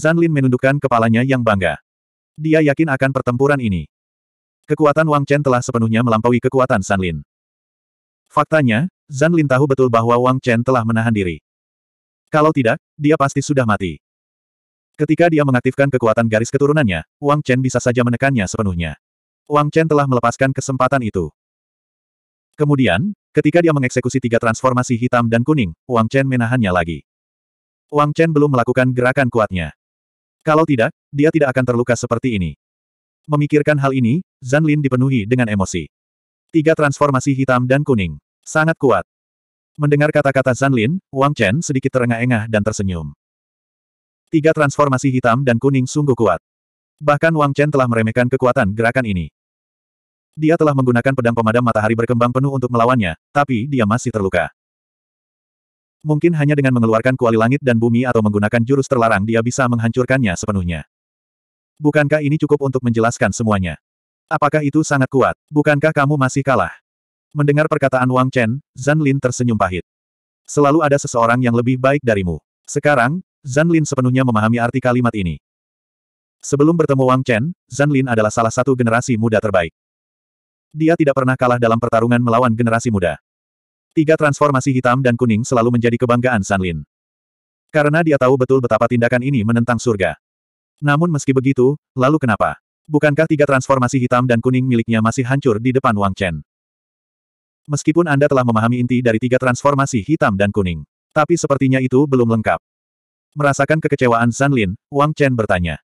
Zan Lin menundukkan kepalanya yang bangga. Dia yakin akan pertempuran ini. Kekuatan Wang Chen telah sepenuhnya melampaui kekuatan Zan Lin. Faktanya, Zan Lin tahu betul bahwa Wang Chen telah menahan diri. Kalau tidak, dia pasti sudah mati. Ketika dia mengaktifkan kekuatan garis keturunannya, Wang Chen bisa saja menekannya sepenuhnya. Wang Chen telah melepaskan kesempatan itu. Kemudian, ketika dia mengeksekusi tiga transformasi hitam dan kuning, Wang Chen menahannya lagi. Wang Chen belum melakukan gerakan kuatnya. Kalau tidak, dia tidak akan terluka seperti ini. Memikirkan hal ini, Zan Lin dipenuhi dengan emosi. Tiga transformasi hitam dan kuning. Sangat kuat. Mendengar kata-kata Zan Lin, Wang Chen sedikit terengah-engah dan tersenyum. Tiga transformasi hitam dan kuning sungguh kuat. Bahkan Wang Chen telah meremehkan kekuatan gerakan ini. Dia telah menggunakan pedang pemadam matahari berkembang penuh untuk melawannya, tapi dia masih terluka. Mungkin hanya dengan mengeluarkan kuali langit dan bumi atau menggunakan jurus terlarang dia bisa menghancurkannya sepenuhnya. Bukankah ini cukup untuk menjelaskan semuanya? Apakah itu sangat kuat? Bukankah kamu masih kalah? Mendengar perkataan Wang Chen, Zan Lin tersenyum pahit. Selalu ada seseorang yang lebih baik darimu. Sekarang, Zan Lin sepenuhnya memahami arti kalimat ini. Sebelum bertemu Wang Chen, Zan Lin adalah salah satu generasi muda terbaik. Dia tidak pernah kalah dalam pertarungan melawan generasi muda. Tiga transformasi hitam dan kuning selalu menjadi kebanggaan Sanlin. Karena dia tahu betul betapa tindakan ini menentang surga. Namun meski begitu, lalu kenapa? Bukankah tiga transformasi hitam dan kuning miliknya masih hancur di depan Wang Chen? Meskipun Anda telah memahami inti dari tiga transformasi hitam dan kuning. Tapi sepertinya itu belum lengkap. Merasakan kekecewaan Sanlin, Wang Chen bertanya.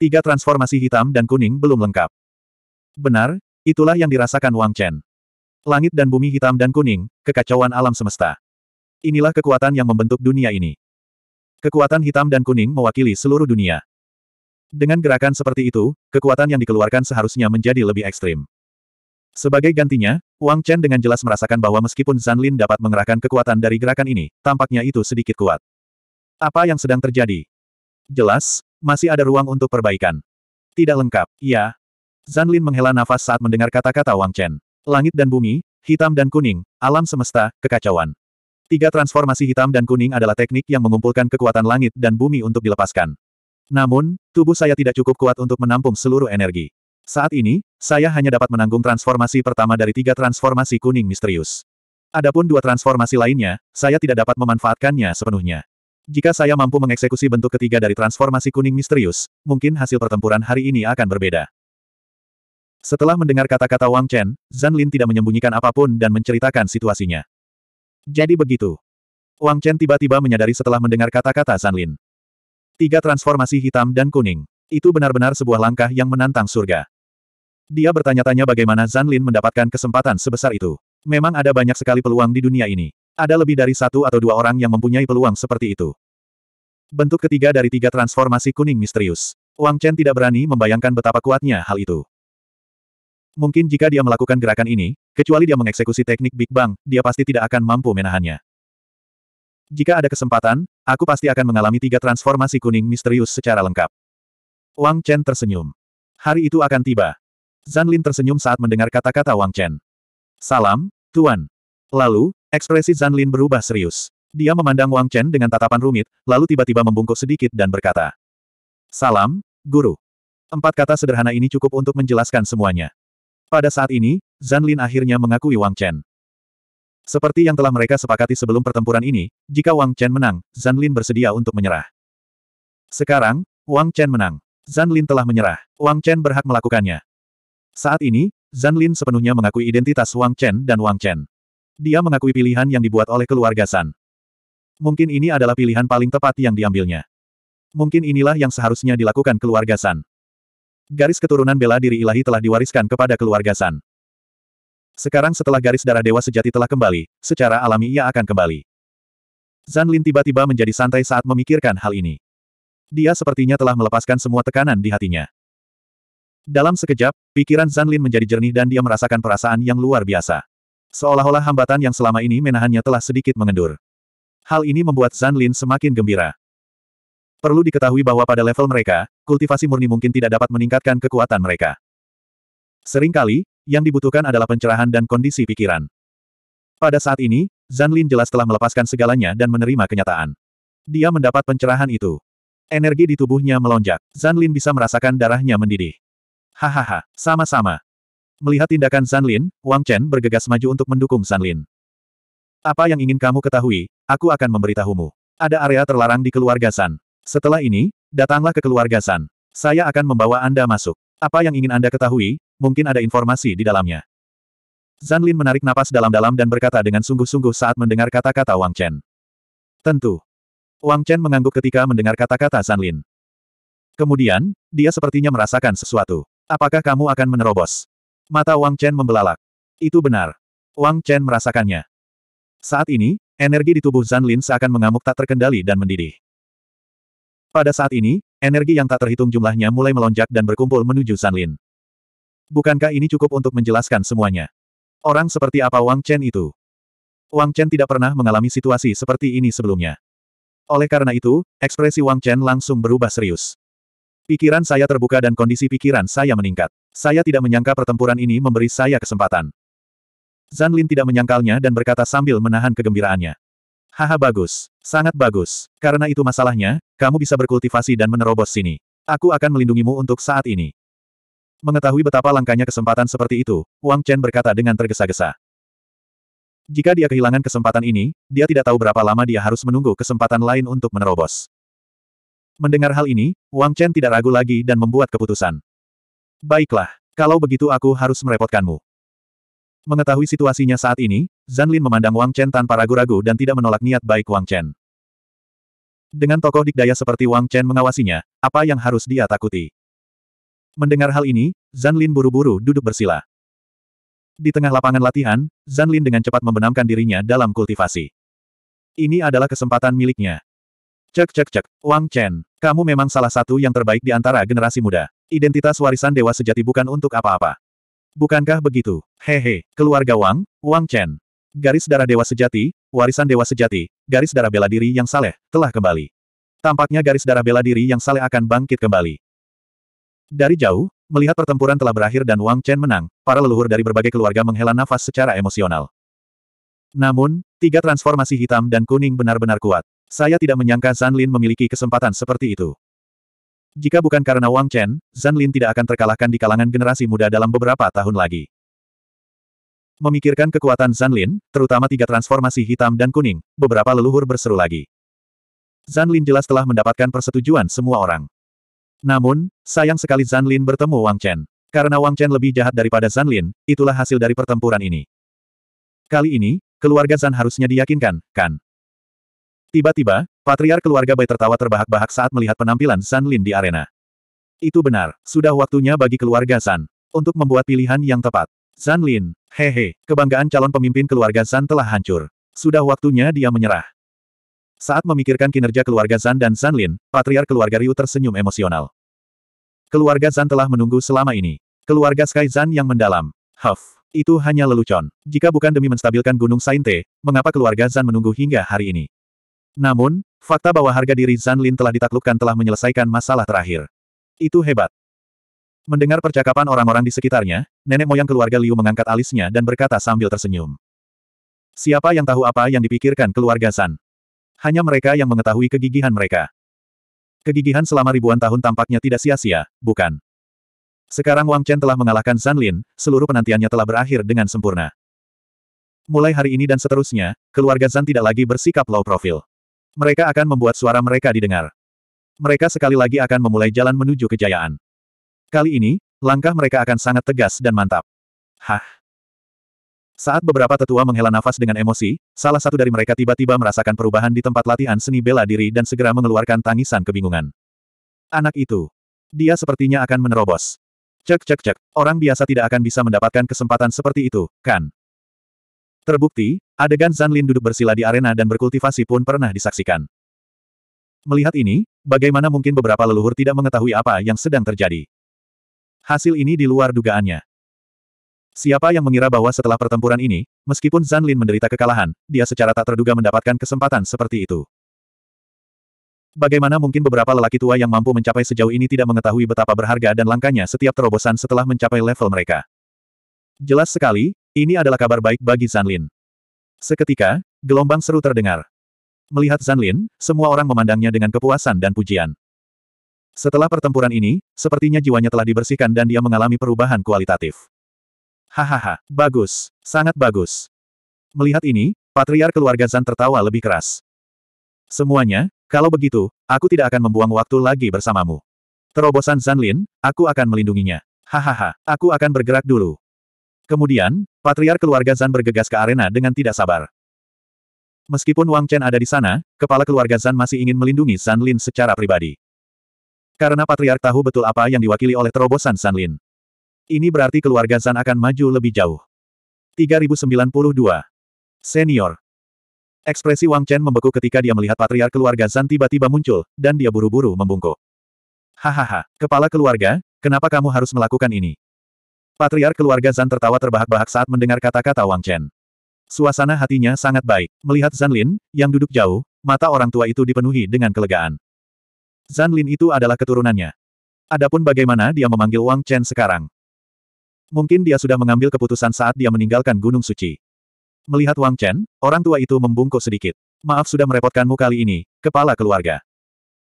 Tiga transformasi hitam dan kuning belum lengkap. Benar, itulah yang dirasakan Wang Chen. Langit dan bumi hitam dan kuning, kekacauan alam semesta. Inilah kekuatan yang membentuk dunia ini. Kekuatan hitam dan kuning mewakili seluruh dunia. Dengan gerakan seperti itu, kekuatan yang dikeluarkan seharusnya menjadi lebih ekstrim. Sebagai gantinya, Wang Chen dengan jelas merasakan bahwa meskipun Zan Lin dapat mengerahkan kekuatan dari gerakan ini, tampaknya itu sedikit kuat. Apa yang sedang terjadi? Jelas, masih ada ruang untuk perbaikan. Tidak lengkap, ya. Zan Lin menghela nafas saat mendengar kata-kata Wang Chen. Langit dan bumi, hitam dan kuning, alam semesta, kekacauan. Tiga transformasi hitam dan kuning adalah teknik yang mengumpulkan kekuatan langit dan bumi untuk dilepaskan. Namun, tubuh saya tidak cukup kuat untuk menampung seluruh energi. Saat ini, saya hanya dapat menanggung transformasi pertama dari tiga transformasi kuning misterius. Adapun dua transformasi lainnya, saya tidak dapat memanfaatkannya sepenuhnya. Jika saya mampu mengeksekusi bentuk ketiga dari transformasi kuning misterius, mungkin hasil pertempuran hari ini akan berbeda. Setelah mendengar kata-kata Wang Chen, Zan Lin tidak menyembunyikan apapun dan menceritakan situasinya. Jadi begitu. Wang Chen tiba-tiba menyadari setelah mendengar kata-kata Zan Lin. Tiga transformasi hitam dan kuning. Itu benar-benar sebuah langkah yang menantang surga. Dia bertanya-tanya bagaimana Zan Lin mendapatkan kesempatan sebesar itu. Memang ada banyak sekali peluang di dunia ini. Ada lebih dari satu atau dua orang yang mempunyai peluang seperti itu. Bentuk ketiga dari tiga transformasi kuning misterius. Wang Chen tidak berani membayangkan betapa kuatnya hal itu. Mungkin jika dia melakukan gerakan ini, kecuali dia mengeksekusi teknik Big Bang, dia pasti tidak akan mampu menahannya. Jika ada kesempatan, aku pasti akan mengalami tiga transformasi kuning misterius secara lengkap. Wang Chen tersenyum. Hari itu akan tiba. Zan Lin tersenyum saat mendengar kata-kata Wang Chen. Salam, Tuan. Lalu, ekspresi Zan Lin berubah serius. Dia memandang Wang Chen dengan tatapan rumit, lalu tiba-tiba membungkuk sedikit dan berkata. Salam, Guru. Empat kata sederhana ini cukup untuk menjelaskan semuanya. Pada saat ini, Zan Lin akhirnya mengakui Wang Chen. Seperti yang telah mereka sepakati sebelum pertempuran ini, jika Wang Chen menang, Zan Lin bersedia untuk menyerah. Sekarang, Wang Chen menang. Zan Lin telah menyerah. Wang Chen berhak melakukannya. Saat ini, Zan Lin sepenuhnya mengakui identitas Wang Chen dan Wang Chen. Dia mengakui pilihan yang dibuat oleh keluarga San. Mungkin ini adalah pilihan paling tepat yang diambilnya. Mungkin inilah yang seharusnya dilakukan keluarga San. Garis keturunan bela diri ilahi telah diwariskan kepada keluarga San. Sekarang setelah garis darah dewa sejati telah kembali, secara alami ia akan kembali. Zan Lin tiba-tiba menjadi santai saat memikirkan hal ini. Dia sepertinya telah melepaskan semua tekanan di hatinya. Dalam sekejap, pikiran Zan Lin menjadi jernih dan dia merasakan perasaan yang luar biasa. Seolah-olah hambatan yang selama ini menahannya telah sedikit mengendur. Hal ini membuat Zan Lin semakin gembira. Perlu diketahui bahwa pada level mereka, kultivasi murni mungkin tidak dapat meningkatkan kekuatan mereka. Seringkali, yang dibutuhkan adalah pencerahan dan kondisi pikiran. Pada saat ini, Zanlin jelas telah melepaskan segalanya dan menerima kenyataan. Dia mendapat pencerahan itu. Energi di tubuhnya melonjak. Zanlin bisa merasakan darahnya mendidih. Hahaha, sama-sama. Melihat tindakan Zanlin, Wang Chen bergegas maju untuk mendukung Zanlin. Apa yang ingin kamu ketahui, aku akan memberitahumu. Ada area terlarang di keluarga San. Setelah ini, datanglah ke keluarga San. Saya akan membawa Anda masuk. Apa yang ingin Anda ketahui, mungkin ada informasi di dalamnya. Zan Lin menarik napas dalam-dalam dan berkata dengan sungguh-sungguh saat mendengar kata-kata Wang Chen. Tentu. Wang Chen mengangguk ketika mendengar kata-kata Zan Lin. Kemudian, dia sepertinya merasakan sesuatu. Apakah kamu akan menerobos? Mata Wang Chen membelalak. Itu benar. Wang Chen merasakannya. Saat ini, energi di tubuh Zan Lin seakan mengamuk tak terkendali dan mendidih. Pada saat ini, energi yang tak terhitung jumlahnya mulai melonjak dan berkumpul menuju Sanlin. Bukankah ini cukup untuk menjelaskan semuanya? Orang seperti apa Wang Chen itu? Wang Chen tidak pernah mengalami situasi seperti ini sebelumnya. Oleh karena itu, ekspresi Wang Chen langsung berubah serius. Pikiran saya terbuka dan kondisi pikiran saya meningkat. Saya tidak menyangka pertempuran ini memberi saya kesempatan. Zanlin tidak menyangkalnya dan berkata sambil menahan kegembiraannya. Haha bagus. Sangat bagus. Karena itu masalahnya, kamu bisa berkultivasi dan menerobos sini. Aku akan melindungimu untuk saat ini. Mengetahui betapa langkahnya kesempatan seperti itu, Wang Chen berkata dengan tergesa-gesa. Jika dia kehilangan kesempatan ini, dia tidak tahu berapa lama dia harus menunggu kesempatan lain untuk menerobos. Mendengar hal ini, Wang Chen tidak ragu lagi dan membuat keputusan. Baiklah, kalau begitu aku harus merepotkanmu. Mengetahui situasinya saat ini, Zanlin memandang Wang Chen tanpa ragu-ragu dan tidak menolak niat baik Wang Chen. Dengan tokoh dikdaya seperti Wang Chen mengawasinya, apa yang harus dia takuti? Mendengar hal ini, Zanlin buru-buru duduk bersila. Di tengah lapangan latihan, Zanlin dengan cepat membenamkan dirinya dalam kultivasi. Ini adalah kesempatan miliknya. Cek cek cek, Wang Chen, kamu memang salah satu yang terbaik di antara generasi muda. Identitas warisan dewa sejati bukan untuk apa-apa. Bukankah begitu? Hehe, keluarga Wang, Wang Chen, Garis darah dewa sejati, warisan dewa sejati, garis darah bela diri yang saleh, telah kembali. Tampaknya garis darah bela diri yang saleh akan bangkit kembali. Dari jauh, melihat pertempuran telah berakhir dan Wang Chen menang, para leluhur dari berbagai keluarga menghela nafas secara emosional. Namun, tiga transformasi hitam dan kuning benar-benar kuat. Saya tidak menyangka Zan Lin memiliki kesempatan seperti itu. Jika bukan karena Wang Chen, Zan Lin tidak akan terkalahkan di kalangan generasi muda dalam beberapa tahun lagi. Memikirkan kekuatan Zanlin, terutama tiga transformasi hitam dan kuning, beberapa leluhur berseru lagi. Zanlin jelas telah mendapatkan persetujuan semua orang. Namun, sayang sekali Zanlin bertemu Wang Chen. Karena Wang Chen lebih jahat daripada Zanlin, itulah hasil dari pertempuran ini. Kali ini, keluarga Zan harusnya diyakinkan, kan? Tiba-tiba, patriar keluarga Bai tertawa terbahak-bahak saat melihat penampilan Zanlin di arena. Itu benar, sudah waktunya bagi keluarga Zan untuk membuat pilihan yang tepat. Zan Lin, hehe, kebanggaan calon pemimpin keluarga Zan telah hancur. Sudah waktunya dia menyerah. Saat memikirkan kinerja keluarga Zan dan Zan Lin, patriar keluarga Ryu tersenyum emosional. Keluarga Zan telah menunggu selama ini. Keluarga Sky Zan yang mendalam. Huff, itu hanya lelucon. Jika bukan demi menstabilkan Gunung Sainte, mengapa keluarga Zan menunggu hingga hari ini? Namun, fakta bahwa harga diri Zan Lin telah ditaklukkan telah menyelesaikan masalah terakhir. Itu hebat. Mendengar percakapan orang-orang di sekitarnya, nenek moyang keluarga Liu mengangkat alisnya dan berkata sambil tersenyum. Siapa yang tahu apa yang dipikirkan keluarga San? Hanya mereka yang mengetahui kegigihan mereka. Kegigihan selama ribuan tahun tampaknya tidak sia-sia, bukan? Sekarang Wang Chen telah mengalahkan San Lin, seluruh penantiannya telah berakhir dengan sempurna. Mulai hari ini dan seterusnya, keluarga San tidak lagi bersikap low profil. Mereka akan membuat suara mereka didengar. Mereka sekali lagi akan memulai jalan menuju kejayaan. Kali ini, langkah mereka akan sangat tegas dan mantap. Hah? Saat beberapa tetua menghela nafas dengan emosi, salah satu dari mereka tiba-tiba merasakan perubahan di tempat latihan seni bela diri dan segera mengeluarkan tangisan kebingungan. Anak itu. Dia sepertinya akan menerobos. Cek cek cek, orang biasa tidak akan bisa mendapatkan kesempatan seperti itu, kan? Terbukti, adegan Zanlin duduk bersila di arena dan berkultivasi pun pernah disaksikan. Melihat ini, bagaimana mungkin beberapa leluhur tidak mengetahui apa yang sedang terjadi? Hasil ini di luar dugaannya. Siapa yang mengira bahwa setelah pertempuran ini, meskipun Zan Lin menderita kekalahan, dia secara tak terduga mendapatkan kesempatan seperti itu. Bagaimana mungkin beberapa lelaki tua yang mampu mencapai sejauh ini tidak mengetahui betapa berharga dan langkahnya setiap terobosan setelah mencapai level mereka. Jelas sekali, ini adalah kabar baik bagi Zan Lin. Seketika, gelombang seru terdengar. Melihat Zan Lin, semua orang memandangnya dengan kepuasan dan pujian. Setelah pertempuran ini, sepertinya jiwanya telah dibersihkan dan dia mengalami perubahan kualitatif. Hahaha, bagus, sangat bagus. Melihat ini, patriar keluarga Zan tertawa lebih keras. Semuanya, kalau begitu, aku tidak akan membuang waktu lagi bersamamu. Terobosan Zanlin, aku akan melindunginya. Hahaha, aku akan bergerak dulu. Kemudian, patriar keluarga Zan bergegas ke arena dengan tidak sabar. Meskipun Wang Chen ada di sana, kepala keluarga Zan masih ingin melindungi Zan Lin secara pribadi. Karena Patriark tahu betul apa yang diwakili oleh terobosan Sanlin. Ini berarti keluarga San akan maju lebih jauh. 3092. Senior. Ekspresi Wang Chen membeku ketika dia melihat patriark keluarga San tiba-tiba muncul, dan dia buru-buru membungkuk. Hahaha, kepala keluarga, kenapa kamu harus melakukan ini? Patriark keluarga Zan tertawa terbahak-bahak saat mendengar kata-kata Wang Chen. Suasana hatinya sangat baik. Melihat Zan yang duduk jauh, mata orang tua itu dipenuhi dengan kelegaan. Zan Lin itu adalah keturunannya. Adapun bagaimana dia memanggil Wang Chen sekarang. Mungkin dia sudah mengambil keputusan saat dia meninggalkan Gunung Suci. Melihat Wang Chen, orang tua itu membungkuk sedikit. Maaf sudah merepotkanmu kali ini, kepala keluarga.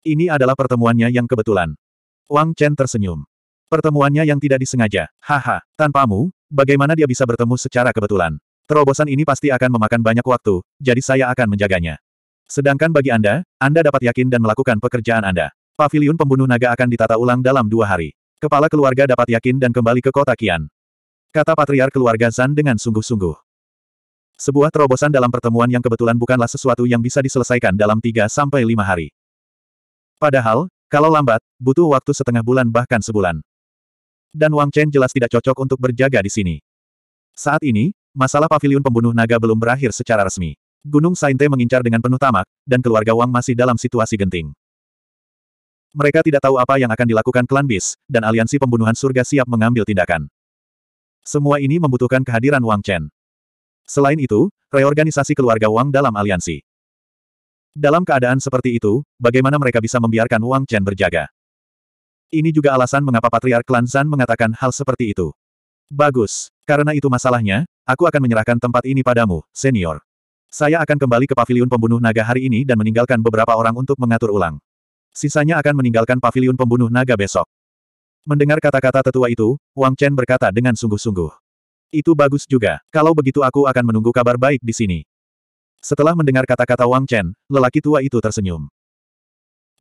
Ini adalah pertemuannya yang kebetulan. Wang Chen tersenyum. Pertemuannya yang tidak disengaja. Haha, tanpamu, bagaimana dia bisa bertemu secara kebetulan? Terobosan ini pasti akan memakan banyak waktu, jadi saya akan menjaganya. Sedangkan bagi Anda, Anda dapat yakin dan melakukan pekerjaan Anda. Paviliun pembunuh naga akan ditata ulang dalam dua hari. Kepala keluarga dapat yakin dan kembali ke kota Kian. Kata patriar keluarga Zan dengan sungguh-sungguh. Sebuah terobosan dalam pertemuan yang kebetulan bukanlah sesuatu yang bisa diselesaikan dalam tiga sampai lima hari. Padahal, kalau lambat, butuh waktu setengah bulan bahkan sebulan. Dan Wang Chen jelas tidak cocok untuk berjaga di sini. Saat ini, masalah paviliun pembunuh naga belum berakhir secara resmi. Gunung Sainte mengincar dengan penuh tamak, dan keluarga Wang masih dalam situasi genting. Mereka tidak tahu apa yang akan dilakukan klan Bis, dan aliansi pembunuhan surga siap mengambil tindakan. Semua ini membutuhkan kehadiran Wang Chen. Selain itu, reorganisasi keluarga Wang dalam aliansi. Dalam keadaan seperti itu, bagaimana mereka bisa membiarkan Wang Chen berjaga? Ini juga alasan mengapa Patriark Klan Zan mengatakan hal seperti itu. Bagus, karena itu masalahnya, aku akan menyerahkan tempat ini padamu, senior. Saya akan kembali ke paviliun pembunuh naga hari ini dan meninggalkan beberapa orang untuk mengatur ulang. Sisanya akan meninggalkan paviliun pembunuh naga besok. Mendengar kata-kata tetua itu, Wang Chen berkata dengan sungguh-sungguh. Itu bagus juga, kalau begitu aku akan menunggu kabar baik di sini. Setelah mendengar kata-kata Wang Chen, lelaki tua itu tersenyum.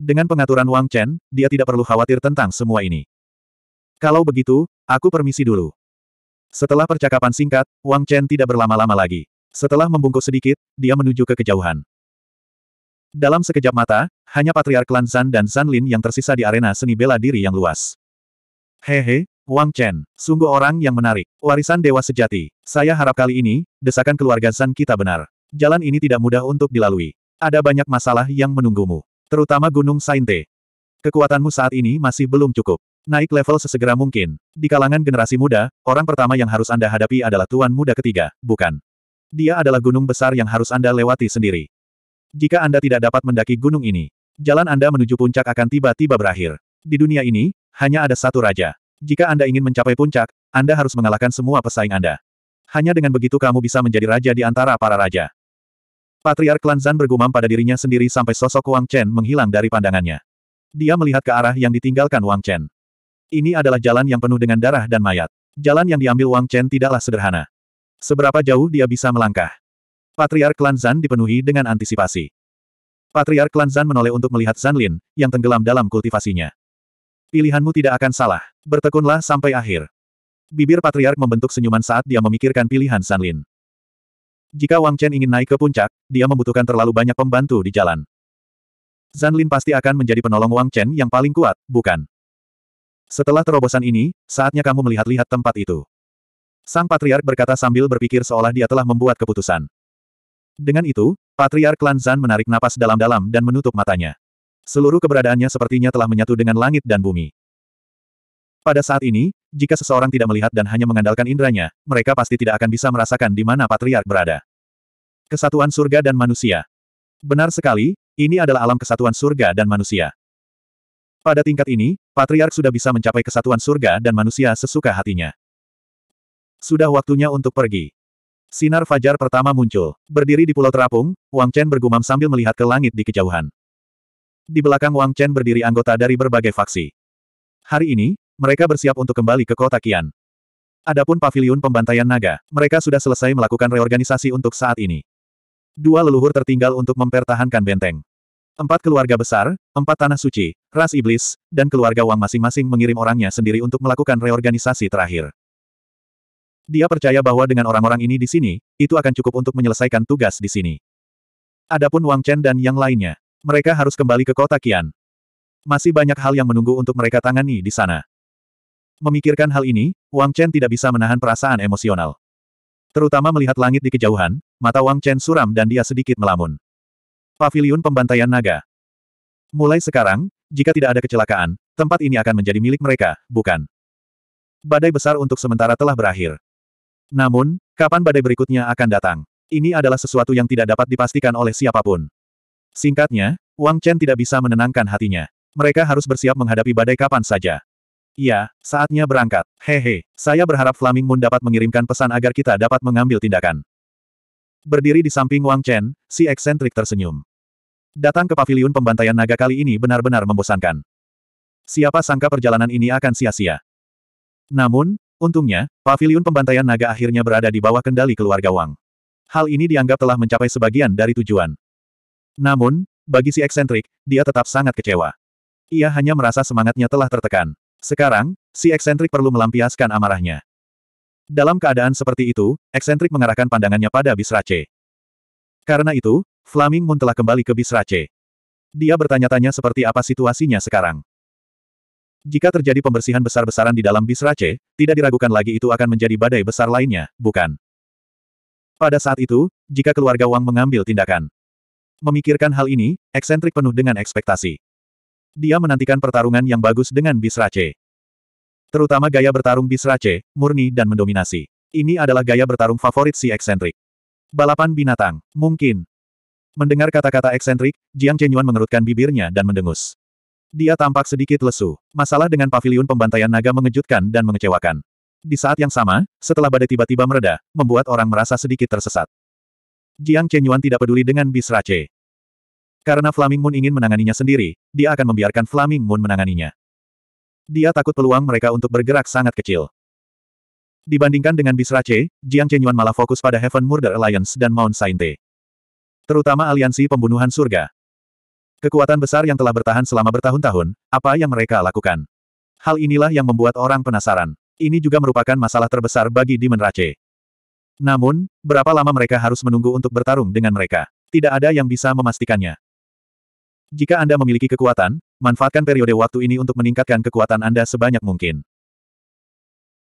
Dengan pengaturan Wang Chen, dia tidak perlu khawatir tentang semua ini. Kalau begitu, aku permisi dulu. Setelah percakapan singkat, Wang Chen tidak berlama-lama lagi. Setelah membungkuk sedikit, dia menuju ke kejauhan. Dalam sekejap mata, hanya Patriark Klan Zan dan Zan Lin yang tersisa di arena seni bela diri yang luas. Hehe, Wang Chen, sungguh orang yang menarik. Warisan dewa sejati. Saya harap kali ini, desakan keluarga Zan kita benar. Jalan ini tidak mudah untuk dilalui. Ada banyak masalah yang menunggumu. Terutama Gunung Sainte. Kekuatanmu saat ini masih belum cukup. Naik level sesegera mungkin. Di kalangan generasi muda, orang pertama yang harus Anda hadapi adalah tuan muda ketiga, bukan? Dia adalah gunung besar yang harus Anda lewati sendiri. Jika Anda tidak dapat mendaki gunung ini, jalan Anda menuju puncak akan tiba-tiba berakhir. Di dunia ini, hanya ada satu raja. Jika Anda ingin mencapai puncak, Anda harus mengalahkan semua pesaing Anda. Hanya dengan begitu kamu bisa menjadi raja di antara para raja. Patriark Lanzan Zan bergumam pada dirinya sendiri sampai sosok Wang Chen menghilang dari pandangannya. Dia melihat ke arah yang ditinggalkan Wang Chen. Ini adalah jalan yang penuh dengan darah dan mayat. Jalan yang diambil Wang Chen tidaklah sederhana. Seberapa jauh dia bisa melangkah? Patriark Klan Zan dipenuhi dengan antisipasi. Patriark Klan Zan menoleh untuk melihat Zan Lin, yang tenggelam dalam kultivasinya. Pilihanmu tidak akan salah. Bertekunlah sampai akhir. Bibir Patriark membentuk senyuman saat dia memikirkan pilihan Zanlin. Lin. Jika Wang Chen ingin naik ke puncak, dia membutuhkan terlalu banyak pembantu di jalan. Zan Lin pasti akan menjadi penolong Wang Chen yang paling kuat, bukan? Setelah terobosan ini, saatnya kamu melihat-lihat tempat itu. Sang Patriark berkata sambil berpikir seolah dia telah membuat keputusan. Dengan itu, Patriark Klan Zan menarik napas dalam-dalam dan menutup matanya. Seluruh keberadaannya sepertinya telah menyatu dengan langit dan bumi. Pada saat ini, jika seseorang tidak melihat dan hanya mengandalkan indranya, mereka pasti tidak akan bisa merasakan di mana Patriark berada. Kesatuan surga dan manusia. Benar sekali, ini adalah alam kesatuan surga dan manusia. Pada tingkat ini, Patriark sudah bisa mencapai kesatuan surga dan manusia sesuka hatinya. Sudah waktunya untuk pergi. Sinar fajar pertama muncul. Berdiri di pulau terapung, Wang Chen bergumam sambil melihat ke langit di kejauhan. Di belakang Wang Chen berdiri anggota dari berbagai faksi. Hari ini, mereka bersiap untuk kembali ke kota Kian. Adapun pavilion pembantaian naga, mereka sudah selesai melakukan reorganisasi untuk saat ini. Dua leluhur tertinggal untuk mempertahankan benteng. Empat keluarga besar, empat tanah suci, ras iblis, dan keluarga Wang masing-masing mengirim orangnya sendiri untuk melakukan reorganisasi terakhir. Dia percaya bahwa dengan orang-orang ini di sini, itu akan cukup untuk menyelesaikan tugas di sini. Adapun Wang Chen dan yang lainnya, mereka harus kembali ke kota Qian. Masih banyak hal yang menunggu untuk mereka tangani di sana. Memikirkan hal ini, Wang Chen tidak bisa menahan perasaan emosional. Terutama melihat langit di kejauhan, mata Wang Chen suram dan dia sedikit melamun. Paviliun Pembantaian Naga. Mulai sekarang, jika tidak ada kecelakaan, tempat ini akan menjadi milik mereka, bukan? Badai besar untuk sementara telah berakhir. Namun, kapan badai berikutnya akan datang? Ini adalah sesuatu yang tidak dapat dipastikan oleh siapapun. Singkatnya, Wang Chen tidak bisa menenangkan hatinya. Mereka harus bersiap menghadapi badai kapan saja. Ya, saatnya berangkat. Hehe, saya berharap Flaming Moon dapat mengirimkan pesan agar kita dapat mengambil tindakan. Berdiri di samping Wang Chen, si eksentrik tersenyum. Datang ke paviliun pembantaian naga kali ini benar-benar membosankan. Siapa sangka perjalanan ini akan sia-sia. Namun, Untungnya, pavilion pembantaian naga akhirnya berada di bawah kendali keluarga Wang. Hal ini dianggap telah mencapai sebagian dari tujuan. Namun, bagi si eksentrik, dia tetap sangat kecewa. Ia hanya merasa semangatnya telah tertekan. Sekarang, si eksentrik perlu melampiaskan amarahnya. Dalam keadaan seperti itu, eksentrik mengarahkan pandangannya pada Bisrace. Karena itu, Flaming Moon telah kembali ke Bisrace. Dia bertanya-tanya seperti apa situasinya sekarang. Jika terjadi pembersihan besar-besaran di dalam Bisrace, tidak diragukan lagi itu akan menjadi badai besar lainnya, bukan? Pada saat itu, jika keluarga Wang mengambil tindakan. Memikirkan hal ini, eksentrik penuh dengan ekspektasi. Dia menantikan pertarungan yang bagus dengan Bisrace. Terutama gaya bertarung Bisrace, murni dan mendominasi. Ini adalah gaya bertarung favorit si eksentrik. Balapan binatang, mungkin. Mendengar kata-kata eksentrik, Jiang Chenyuan mengerutkan bibirnya dan mendengus. Dia tampak sedikit lesu. Masalah dengan paviliun pembantaian naga mengejutkan dan mengecewakan. Di saat yang sama, setelah badai tiba-tiba mereda, membuat orang merasa sedikit tersesat. Jiang Chenyuan tidak peduli dengan bis Rache. Karena Flaming Moon ingin menanganinya sendiri, dia akan membiarkan Flaming Moon menanganinya. Dia takut peluang mereka untuk bergerak sangat kecil. Dibandingkan dengan bis Rache, Jiang Chenyuan malah fokus pada Heaven Murder Alliance dan Mount Sainte. Terutama aliansi pembunuhan surga, Kekuatan besar yang telah bertahan selama bertahun-tahun, apa yang mereka lakukan? Hal inilah yang membuat orang penasaran. Ini juga merupakan masalah terbesar bagi Demon Rache. Namun, berapa lama mereka harus menunggu untuk bertarung dengan mereka? Tidak ada yang bisa memastikannya. Jika Anda memiliki kekuatan, manfaatkan periode waktu ini untuk meningkatkan kekuatan Anda sebanyak mungkin.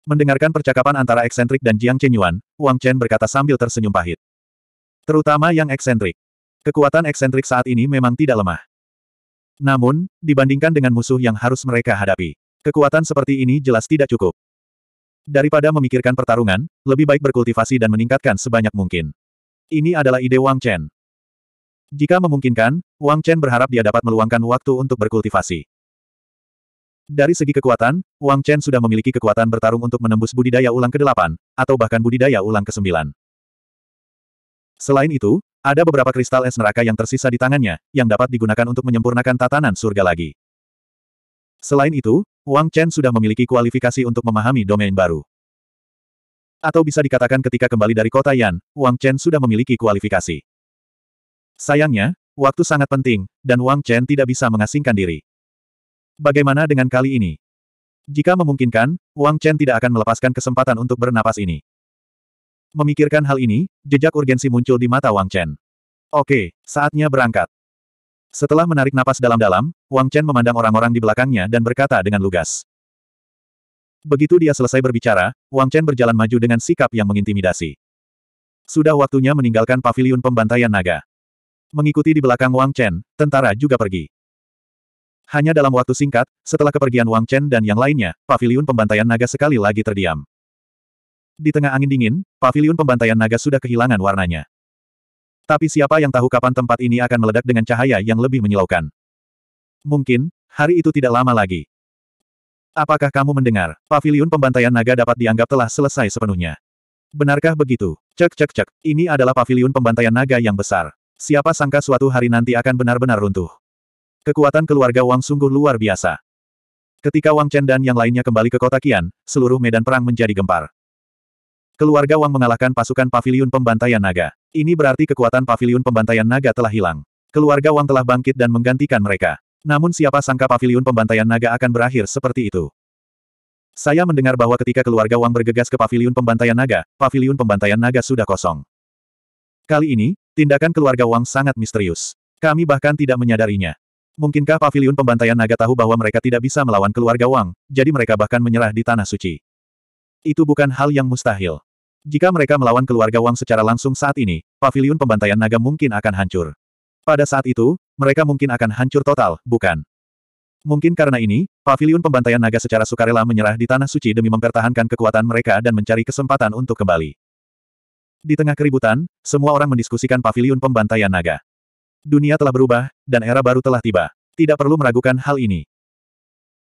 Mendengarkan percakapan antara eksentrik dan Jiang Chenyuan, Wang Chen berkata sambil tersenyum pahit. Terutama yang eksentrik. Kekuatan eksentrik saat ini memang tidak lemah. Namun, dibandingkan dengan musuh yang harus mereka hadapi, kekuatan seperti ini jelas tidak cukup. Daripada memikirkan pertarungan, lebih baik berkultivasi dan meningkatkan sebanyak mungkin. Ini adalah ide Wang Chen. Jika memungkinkan, Wang Chen berharap dia dapat meluangkan waktu untuk berkultivasi. Dari segi kekuatan, Wang Chen sudah memiliki kekuatan bertarung untuk menembus budidaya ulang ke-8, atau bahkan budidaya ulang ke-9. Selain itu, ada beberapa kristal es neraka yang tersisa di tangannya, yang dapat digunakan untuk menyempurnakan tatanan surga lagi. Selain itu, Wang Chen sudah memiliki kualifikasi untuk memahami domain baru. Atau bisa dikatakan ketika kembali dari kota Yan, Wang Chen sudah memiliki kualifikasi. Sayangnya, waktu sangat penting, dan Wang Chen tidak bisa mengasingkan diri. Bagaimana dengan kali ini? Jika memungkinkan, Wang Chen tidak akan melepaskan kesempatan untuk bernapas ini. Memikirkan hal ini, jejak urgensi muncul di mata Wang Chen. Oke, saatnya berangkat. Setelah menarik napas dalam-dalam, Wang Chen memandang orang-orang di belakangnya dan berkata dengan lugas. Begitu dia selesai berbicara, Wang Chen berjalan maju dengan sikap yang mengintimidasi. Sudah waktunya meninggalkan paviliun pembantaian naga. Mengikuti di belakang Wang Chen, tentara juga pergi. Hanya dalam waktu singkat, setelah kepergian Wang Chen dan yang lainnya, paviliun pembantaian naga sekali lagi terdiam. Di tengah angin dingin, pavilion pembantaian naga sudah kehilangan warnanya. Tapi siapa yang tahu kapan tempat ini akan meledak dengan cahaya yang lebih menyilaukan. Mungkin, hari itu tidak lama lagi. Apakah kamu mendengar, pavilion pembantaian naga dapat dianggap telah selesai sepenuhnya? Benarkah begitu? Cek cek cek, ini adalah pavilion pembantaian naga yang besar. Siapa sangka suatu hari nanti akan benar-benar runtuh. Kekuatan keluarga Wang sungguh luar biasa. Ketika Wang Chen dan yang lainnya kembali ke kota Qian, seluruh medan perang menjadi gempar. Keluarga Wang mengalahkan pasukan paviliun pembantaian naga. Ini berarti kekuatan paviliun pembantaian naga telah hilang. Keluarga Wang telah bangkit dan menggantikan mereka. Namun siapa sangka paviliun pembantaian naga akan berakhir seperti itu. Saya mendengar bahwa ketika keluarga Wang bergegas ke paviliun pembantaian naga, paviliun pembantaian naga sudah kosong. Kali ini, tindakan keluarga Wang sangat misterius. Kami bahkan tidak menyadarinya. Mungkinkah paviliun pembantaian naga tahu bahwa mereka tidak bisa melawan keluarga Wang, jadi mereka bahkan menyerah di Tanah Suci. Itu bukan hal yang mustahil. Jika mereka melawan keluarga Wang secara langsung saat ini, paviliun pembantaian naga mungkin akan hancur. Pada saat itu, mereka mungkin akan hancur total, bukan? Mungkin karena ini, paviliun pembantaian naga secara sukarela menyerah di Tanah Suci demi mempertahankan kekuatan mereka dan mencari kesempatan untuk kembali. Di tengah keributan, semua orang mendiskusikan paviliun pembantaian naga. Dunia telah berubah, dan era baru telah tiba. Tidak perlu meragukan hal ini.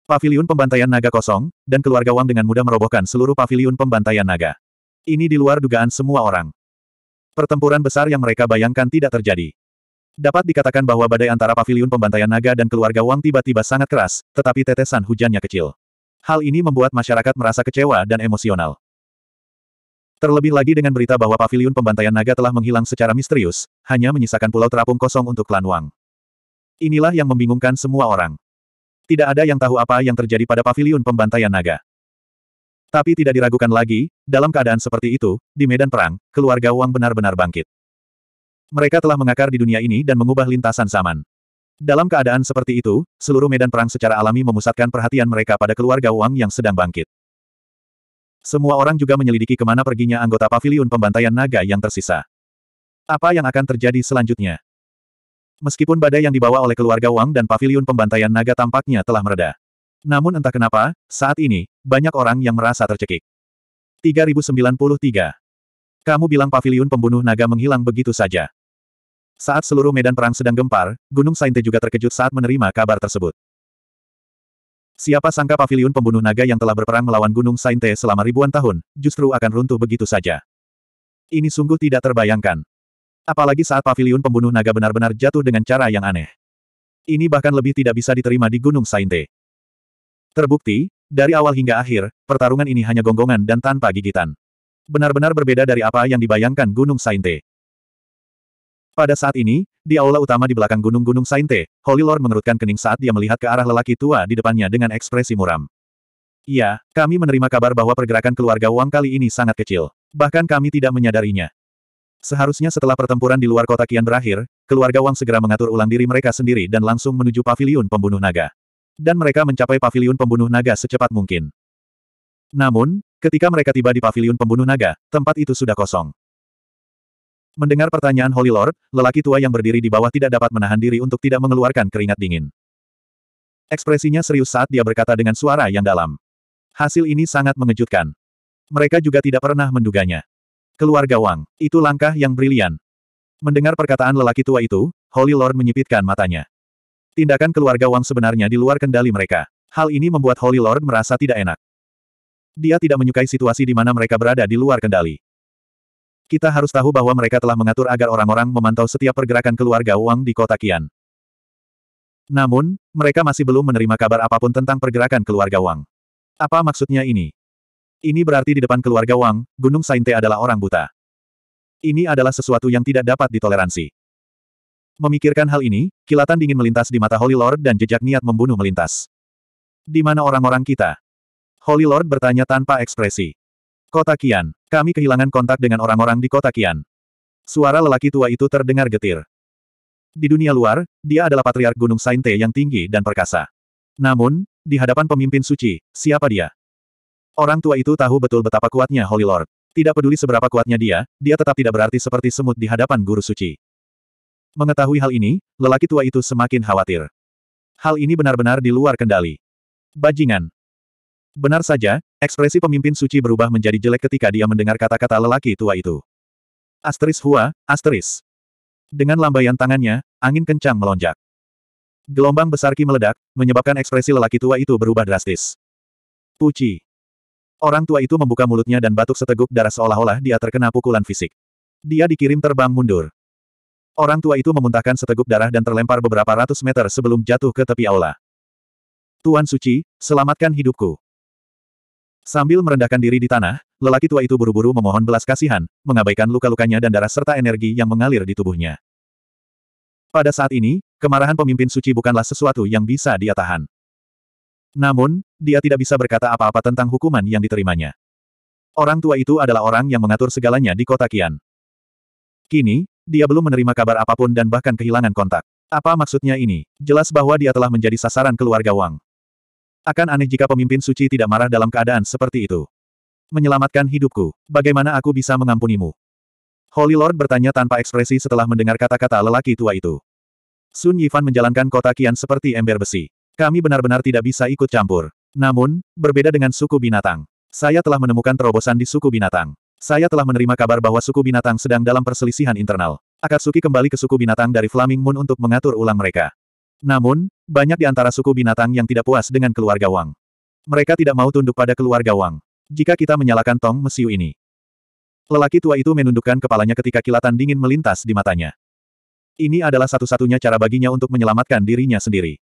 Pavilion pembantaian naga kosong, dan keluarga Wang dengan mudah merobohkan seluruh Pavilion pembantaian naga. Ini di luar dugaan semua orang. Pertempuran besar yang mereka bayangkan tidak terjadi. Dapat dikatakan bahwa badai antara Pavilion pembantaian naga dan keluarga Wang tiba-tiba sangat keras, tetapi tetesan hujannya kecil. Hal ini membuat masyarakat merasa kecewa dan emosional. Terlebih lagi dengan berita bahwa Pavilion pembantaian naga telah menghilang secara misterius, hanya menyisakan pulau terapung kosong untuk klan Wang. Inilah yang membingungkan semua orang. Tidak ada yang tahu apa yang terjadi pada pavilion pembantaian naga. Tapi tidak diragukan lagi, dalam keadaan seperti itu, di medan perang, keluarga Wang benar-benar bangkit. Mereka telah mengakar di dunia ini dan mengubah lintasan zaman. Dalam keadaan seperti itu, seluruh medan perang secara alami memusatkan perhatian mereka pada keluarga Wang yang sedang bangkit. Semua orang juga menyelidiki kemana perginya anggota pavilion pembantaian naga yang tersisa. Apa yang akan terjadi selanjutnya? Meskipun badai yang dibawa oleh keluarga Wang dan paviliun pembantaian naga tampaknya telah mereda. Namun entah kenapa, saat ini, banyak orang yang merasa tercekik. 3093. Kamu bilang paviliun pembunuh naga menghilang begitu saja. Saat seluruh medan perang sedang gempar, Gunung Sainte juga terkejut saat menerima kabar tersebut. Siapa sangka paviliun pembunuh naga yang telah berperang melawan Gunung Sainte selama ribuan tahun, justru akan runtuh begitu saja. Ini sungguh tidak terbayangkan. Apalagi saat pavilion pembunuh naga benar-benar jatuh dengan cara yang aneh. Ini bahkan lebih tidak bisa diterima di Gunung Sainte. Terbukti, dari awal hingga akhir, pertarungan ini hanya gonggongan dan tanpa gigitan. Benar-benar berbeda dari apa yang dibayangkan Gunung Sainte. Pada saat ini, di aula utama di belakang gunung-gunung Sainte, Holy Lord mengerutkan kening saat dia melihat ke arah lelaki tua di depannya dengan ekspresi muram. Ya, kami menerima kabar bahwa pergerakan keluarga Wang kali ini sangat kecil. Bahkan kami tidak menyadarinya. Seharusnya setelah pertempuran di luar kota kian berakhir, keluarga Wang segera mengatur ulang diri mereka sendiri dan langsung menuju paviliun pembunuh naga. Dan mereka mencapai paviliun pembunuh naga secepat mungkin. Namun, ketika mereka tiba di paviliun pembunuh naga, tempat itu sudah kosong. Mendengar pertanyaan Holy Lord, lelaki tua yang berdiri di bawah tidak dapat menahan diri untuk tidak mengeluarkan keringat dingin. Ekspresinya serius saat dia berkata dengan suara yang dalam. Hasil ini sangat mengejutkan. Mereka juga tidak pernah menduganya. Keluarga Wang, itu langkah yang brilian. Mendengar perkataan lelaki tua itu, Holy Lord menyipitkan matanya. Tindakan keluarga Wang sebenarnya di luar kendali mereka. Hal ini membuat Holy Lord merasa tidak enak. Dia tidak menyukai situasi di mana mereka berada di luar kendali. Kita harus tahu bahwa mereka telah mengatur agar orang-orang memantau setiap pergerakan keluarga Wang di kota Kian. Namun, mereka masih belum menerima kabar apapun tentang pergerakan keluarga Wang. Apa maksudnya ini? Ini berarti di depan keluarga Wang, Gunung Sainte adalah orang buta. Ini adalah sesuatu yang tidak dapat ditoleransi. Memikirkan hal ini, kilatan dingin melintas di mata Holy Lord dan jejak niat membunuh melintas. Di mana orang-orang kita? Holy Lord bertanya tanpa ekspresi. Kota Kian, kami kehilangan kontak dengan orang-orang di kota Kian. Suara lelaki tua itu terdengar getir. Di dunia luar, dia adalah patriark Gunung Sainte yang tinggi dan perkasa. Namun, di hadapan pemimpin suci, siapa dia? Orang tua itu tahu betul betapa kuatnya Holy Lord. Tidak peduli seberapa kuatnya dia, dia tetap tidak berarti seperti semut di hadapan guru suci. Mengetahui hal ini, lelaki tua itu semakin khawatir. Hal ini benar-benar di luar kendali. Bajingan. Benar saja, ekspresi pemimpin suci berubah menjadi jelek ketika dia mendengar kata-kata lelaki tua itu. Asteris Hua, asteris. Dengan lambaian tangannya, angin kencang melonjak. Gelombang besar ki meledak, menyebabkan ekspresi lelaki tua itu berubah drastis. Puci. Orang tua itu membuka mulutnya dan batuk seteguk darah seolah-olah dia terkena pukulan fisik. Dia dikirim terbang mundur. Orang tua itu memuntahkan seteguk darah dan terlempar beberapa ratus meter sebelum jatuh ke tepi aula. Tuan Suci, selamatkan hidupku. Sambil merendahkan diri di tanah, lelaki tua itu buru-buru memohon belas kasihan, mengabaikan luka-lukanya dan darah serta energi yang mengalir di tubuhnya. Pada saat ini, kemarahan pemimpin suci bukanlah sesuatu yang bisa dia tahan. Namun, dia tidak bisa berkata apa-apa tentang hukuman yang diterimanya. Orang tua itu adalah orang yang mengatur segalanya di kota Kian. Kini, dia belum menerima kabar apapun dan bahkan kehilangan kontak. Apa maksudnya ini? Jelas bahwa dia telah menjadi sasaran keluarga Wang. Akan aneh jika pemimpin suci tidak marah dalam keadaan seperti itu. Menyelamatkan hidupku. Bagaimana aku bisa mengampunimu? Holy Lord bertanya tanpa ekspresi setelah mendengar kata-kata lelaki tua itu. Sun Yifan menjalankan kota kian seperti ember besi. Kami benar-benar tidak bisa ikut campur. Namun, berbeda dengan suku binatang. Saya telah menemukan terobosan di suku binatang. Saya telah menerima kabar bahwa suku binatang sedang dalam perselisihan internal. Akatsuki kembali ke suku binatang dari Flaming Moon untuk mengatur ulang mereka. Namun, banyak di antara suku binatang yang tidak puas dengan keluarga Wang. Mereka tidak mau tunduk pada keluarga Wang. Jika kita menyalakan tong mesiu ini. Lelaki tua itu menundukkan kepalanya ketika kilatan dingin melintas di matanya. Ini adalah satu-satunya cara baginya untuk menyelamatkan dirinya sendiri.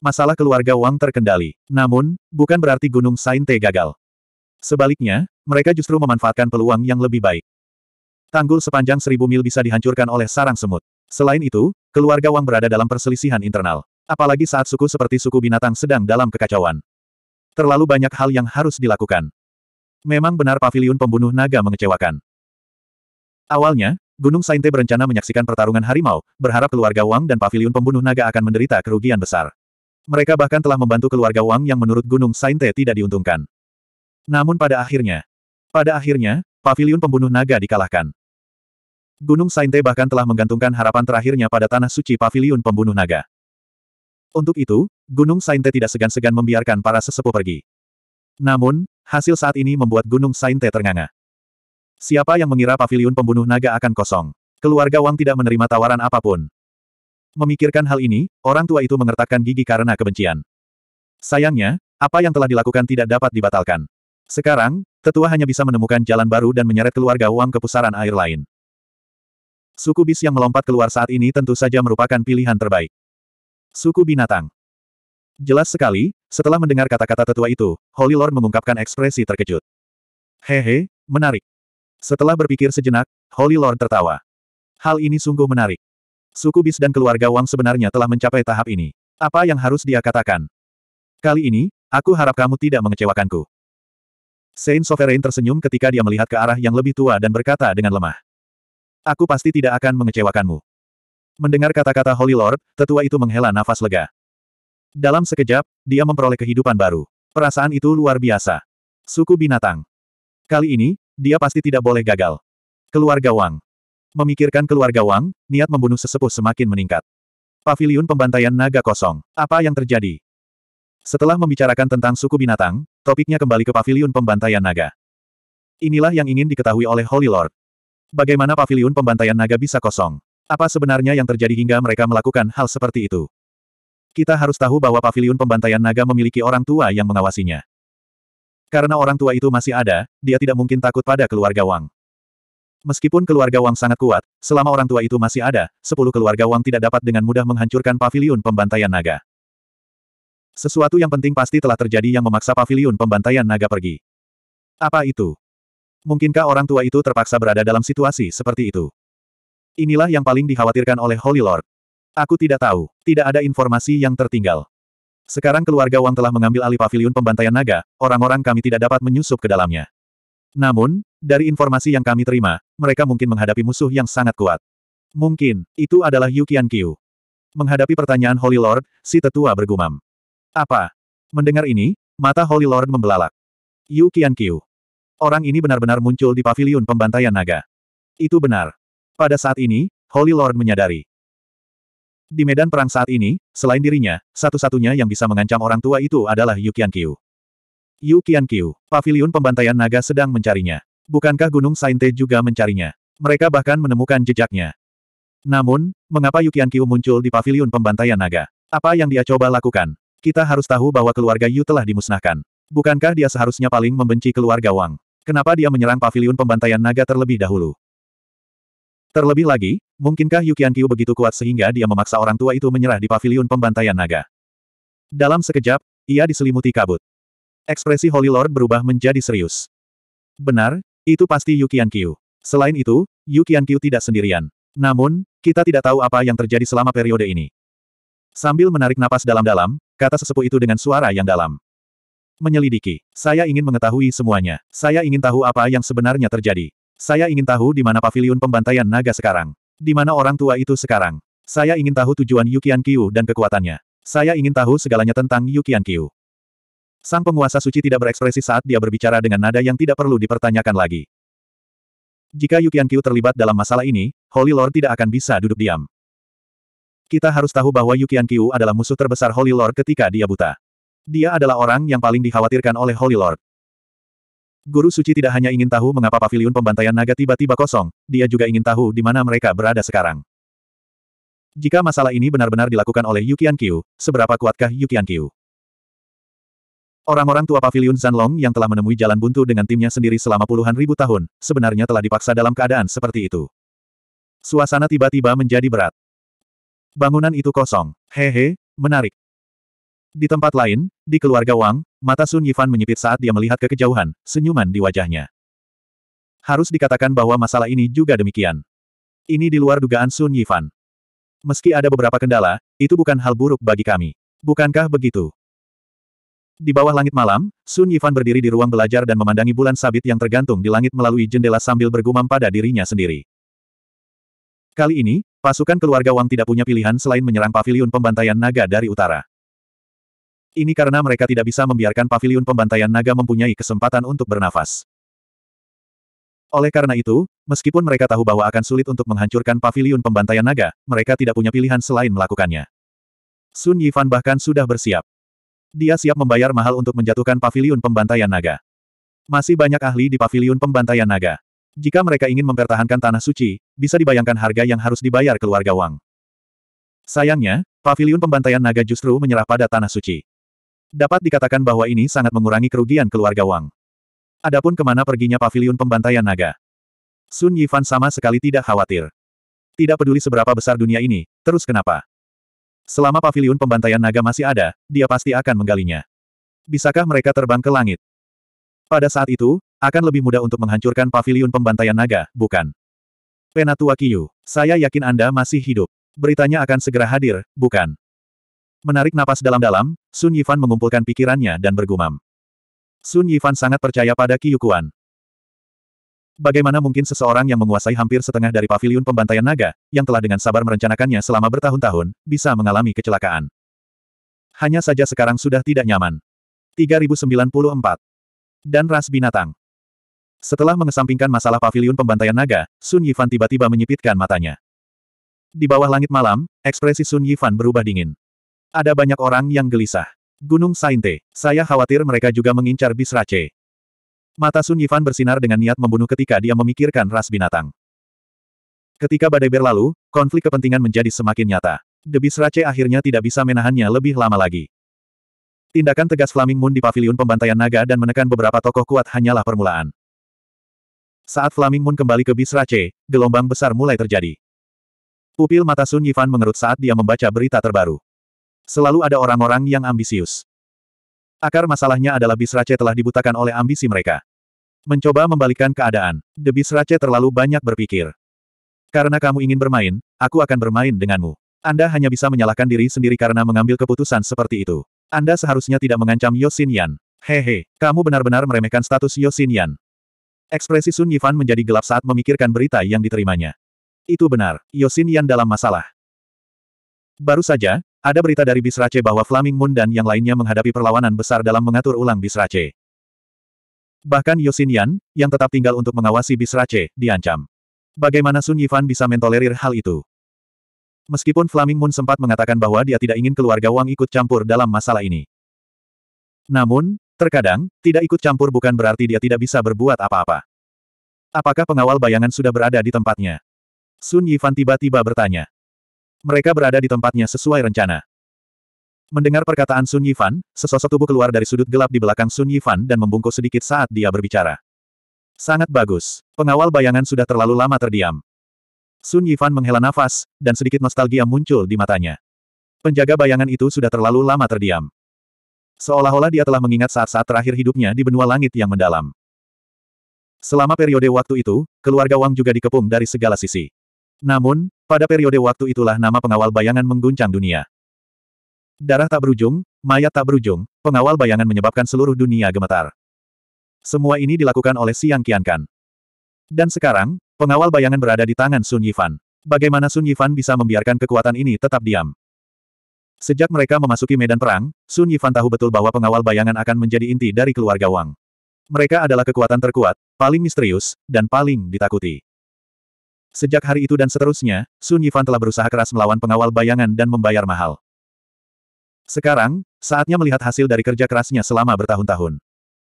Masalah keluarga Wang terkendali. Namun, bukan berarti Gunung Sainte gagal. Sebaliknya, mereka justru memanfaatkan peluang yang lebih baik. Tanggul sepanjang seribu mil bisa dihancurkan oleh sarang semut. Selain itu, keluarga Wang berada dalam perselisihan internal. Apalagi saat suku seperti suku binatang sedang dalam kekacauan. Terlalu banyak hal yang harus dilakukan. Memang benar Pavilion pembunuh naga mengecewakan. Awalnya, Gunung Sainte berencana menyaksikan pertarungan harimau, berharap keluarga Wang dan Pavilion pembunuh naga akan menderita kerugian besar. Mereka bahkan telah membantu keluarga Wang yang menurut Gunung Sainte tidak diuntungkan. Namun pada akhirnya, pada akhirnya, pavilion pembunuh naga dikalahkan. Gunung Sainte bahkan telah menggantungkan harapan terakhirnya pada tanah suci pavilion pembunuh naga. Untuk itu, Gunung Sainte tidak segan-segan membiarkan para sesepuh pergi. Namun, hasil saat ini membuat Gunung Sainte ternganga. Siapa yang mengira pavilion pembunuh naga akan kosong? Keluarga Wang tidak menerima tawaran apapun. Memikirkan hal ini, orang tua itu mengertakkan gigi karena kebencian. Sayangnya, apa yang telah dilakukan tidak dapat dibatalkan. Sekarang, tetua hanya bisa menemukan jalan baru dan menyeret keluarga Wang ke pusaran air lain. Suku bis yang melompat keluar saat ini tentu saja merupakan pilihan terbaik. Suku binatang. Jelas sekali, setelah mendengar kata-kata tetua itu, Holy Lord mengungkapkan ekspresi terkejut. Hehe, menarik. Setelah berpikir sejenak, Holy Lord tertawa. Hal ini sungguh menarik. Suku Bis dan keluarga Wang sebenarnya telah mencapai tahap ini. Apa yang harus dia katakan? Kali ini, aku harap kamu tidak mengecewakanku. Saint Sovereign tersenyum ketika dia melihat ke arah yang lebih tua dan berkata dengan lemah. Aku pasti tidak akan mengecewakanmu. Mendengar kata-kata Holy Lord, tetua itu menghela nafas lega. Dalam sekejap, dia memperoleh kehidupan baru. Perasaan itu luar biasa. Suku binatang. Kali ini, dia pasti tidak boleh gagal. Keluarga Wang. Memikirkan keluarga Wang, niat membunuh sesepuh semakin meningkat. Paviliun pembantaian naga kosong. Apa yang terjadi? Setelah membicarakan tentang suku binatang, topiknya kembali ke paviliun pembantaian naga. Inilah yang ingin diketahui oleh Holy Lord. Bagaimana paviliun pembantaian naga bisa kosong? Apa sebenarnya yang terjadi hingga mereka melakukan hal seperti itu? Kita harus tahu bahwa paviliun pembantaian naga memiliki orang tua yang mengawasinya. Karena orang tua itu masih ada, dia tidak mungkin takut pada keluarga Wang. Meskipun keluarga Wang sangat kuat, selama orang tua itu masih ada, sepuluh keluarga Wang tidak dapat dengan mudah menghancurkan pavilion pembantaian naga. Sesuatu yang penting pasti telah terjadi yang memaksa pavilion pembantaian naga pergi. Apa itu? Mungkinkah orang tua itu terpaksa berada dalam situasi seperti itu? Inilah yang paling dikhawatirkan oleh Holy Lord. Aku tidak tahu, tidak ada informasi yang tertinggal. Sekarang keluarga Wang telah mengambil alih pavilion pembantaian naga, orang-orang kami tidak dapat menyusup ke dalamnya. Namun, dari informasi yang kami terima, mereka mungkin menghadapi musuh yang sangat kuat. Mungkin, itu adalah Yu Qiu. Menghadapi pertanyaan Holy Lord, si tetua bergumam. Apa? Mendengar ini, mata Holy Lord membelalak. Yu Qiu. Orang ini benar-benar muncul di paviliun pembantaian naga. Itu benar. Pada saat ini, Holy Lord menyadari. Di medan perang saat ini, selain dirinya, satu-satunya yang bisa mengancam orang tua itu adalah Yu Qiu. Yu Qiu, pavilion pembantaian naga sedang mencarinya. Bukankah Gunung Sainte juga mencarinya? Mereka bahkan menemukan jejaknya. Namun, mengapa Yu Qiu muncul di pavilion pembantaian naga? Apa yang dia coba lakukan? Kita harus tahu bahwa keluarga Yu telah dimusnahkan. Bukankah dia seharusnya paling membenci keluarga Wang? Kenapa dia menyerang pavilion pembantaian naga terlebih dahulu? Terlebih lagi, mungkinkah Yu Qiu begitu kuat sehingga dia memaksa orang tua itu menyerah di pavilion pembantaian naga? Dalam sekejap, ia diselimuti kabut. Ekspresi Holy Lord berubah menjadi serius. Benar, itu pasti Yukian Qiu. Selain itu, Yukian Qiu tidak sendirian. Namun, kita tidak tahu apa yang terjadi selama periode ini. Sambil menarik napas dalam-dalam, kata sesepuh itu dengan suara yang dalam. Menyelidiki. Saya ingin mengetahui semuanya. Saya ingin tahu apa yang sebenarnya terjadi. Saya ingin tahu di mana pavilion pembantaian naga sekarang. Di mana orang tua itu sekarang. Saya ingin tahu tujuan Yukian Qiu dan kekuatannya. Saya ingin tahu segalanya tentang Yukian Qiu. Sang penguasa suci tidak berekspresi saat dia berbicara dengan nada yang tidak perlu dipertanyakan lagi. Jika Yukian Qiu terlibat dalam masalah ini, Holy Lord tidak akan bisa duduk diam. Kita harus tahu bahwa Yukian Qiu adalah musuh terbesar Holy Lord ketika dia buta. Dia adalah orang yang paling dikhawatirkan oleh Holy Lord. Guru Suci tidak hanya ingin tahu mengapa pavilion pembantaian naga tiba-tiba kosong, dia juga ingin tahu di mana mereka berada sekarang. Jika masalah ini benar-benar dilakukan oleh Yukian Qiu, seberapa kuatkah Yukian Qiu? Orang-orang tua Pavilion Zanlong yang telah menemui jalan buntu dengan timnya sendiri selama puluhan ribu tahun, sebenarnya telah dipaksa dalam keadaan seperti itu. Suasana tiba-tiba menjadi berat. Bangunan itu kosong. Hehe, menarik. Di tempat lain, di keluarga Wang, mata Sun Yifan menyipit saat dia melihat ke kejauhan, senyuman di wajahnya. Harus dikatakan bahwa masalah ini juga demikian. Ini di luar dugaan Sun Yifan. Meski ada beberapa kendala, itu bukan hal buruk bagi kami. Bukankah begitu? Di bawah langit malam, Sun Yifan berdiri di ruang belajar dan memandangi bulan sabit yang tergantung di langit melalui jendela sambil bergumam pada dirinya sendiri. Kali ini, pasukan keluarga Wang tidak punya pilihan selain menyerang paviliun pembantaian naga dari utara. Ini karena mereka tidak bisa membiarkan paviliun pembantaian naga mempunyai kesempatan untuk bernafas. Oleh karena itu, meskipun mereka tahu bahwa akan sulit untuk menghancurkan paviliun pembantaian naga, mereka tidak punya pilihan selain melakukannya. Sun Yifan bahkan sudah bersiap. Dia siap membayar mahal untuk menjatuhkan pavilion pembantaian naga. Masih banyak ahli di pavilion pembantaian naga. Jika mereka ingin mempertahankan tanah suci, bisa dibayangkan harga yang harus dibayar keluarga Wang. Sayangnya, pavilion pembantaian naga justru menyerah pada tanah suci. Dapat dikatakan bahwa ini sangat mengurangi kerugian keluarga Wang. Adapun kemana perginya pavilion pembantaian naga? Sun Yifan sama sekali tidak khawatir. Tidak peduli seberapa besar dunia ini, terus kenapa? Selama pavilion pembantaian naga masih ada, dia pasti akan menggalinya. Bisakah mereka terbang ke langit? Pada saat itu, akan lebih mudah untuk menghancurkan pavilion pembantaian naga, bukan? Penatua Kiyu, saya yakin Anda masih hidup. Beritanya akan segera hadir, bukan? Menarik napas dalam-dalam, Sun Yifan mengumpulkan pikirannya dan bergumam. Sun Yifan sangat percaya pada Kiyu Kuan. Bagaimana mungkin seseorang yang menguasai hampir setengah dari paviliun pembantaian naga, yang telah dengan sabar merencanakannya selama bertahun-tahun, bisa mengalami kecelakaan? Hanya saja sekarang sudah tidak nyaman. 3094. Dan ras binatang. Setelah mengesampingkan masalah paviliun pembantaian naga, Sun Yifan tiba-tiba menyipitkan matanya. Di bawah langit malam, ekspresi Sun Yifan berubah dingin. Ada banyak orang yang gelisah. Gunung Sainte, saya khawatir mereka juga mengincar bis Rache. Mata Sun Yifan bersinar dengan niat membunuh ketika dia memikirkan ras binatang. Ketika badai berlalu, konflik kepentingan menjadi semakin nyata. Debis Rache akhirnya tidak bisa menahannya lebih lama lagi. Tindakan tegas Flaming Moon di paviliun pembantaian naga dan menekan beberapa tokoh kuat hanyalah permulaan. Saat Flaming Moon kembali ke Bisrace, gelombang besar mulai terjadi. Pupil mata Sun Yifan mengerut saat dia membaca berita terbaru. Selalu ada orang-orang yang ambisius. Akar masalahnya adalah Bisrace telah dibutakan oleh ambisi mereka. Mencoba membalikkan keadaan, The Bisrace terlalu banyak berpikir. Karena kamu ingin bermain, aku akan bermain denganmu. Anda hanya bisa menyalahkan diri sendiri karena mengambil keputusan seperti itu. Anda seharusnya tidak mengancam Yosin Yan. Hehe, kamu benar-benar meremehkan status Yosin Yan. Ekspresi Sun Yifan menjadi gelap saat memikirkan berita yang diterimanya. Itu benar, Yosin Yan dalam masalah. Baru saja, ada berita dari Bisrace bahwa Flaming Moon dan yang lainnya menghadapi perlawanan besar dalam mengatur ulang Bisrace. Bahkan Yosin Yan, yang tetap tinggal untuk mengawasi Bisrace, diancam. Bagaimana Sun Yifan bisa mentolerir hal itu? Meskipun Flaming Moon sempat mengatakan bahwa dia tidak ingin keluarga Wang ikut campur dalam masalah ini. Namun, terkadang, tidak ikut campur bukan berarti dia tidak bisa berbuat apa-apa. Apakah pengawal bayangan sudah berada di tempatnya? Sun Yifan tiba-tiba bertanya. Mereka berada di tempatnya sesuai rencana. Mendengar perkataan Sun Yifan, sesosok tubuh keluar dari sudut gelap di belakang Sun Yifan dan membungkuk sedikit saat dia berbicara. Sangat bagus. Pengawal bayangan sudah terlalu lama terdiam. Sun Yifan menghela nafas, dan sedikit nostalgia muncul di matanya. Penjaga bayangan itu sudah terlalu lama terdiam. Seolah-olah dia telah mengingat saat-saat terakhir hidupnya di benua langit yang mendalam. Selama periode waktu itu, keluarga Wang juga dikepung dari segala sisi. Namun, pada periode waktu itulah nama pengawal bayangan mengguncang dunia. Darah tak berujung, mayat tak berujung, pengawal bayangan menyebabkan seluruh dunia gemetar. Semua ini dilakukan oleh Siang Qiankan. Dan sekarang, pengawal bayangan berada di tangan Sun Yifan. Bagaimana Sun Yifan bisa membiarkan kekuatan ini tetap diam? Sejak mereka memasuki medan perang, Sun Yifan tahu betul bahwa pengawal bayangan akan menjadi inti dari keluarga Wang. Mereka adalah kekuatan terkuat, paling misterius, dan paling ditakuti. Sejak hari itu dan seterusnya, Sun Yifan telah berusaha keras melawan pengawal bayangan dan membayar mahal. Sekarang, saatnya melihat hasil dari kerja kerasnya selama bertahun-tahun.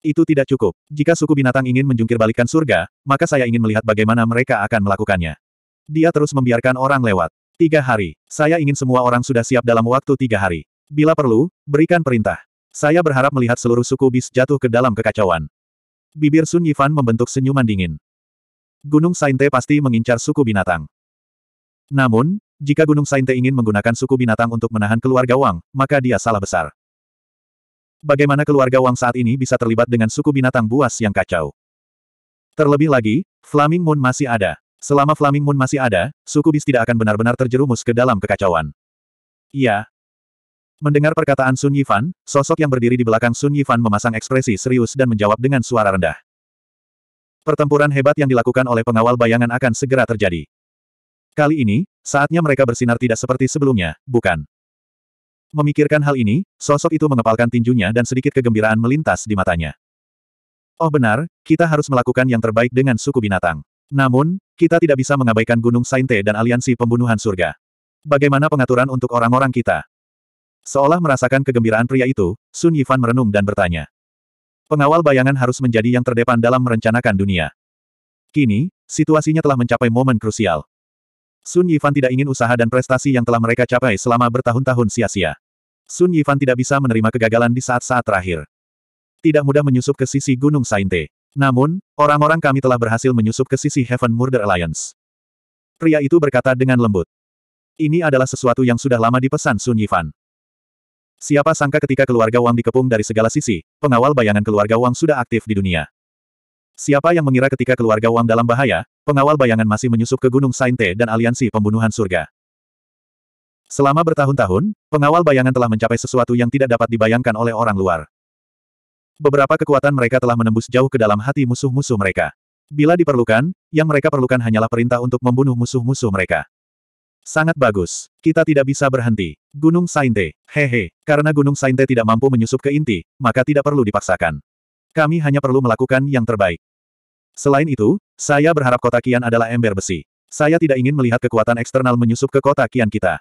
Itu tidak cukup. Jika suku binatang ingin menjungkir surga, maka saya ingin melihat bagaimana mereka akan melakukannya. Dia terus membiarkan orang lewat. Tiga hari. Saya ingin semua orang sudah siap dalam waktu tiga hari. Bila perlu, berikan perintah. Saya berharap melihat seluruh suku bis jatuh ke dalam kekacauan. Bibir Sun Yifan membentuk senyuman dingin. Gunung Sainte pasti mengincar suku binatang. Namun, jika Gunung Sainte ingin menggunakan suku binatang untuk menahan keluarga Wang, maka dia salah besar. Bagaimana keluarga Wang saat ini bisa terlibat dengan suku binatang buas yang kacau? Terlebih lagi, Flaming Moon masih ada. Selama Flaming Moon masih ada, suku bis tidak akan benar-benar terjerumus ke dalam kekacauan. Iya, Mendengar perkataan Sun Yifan, sosok yang berdiri di belakang Sun Yifan memasang ekspresi serius dan menjawab dengan suara rendah. Pertempuran hebat yang dilakukan oleh pengawal bayangan akan segera terjadi. Kali ini, saatnya mereka bersinar tidak seperti sebelumnya, bukan? Memikirkan hal ini, sosok itu mengepalkan tinjunya dan sedikit kegembiraan melintas di matanya. Oh benar, kita harus melakukan yang terbaik dengan suku binatang. Namun, kita tidak bisa mengabaikan Gunung Sainte dan aliansi pembunuhan surga. Bagaimana pengaturan untuk orang-orang kita? Seolah merasakan kegembiraan pria itu, Sun Yifan merenung dan bertanya. Pengawal bayangan harus menjadi yang terdepan dalam merencanakan dunia. Kini, situasinya telah mencapai momen krusial. Sun Yifan tidak ingin usaha dan prestasi yang telah mereka capai selama bertahun-tahun sia-sia. Sun Yifan tidak bisa menerima kegagalan di saat-saat terakhir. Tidak mudah menyusup ke sisi Gunung Sainte. Namun, orang-orang kami telah berhasil menyusup ke sisi Heaven Murder Alliance. Pria itu berkata dengan lembut. Ini adalah sesuatu yang sudah lama dipesan Sun Yifan. Siapa sangka ketika keluarga Wang dikepung dari segala sisi, pengawal bayangan keluarga Wang sudah aktif di dunia. Siapa yang mengira ketika keluarga Wang dalam bahaya, pengawal bayangan masih menyusup ke Gunung Sainte dan aliansi pembunuhan surga. Selama bertahun-tahun, pengawal bayangan telah mencapai sesuatu yang tidak dapat dibayangkan oleh orang luar. Beberapa kekuatan mereka telah menembus jauh ke dalam hati musuh-musuh mereka. Bila diperlukan, yang mereka perlukan hanyalah perintah untuk membunuh musuh-musuh mereka. Sangat bagus. Kita tidak bisa berhenti. Gunung Sainte. Hehe. Karena Gunung Sainte tidak mampu menyusup ke inti, maka tidak perlu dipaksakan. Kami hanya perlu melakukan yang terbaik. Selain itu, saya berharap kota Kian adalah ember besi. Saya tidak ingin melihat kekuatan eksternal menyusup ke kota Kian kita.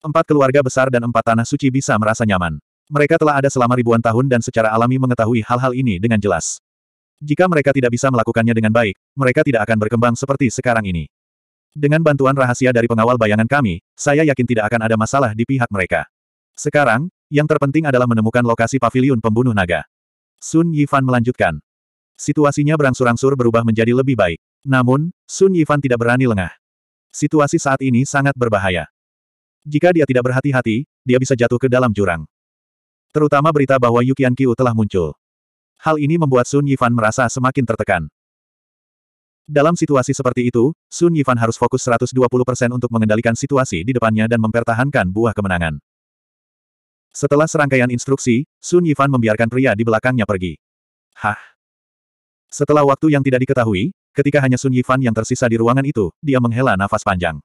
Empat keluarga besar dan empat tanah suci bisa merasa nyaman. Mereka telah ada selama ribuan tahun dan secara alami mengetahui hal-hal ini dengan jelas. Jika mereka tidak bisa melakukannya dengan baik, mereka tidak akan berkembang seperti sekarang ini. Dengan bantuan rahasia dari pengawal bayangan kami, saya yakin tidak akan ada masalah di pihak mereka. Sekarang, yang terpenting adalah menemukan lokasi paviliun pembunuh naga. Sun Yifan melanjutkan. Situasinya berangsur-angsur berubah menjadi lebih baik. Namun, Sun Yifan tidak berani lengah. Situasi saat ini sangat berbahaya. Jika dia tidak berhati-hati, dia bisa jatuh ke dalam jurang. Terutama berita bahwa Yukian Kiu telah muncul. Hal ini membuat Sun Yifan merasa semakin tertekan. Dalam situasi seperti itu, Sun Yifan harus fokus 120% untuk mengendalikan situasi di depannya dan mempertahankan buah kemenangan. Setelah serangkaian instruksi, Sun Yifan membiarkan pria di belakangnya pergi. Hah? Setelah waktu yang tidak diketahui, ketika hanya Sun Yifan yang tersisa di ruangan itu, dia menghela nafas panjang.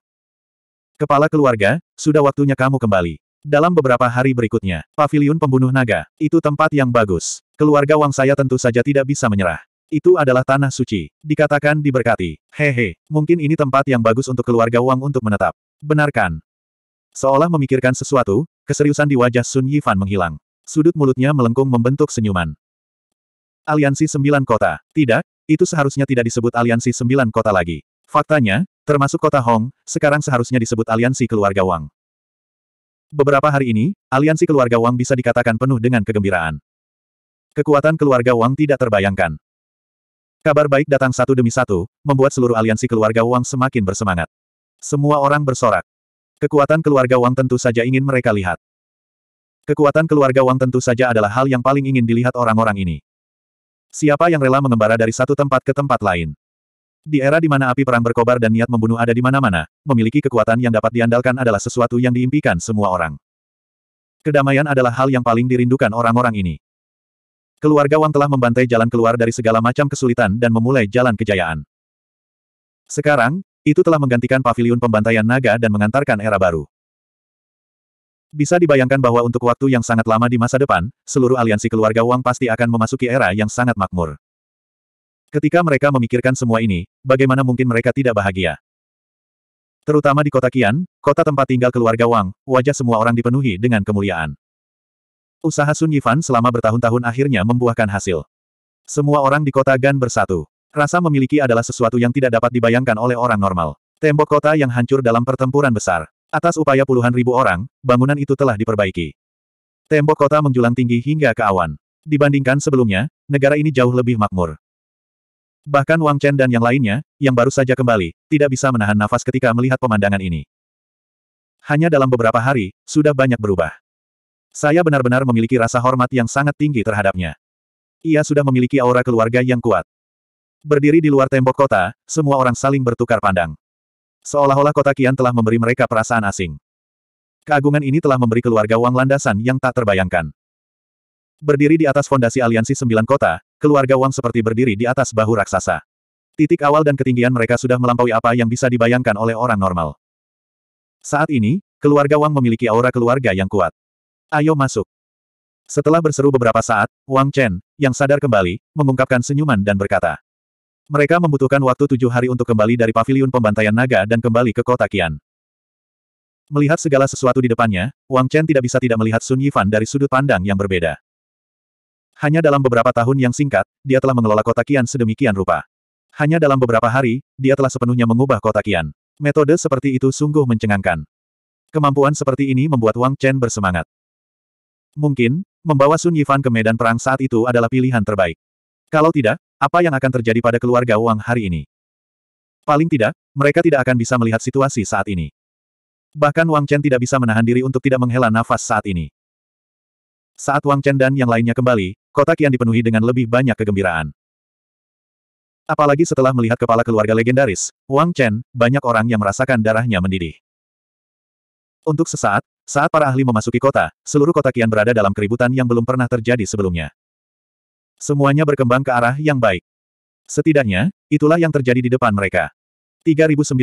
Kepala keluarga, sudah waktunya kamu kembali. Dalam beberapa hari berikutnya, paviliun pembunuh naga, itu tempat yang bagus. Keluarga Wang saya tentu saja tidak bisa menyerah. Itu adalah tanah suci. Dikatakan diberkati. Hehe, mungkin ini tempat yang bagus untuk keluarga Wang untuk menetap. Benarkan. Seolah memikirkan sesuatu, keseriusan di wajah Sun Yifan menghilang. Sudut mulutnya melengkung membentuk senyuman. Aliansi Sembilan Kota. Tidak, itu seharusnya tidak disebut Aliansi Sembilan Kota lagi. Faktanya, termasuk kota Hong, sekarang seharusnya disebut Aliansi Keluarga Wang. Beberapa hari ini, aliansi keluarga Wang bisa dikatakan penuh dengan kegembiraan. Kekuatan keluarga Wang tidak terbayangkan. Kabar baik datang satu demi satu, membuat seluruh aliansi keluarga Wang semakin bersemangat. Semua orang bersorak. Kekuatan keluarga Wang tentu saja ingin mereka lihat. Kekuatan keluarga Wang tentu saja adalah hal yang paling ingin dilihat orang-orang ini. Siapa yang rela mengembara dari satu tempat ke tempat lain? Di era di mana api perang berkobar dan niat membunuh ada di mana-mana, memiliki kekuatan yang dapat diandalkan adalah sesuatu yang diimpikan semua orang. Kedamaian adalah hal yang paling dirindukan orang-orang ini. Keluarga Wang telah membantai jalan keluar dari segala macam kesulitan dan memulai jalan kejayaan. Sekarang, itu telah menggantikan pavilion pembantaian naga dan mengantarkan era baru. Bisa dibayangkan bahwa untuk waktu yang sangat lama di masa depan, seluruh aliansi keluarga Wang pasti akan memasuki era yang sangat makmur. Ketika mereka memikirkan semua ini, bagaimana mungkin mereka tidak bahagia? Terutama di kota Kian, kota tempat tinggal keluarga Wang, wajah semua orang dipenuhi dengan kemuliaan. Usaha Sun Yifan selama bertahun-tahun akhirnya membuahkan hasil. Semua orang di kota Gan bersatu. Rasa memiliki adalah sesuatu yang tidak dapat dibayangkan oleh orang normal. Tembok kota yang hancur dalam pertempuran besar. Atas upaya puluhan ribu orang, bangunan itu telah diperbaiki. Tembok kota menjulang tinggi hingga ke awan. Dibandingkan sebelumnya, negara ini jauh lebih makmur. Bahkan Wang Chen dan yang lainnya, yang baru saja kembali, tidak bisa menahan nafas ketika melihat pemandangan ini. Hanya dalam beberapa hari, sudah banyak berubah. Saya benar-benar memiliki rasa hormat yang sangat tinggi terhadapnya. Ia sudah memiliki aura keluarga yang kuat. Berdiri di luar tembok kota, semua orang saling bertukar pandang. Seolah-olah kota Kian telah memberi mereka perasaan asing. Keagungan ini telah memberi keluarga Wang landasan yang tak terbayangkan. Berdiri di atas fondasi aliansi sembilan kota, keluarga Wang seperti berdiri di atas bahu raksasa. Titik awal dan ketinggian mereka sudah melampaui apa yang bisa dibayangkan oleh orang normal. Saat ini, keluarga Wang memiliki aura keluarga yang kuat. Ayo masuk. Setelah berseru beberapa saat, Wang Chen, yang sadar kembali, mengungkapkan senyuman dan berkata. Mereka membutuhkan waktu tujuh hari untuk kembali dari paviliun pembantaian naga dan kembali ke kota Qian. Melihat segala sesuatu di depannya, Wang Chen tidak bisa tidak melihat Sun Yifan dari sudut pandang yang berbeda. Hanya dalam beberapa tahun yang singkat, dia telah mengelola kota Qian sedemikian rupa. Hanya dalam beberapa hari, dia telah sepenuhnya mengubah kota Qian. Metode seperti itu sungguh mencengangkan. Kemampuan seperti ini membuat Wang Chen bersemangat. Mungkin, membawa Sun Yifan ke medan perang saat itu adalah pilihan terbaik. Kalau tidak, apa yang akan terjadi pada keluarga Wang hari ini? Paling tidak, mereka tidak akan bisa melihat situasi saat ini. Bahkan Wang Chen tidak bisa menahan diri untuk tidak menghela nafas saat ini. Saat Wang Chen dan yang lainnya kembali, kota kian dipenuhi dengan lebih banyak kegembiraan. Apalagi setelah melihat kepala keluarga legendaris, Wang Chen, banyak orang yang merasakan darahnya mendidih. Untuk sesaat, saat para ahli memasuki kota, seluruh kota kian berada dalam keributan yang belum pernah terjadi sebelumnya. Semuanya berkembang ke arah yang baik. Setidaknya, itulah yang terjadi di depan mereka. 3095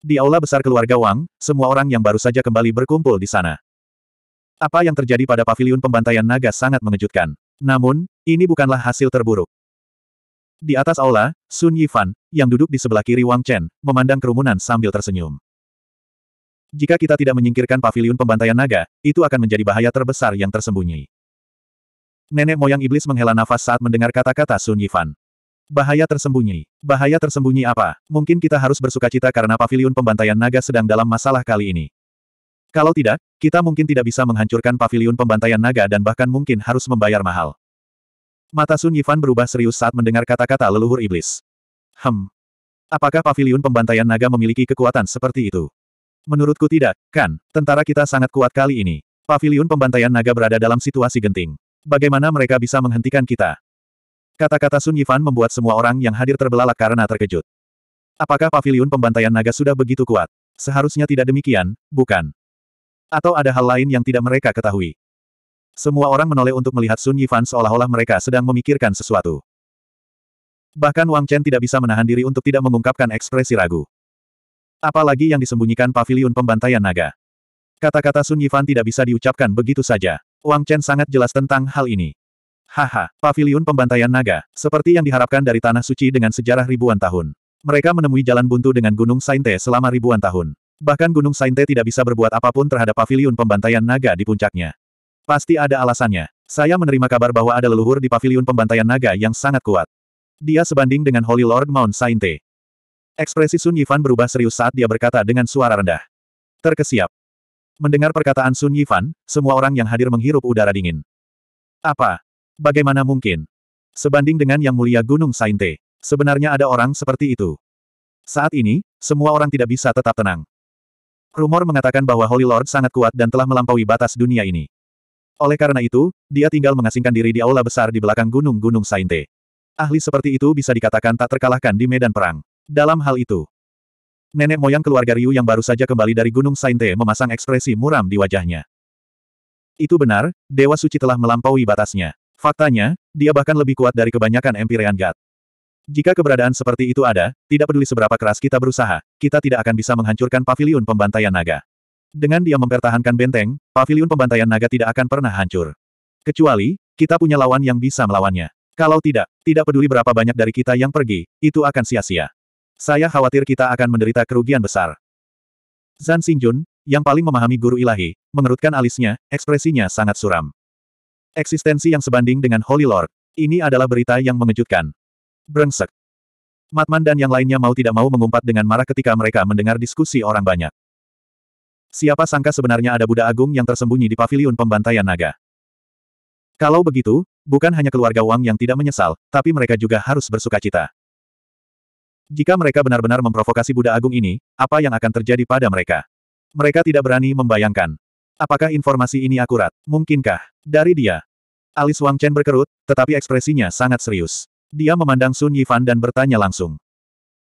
Di aula besar keluarga Wang, semua orang yang baru saja kembali berkumpul di sana. Apa yang terjadi pada paviliun pembantaian naga sangat mengejutkan. Namun, ini bukanlah hasil terburuk. Di atas aula, Sun Yifan, yang duduk di sebelah kiri Wang Chen, memandang kerumunan sambil tersenyum. Jika kita tidak menyingkirkan pavilion pembantaian naga, itu akan menjadi bahaya terbesar yang tersembunyi. Nenek moyang iblis menghela nafas saat mendengar kata-kata Sun Yifan. Bahaya tersembunyi. Bahaya tersembunyi apa? Mungkin kita harus bersuka cita karena pavilion pembantaian naga sedang dalam masalah kali ini. Kalau tidak, kita mungkin tidak bisa menghancurkan pavilion pembantaian naga dan bahkan mungkin harus membayar mahal. Mata Sun Yifan berubah serius saat mendengar kata-kata leluhur iblis. Hem. Apakah pavilion pembantaian naga memiliki kekuatan seperti itu? Menurutku tidak, kan? Tentara kita sangat kuat kali ini. Paviliun pembantaian naga berada dalam situasi genting. Bagaimana mereka bisa menghentikan kita? Kata-kata Sun Yifan membuat semua orang yang hadir terbelalak karena terkejut. Apakah paviliun pembantaian naga sudah begitu kuat? Seharusnya tidak demikian, bukan? Atau ada hal lain yang tidak mereka ketahui? Semua orang menoleh untuk melihat Sun Yifan seolah-olah mereka sedang memikirkan sesuatu. Bahkan Wang Chen tidak bisa menahan diri untuk tidak mengungkapkan ekspresi ragu. Apalagi yang disembunyikan pavilion pembantaian naga. Kata-kata Sun Yifan tidak bisa diucapkan begitu saja. Wang Chen sangat jelas tentang hal ini. Haha, pavilion pembantaian naga, seperti yang diharapkan dari Tanah Suci dengan sejarah ribuan tahun. Mereka menemui jalan buntu dengan Gunung Sainte selama ribuan tahun. Bahkan Gunung Sainte tidak bisa berbuat apapun terhadap pavilion pembantaian naga di puncaknya. Pasti ada alasannya. Saya menerima kabar bahwa ada leluhur di pavilion pembantaian naga yang sangat kuat. Dia sebanding dengan Holy Lord Mount Sainte. Ekspresi Sun Yifan berubah serius saat dia berkata dengan suara rendah. Terkesiap. Mendengar perkataan Sun Yifan, semua orang yang hadir menghirup udara dingin. Apa? Bagaimana mungkin? Sebanding dengan Yang Mulia Gunung Sainte, sebenarnya ada orang seperti itu. Saat ini, semua orang tidak bisa tetap tenang. Rumor mengatakan bahwa Holy Lord sangat kuat dan telah melampaui batas dunia ini. Oleh karena itu, dia tinggal mengasingkan diri di aula besar di belakang gunung-gunung Sainte. Ahli seperti itu bisa dikatakan tak terkalahkan di medan perang. Dalam hal itu, nenek moyang keluarga Ryu yang baru saja kembali dari Gunung Sainte memasang ekspresi muram di wajahnya. Itu benar, Dewa Suci telah melampaui batasnya. Faktanya, dia bahkan lebih kuat dari kebanyakan Empyrean God. Jika keberadaan seperti itu ada, tidak peduli seberapa keras kita berusaha, kita tidak akan bisa menghancurkan pavilion pembantaian naga. Dengan dia mempertahankan benteng, pavilion pembantaian naga tidak akan pernah hancur. Kecuali, kita punya lawan yang bisa melawannya. Kalau tidak, tidak peduli berapa banyak dari kita yang pergi, itu akan sia-sia. Saya khawatir kita akan menderita kerugian besar. Zan Xingjun, yang paling memahami guru ilahi, mengerutkan alisnya, ekspresinya sangat suram. Eksistensi yang sebanding dengan Holy Lord. Ini adalah berita yang mengejutkan. Brengsek. Matman dan yang lainnya mau tidak mau mengumpat dengan marah ketika mereka mendengar diskusi orang banyak. Siapa sangka sebenarnya ada Buddha Agung yang tersembunyi di paviliun pembantaian naga. Kalau begitu, bukan hanya keluarga Wang yang tidak menyesal, tapi mereka juga harus bersuka cita. Jika mereka benar-benar memprovokasi Buddha Agung ini, apa yang akan terjadi pada mereka? Mereka tidak berani membayangkan. Apakah informasi ini akurat? Mungkinkah? Dari dia. Alis Wang Chen berkerut, tetapi ekspresinya sangat serius. Dia memandang Sun Yifan dan bertanya langsung.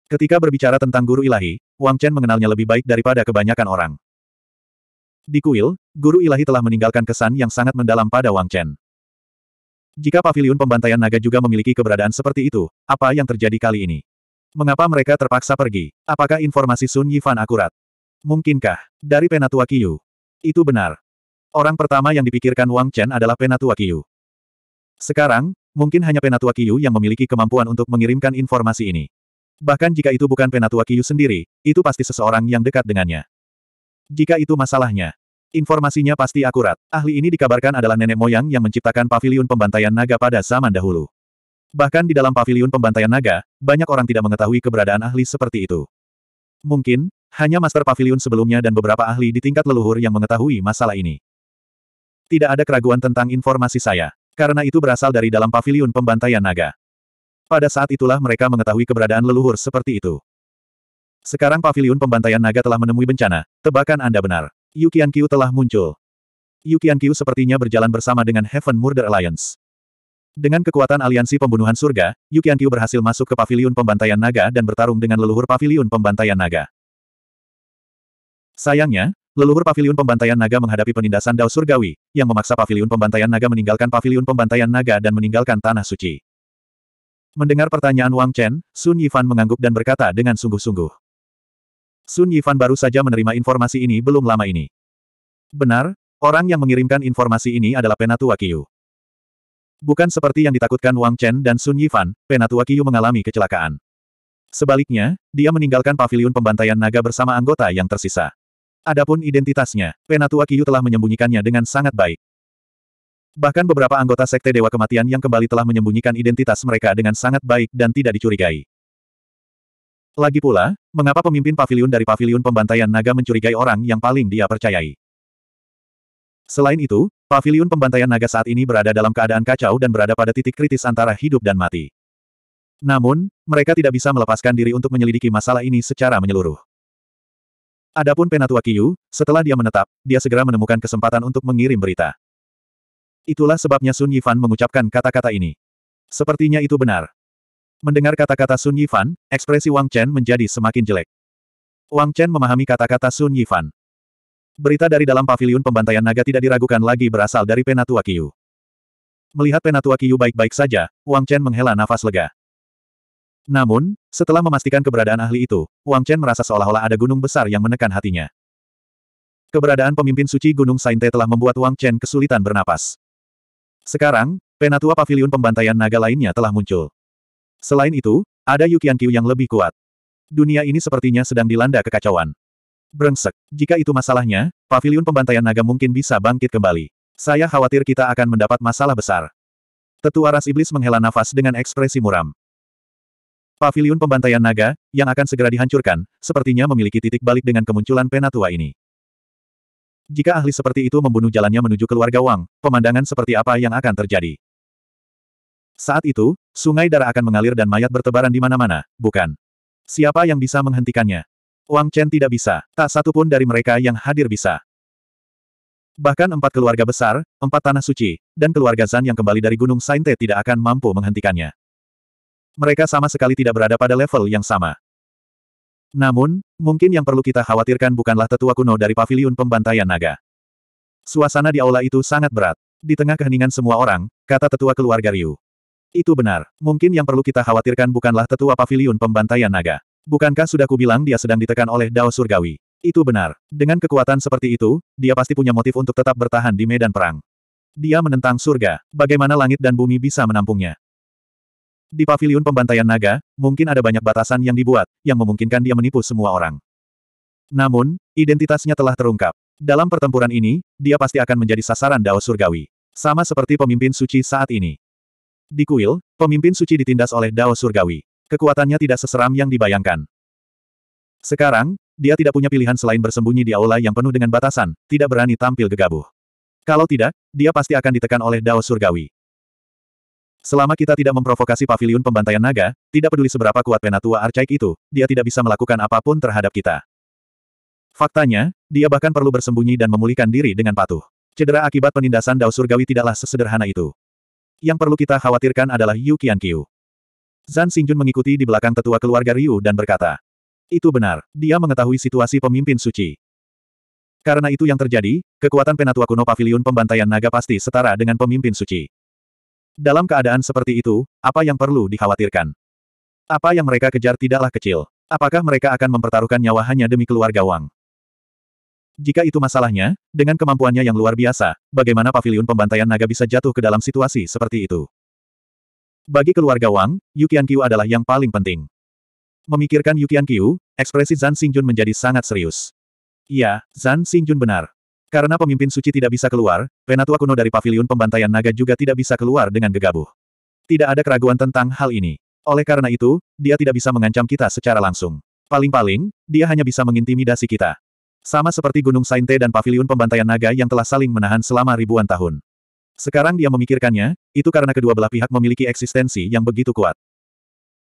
Ketika berbicara tentang guru ilahi, Wang Chen mengenalnya lebih baik daripada kebanyakan orang. Di kuil, guru ilahi telah meninggalkan kesan yang sangat mendalam pada Wang Chen. Jika Paviliun pembantaian naga juga memiliki keberadaan seperti itu, apa yang terjadi kali ini? Mengapa mereka terpaksa pergi? Apakah informasi Sun Yifan akurat? Mungkinkah? Dari Penatua Qiyu. Itu benar. Orang pertama yang dipikirkan Wang Chen adalah Penatua Qiyu. Sekarang, mungkin hanya Penatua Qiyu yang memiliki kemampuan untuk mengirimkan informasi ini. Bahkan jika itu bukan Penatua Qiyu sendiri, itu pasti seseorang yang dekat dengannya. Jika itu masalahnya, informasinya pasti akurat. Ahli ini dikabarkan adalah nenek moyang yang menciptakan pavilion pembantaian naga pada zaman dahulu. Bahkan di dalam pavilion pembantaian naga, banyak orang tidak mengetahui keberadaan ahli seperti itu. Mungkin, hanya master pavilion sebelumnya dan beberapa ahli di tingkat leluhur yang mengetahui masalah ini. Tidak ada keraguan tentang informasi saya, karena itu berasal dari dalam pavilion pembantaian naga. Pada saat itulah mereka mengetahui keberadaan leluhur seperti itu. Sekarang pavilion pembantaian naga telah menemui bencana, tebakan Anda benar. Yukian Kyu telah muncul. Yukian Kyu sepertinya berjalan bersama dengan Heaven Murder Alliance. Dengan kekuatan aliansi pembunuhan surga, Yukiankyu berhasil masuk ke paviliun pembantaian naga dan bertarung dengan leluhur paviliun pembantaian naga. Sayangnya, leluhur paviliun pembantaian naga menghadapi penindasan Dao Surgawi, yang memaksa paviliun pembantaian naga meninggalkan paviliun pembantaian naga dan meninggalkan tanah suci. Mendengar pertanyaan Wang Chen, Sun Yifan mengangguk dan berkata dengan sungguh-sungguh. Sun Yifan baru saja menerima informasi ini belum lama ini. Benar, orang yang mengirimkan informasi ini adalah Penatua Qiu. Bukan seperti yang ditakutkan Wang Chen dan Sun Yifan, Penatua Qiyu mengalami kecelakaan. Sebaliknya, dia meninggalkan paviliun pembantaian naga bersama anggota yang tersisa. Adapun identitasnya, Penatua Qiyu telah menyembunyikannya dengan sangat baik. Bahkan beberapa anggota Sekte Dewa Kematian yang kembali telah menyembunyikan identitas mereka dengan sangat baik dan tidak dicurigai. Lagi pula, mengapa pemimpin paviliun dari paviliun pembantaian naga mencurigai orang yang paling dia percayai? Selain itu, pavilion pembantaian naga saat ini berada dalam keadaan kacau dan berada pada titik kritis antara hidup dan mati. Namun, mereka tidak bisa melepaskan diri untuk menyelidiki masalah ini secara menyeluruh. Adapun Penatua Kiyu, setelah dia menetap, dia segera menemukan kesempatan untuk mengirim berita. Itulah sebabnya Sun Yifan mengucapkan kata-kata ini. Sepertinya itu benar. Mendengar kata-kata Sun Yifan, ekspresi Wang Chen menjadi semakin jelek. Wang Chen memahami kata-kata Sun Yifan. Berita dari dalam paviliun pembantaian naga tidak diragukan lagi berasal dari Penatua Kiyu. Melihat Penatua Kiyu baik-baik saja, Wang Chen menghela nafas lega. Namun, setelah memastikan keberadaan ahli itu, Wang Chen merasa seolah-olah ada gunung besar yang menekan hatinya. Keberadaan pemimpin suci Gunung Sainte telah membuat Wang Chen kesulitan bernapas. Sekarang, Penatua Paviliun Pembantaian Naga lainnya telah muncul. Selain itu, ada Yukian Qiankiu yang lebih kuat. Dunia ini sepertinya sedang dilanda kekacauan. Brengsek. Jika itu masalahnya, pavilion pembantaian naga mungkin bisa bangkit kembali. Saya khawatir kita akan mendapat masalah besar. Tetua ras iblis menghela nafas dengan ekspresi muram. Pavilion pembantaian naga, yang akan segera dihancurkan, sepertinya memiliki titik balik dengan kemunculan penatua ini. Jika ahli seperti itu membunuh jalannya menuju keluarga Wang, pemandangan seperti apa yang akan terjadi? Saat itu, sungai darah akan mengalir dan mayat bertebaran di mana-mana, bukan? Siapa yang bisa menghentikannya? Wang Chen tidak bisa. Tak satu pun dari mereka yang hadir bisa. Bahkan empat keluarga besar, empat tanah suci, dan keluarga Zan yang kembali dari Gunung Sainte tidak akan mampu menghentikannya. Mereka sama sekali tidak berada pada level yang sama. Namun, mungkin yang perlu kita khawatirkan bukanlah tetua kuno dari paviliun pembantaian naga. Suasana di aula itu sangat berat. Di tengah keheningan semua orang, kata tetua keluarga Ryu. Itu benar. Mungkin yang perlu kita khawatirkan bukanlah tetua paviliun pembantaian naga. Bukankah sudah kubilang dia sedang ditekan oleh Dao Surgawi? Itu benar. Dengan kekuatan seperti itu, dia pasti punya motif untuk tetap bertahan di medan perang. Dia menentang surga. Bagaimana langit dan bumi bisa menampungnya? Di paviliun pembantaian naga, mungkin ada banyak batasan yang dibuat, yang memungkinkan dia menipu semua orang. Namun, identitasnya telah terungkap. Dalam pertempuran ini, dia pasti akan menjadi sasaran Dao Surgawi. Sama seperti pemimpin suci saat ini. Di kuil, pemimpin suci ditindas oleh Dao Surgawi. Kekuatannya tidak seseram yang dibayangkan. Sekarang, dia tidak punya pilihan selain bersembunyi di aula yang penuh dengan batasan, tidak berani tampil gegabah. Kalau tidak, dia pasti akan ditekan oleh Dao Surgawi. Selama kita tidak memprovokasi pavilion pembantaian naga, tidak peduli seberapa kuat penatua arcaik itu, dia tidak bisa melakukan apapun terhadap kita. Faktanya, dia bahkan perlu bersembunyi dan memulihkan diri dengan patuh. Cedera akibat penindasan Dao Surgawi tidaklah sesederhana itu. Yang perlu kita khawatirkan adalah Yu Qian Zan Xingjun mengikuti di belakang tetua keluarga Ryu dan berkata. Itu benar, dia mengetahui situasi pemimpin suci. Karena itu yang terjadi, kekuatan penatua kuno pavilion pembantaian naga pasti setara dengan pemimpin suci. Dalam keadaan seperti itu, apa yang perlu dikhawatirkan? Apa yang mereka kejar tidaklah kecil. Apakah mereka akan mempertaruhkan nyawa hanya demi keluarga Wang? Jika itu masalahnya, dengan kemampuannya yang luar biasa, bagaimana pavilion pembantaian naga bisa jatuh ke dalam situasi seperti itu? Bagi keluarga Wang, Yukian Qiu adalah yang paling penting. Memikirkan Yukian Qiu, ekspresi Zan Xingjun menjadi sangat serius. Iya, Zan Xingjun benar. Karena pemimpin suci tidak bisa keluar, penatua kuno dari paviliun pembantaian naga juga tidak bisa keluar dengan gegabah. Tidak ada keraguan tentang hal ini. Oleh karena itu, dia tidak bisa mengancam kita secara langsung. Paling-paling, dia hanya bisa mengintimidasi kita. Sama seperti Gunung Sainte dan paviliun pembantaian naga yang telah saling menahan selama ribuan tahun. Sekarang dia memikirkannya, itu karena kedua belah pihak memiliki eksistensi yang begitu kuat.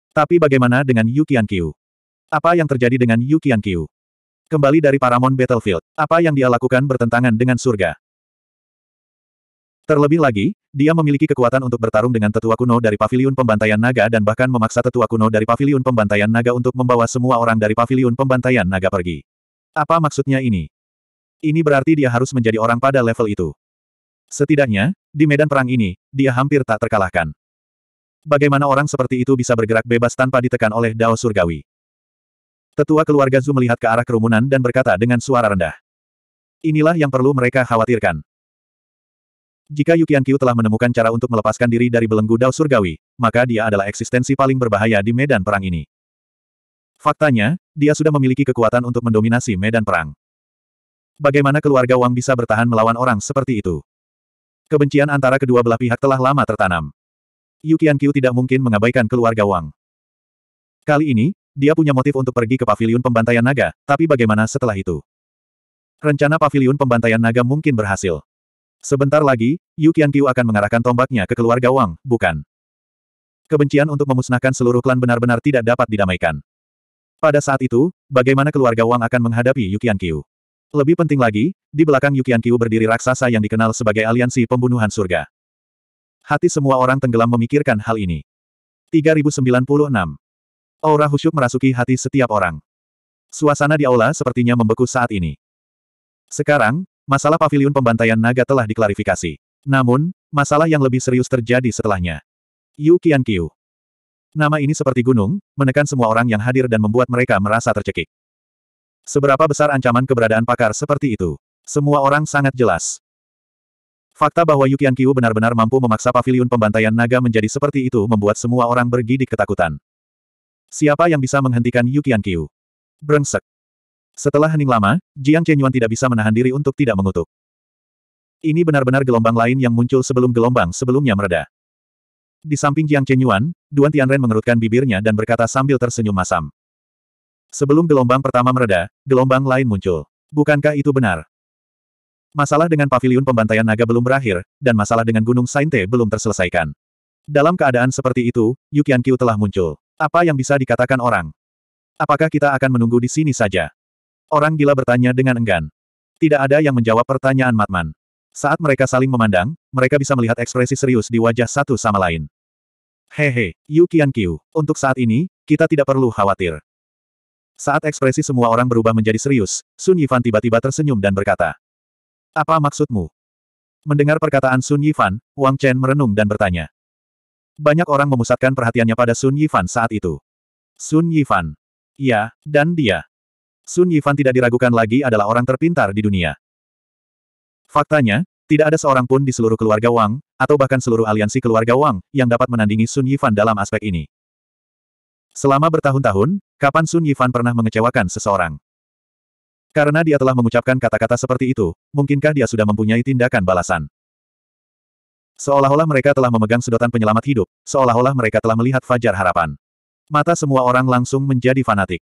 Tapi bagaimana dengan Yu Apa yang terjadi dengan Yu Kembali dari Paramon Battlefield, apa yang dia lakukan bertentangan dengan surga? Terlebih lagi, dia memiliki kekuatan untuk bertarung dengan tetua kuno dari paviliun pembantaian naga dan bahkan memaksa tetua kuno dari paviliun pembantaian naga untuk membawa semua orang dari paviliun pembantaian naga pergi. Apa maksudnya ini? Ini berarti dia harus menjadi orang pada level itu. Setidaknya, di medan perang ini, dia hampir tak terkalahkan. Bagaimana orang seperti itu bisa bergerak bebas tanpa ditekan oleh Dao Surgawi? Tetua keluarga Zhu melihat ke arah kerumunan dan berkata dengan suara rendah. Inilah yang perlu mereka khawatirkan. Jika Yukian Qiu telah menemukan cara untuk melepaskan diri dari belenggu Dao Surgawi, maka dia adalah eksistensi paling berbahaya di medan perang ini. Faktanya, dia sudah memiliki kekuatan untuk mendominasi medan perang. Bagaimana keluarga Wang bisa bertahan melawan orang seperti itu? Kebencian antara kedua belah pihak telah lama tertanam. Yu Qianqiu tidak mungkin mengabaikan keluarga Wang. Kali ini, dia punya motif untuk pergi ke paviliun pembantaian naga, tapi bagaimana setelah itu? Rencana paviliun pembantaian naga mungkin berhasil. Sebentar lagi, Yu Qianqiu akan mengarahkan tombaknya ke keluarga Wang, bukan? Kebencian untuk memusnahkan seluruh klan benar-benar tidak dapat didamaikan. Pada saat itu, bagaimana keluarga Wang akan menghadapi Yu Qianqiu? Lebih penting lagi, di belakang Yukian Kiu berdiri raksasa yang dikenal sebagai aliansi pembunuhan surga. Hati semua orang tenggelam memikirkan hal ini. 3096. Aura husyuk merasuki hati setiap orang. Suasana di aula sepertinya membeku saat ini. Sekarang, masalah pavilion pembantaian naga telah diklarifikasi. Namun, masalah yang lebih serius terjadi setelahnya. Yu Qian Nama ini seperti gunung, menekan semua orang yang hadir dan membuat mereka merasa tercekik. Seberapa besar ancaman keberadaan pakar seperti itu? Semua orang sangat jelas. Fakta bahwa Yukian Kiu benar-benar mampu memaksa pavilion pembantaian naga menjadi seperti itu membuat semua orang bergidik ketakutan. Siapa yang bisa menghentikan Yukian Kiu? Brengsek. Setelah hening lama, Jiang Chenyuan tidak bisa menahan diri untuk tidak mengutuk. Ini benar-benar gelombang lain yang muncul sebelum gelombang sebelumnya mereda. Di samping Jiang Chenyuan, Duan Tianren mengerutkan bibirnya dan berkata sambil tersenyum masam. Sebelum gelombang pertama mereda, gelombang lain muncul. Bukankah itu benar? Masalah dengan pavilion pembantaian naga belum berakhir, dan masalah dengan Gunung Sainte belum terselesaikan. Dalam keadaan seperti itu, Yukian Qiu telah muncul. Apa yang bisa dikatakan orang? Apakah kita akan menunggu di sini saja? Orang gila bertanya dengan enggan. Tidak ada yang menjawab pertanyaan Matman. Saat mereka saling memandang, mereka bisa melihat ekspresi serius di wajah satu sama lain. Hehe, Yukian Qiu, untuk saat ini, kita tidak perlu khawatir. Saat ekspresi semua orang berubah menjadi serius, Sun Yifan tiba-tiba tersenyum dan berkata. Apa maksudmu? Mendengar perkataan Sun Yifan, Wang Chen merenung dan bertanya. Banyak orang memusatkan perhatiannya pada Sun Yifan saat itu. Sun Yifan. ya, dan dia. Sun Yifan tidak diragukan lagi adalah orang terpintar di dunia. Faktanya, tidak ada seorang pun di seluruh keluarga Wang, atau bahkan seluruh aliansi keluarga Wang, yang dapat menandingi Sun Yifan dalam aspek ini. Selama bertahun-tahun, kapan Sun Yifan pernah mengecewakan seseorang? Karena dia telah mengucapkan kata-kata seperti itu, mungkinkah dia sudah mempunyai tindakan balasan? Seolah-olah mereka telah memegang sedotan penyelamat hidup, seolah-olah mereka telah melihat fajar harapan. Mata semua orang langsung menjadi fanatik.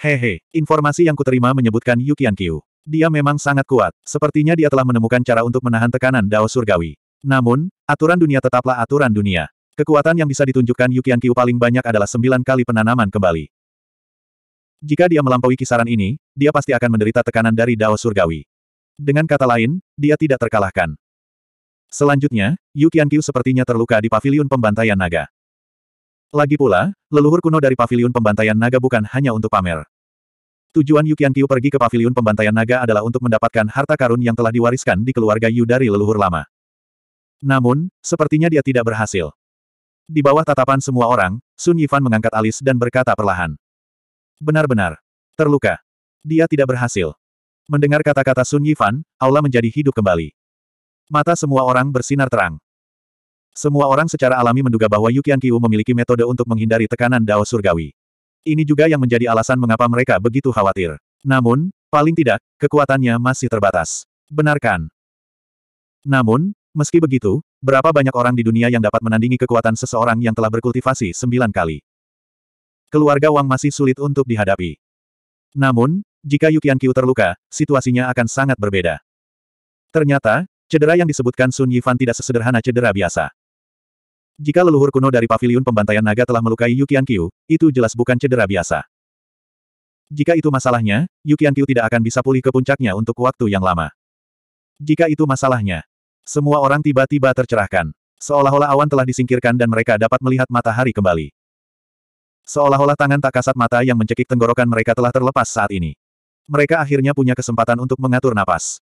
Hehe, informasi yang kuterima menyebutkan Yukian Qianqiu. Dia memang sangat kuat, sepertinya dia telah menemukan cara untuk menahan tekanan Dao Surgawi. Namun, aturan dunia tetaplah aturan dunia. Kekuatan yang bisa ditunjukkan Yukian Kiu paling banyak adalah sembilan kali penanaman kembali. Jika dia melampaui kisaran ini, dia pasti akan menderita tekanan dari Dao Surgawi. Dengan kata lain, dia tidak terkalahkan. Selanjutnya, Yukian Kiu sepertinya terluka di Paviliun pembantaian naga. Lagi pula, leluhur kuno dari Paviliun pembantaian naga bukan hanya untuk pamer. Tujuan Yukian Kiu pergi ke Paviliun pembantaian naga adalah untuk mendapatkan harta karun yang telah diwariskan di keluarga Yu dari leluhur lama. Namun, sepertinya dia tidak berhasil. Di bawah tatapan semua orang, Sun Yifan mengangkat alis dan berkata perlahan. Benar-benar. Terluka. Dia tidak berhasil. Mendengar kata-kata Sun Yifan, aula menjadi hidup kembali. Mata semua orang bersinar terang. Semua orang secara alami menduga bahwa Yukian Kiu memiliki metode untuk menghindari tekanan Dao Surgawi. Ini juga yang menjadi alasan mengapa mereka begitu khawatir. Namun, paling tidak, kekuatannya masih terbatas. Benarkan. Namun, Meski begitu, berapa banyak orang di dunia yang dapat menandingi kekuatan seseorang yang telah berkultivasi sembilan kali? Keluarga Wang masih sulit untuk dihadapi. Namun, jika Yukian Qiu terluka, situasinya akan sangat berbeda. Ternyata, cedera yang disebutkan Sun Yifan tidak sesederhana cedera biasa. Jika leluhur kuno dari paviliun pembantaian naga telah melukai Yukian Qiu, itu jelas bukan cedera biasa. Jika itu masalahnya, Yukian Qiu tidak akan bisa pulih ke puncaknya untuk waktu yang lama. Jika itu masalahnya, semua orang tiba-tiba tercerahkan. Seolah-olah awan telah disingkirkan dan mereka dapat melihat matahari kembali. Seolah-olah tangan tak kasat mata yang mencekik tenggorokan mereka telah terlepas saat ini. Mereka akhirnya punya kesempatan untuk mengatur napas.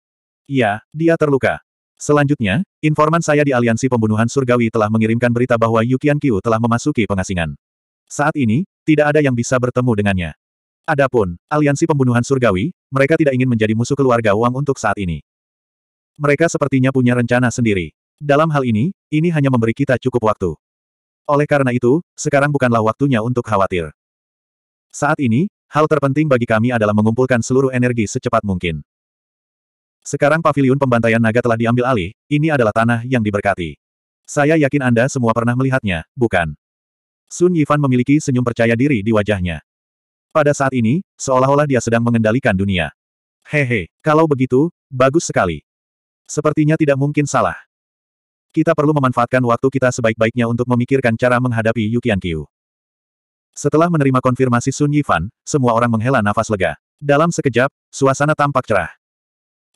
Iya, dia terluka. Selanjutnya, informan saya di Aliansi Pembunuhan Surgawi telah mengirimkan berita bahwa Yukian Qiu telah memasuki pengasingan. Saat ini, tidak ada yang bisa bertemu dengannya. Adapun, Aliansi Pembunuhan Surgawi, mereka tidak ingin menjadi musuh keluarga Wang untuk saat ini. Mereka sepertinya punya rencana sendiri. Dalam hal ini, ini hanya memberi kita cukup waktu. Oleh karena itu, sekarang bukanlah waktunya untuk khawatir. Saat ini, hal terpenting bagi kami adalah mengumpulkan seluruh energi secepat mungkin. Sekarang paviliun pembantaian naga telah diambil alih, ini adalah tanah yang diberkati. Saya yakin Anda semua pernah melihatnya, bukan? Sun Yifan memiliki senyum percaya diri di wajahnya. Pada saat ini, seolah-olah dia sedang mengendalikan dunia. Hehe, kalau begitu, bagus sekali. Sepertinya tidak mungkin salah. Kita perlu memanfaatkan waktu kita sebaik-baiknya untuk memikirkan cara menghadapi Yukian Qiu. Setelah menerima konfirmasi Sun Yifan, semua orang menghela nafas lega. Dalam sekejap, suasana tampak cerah.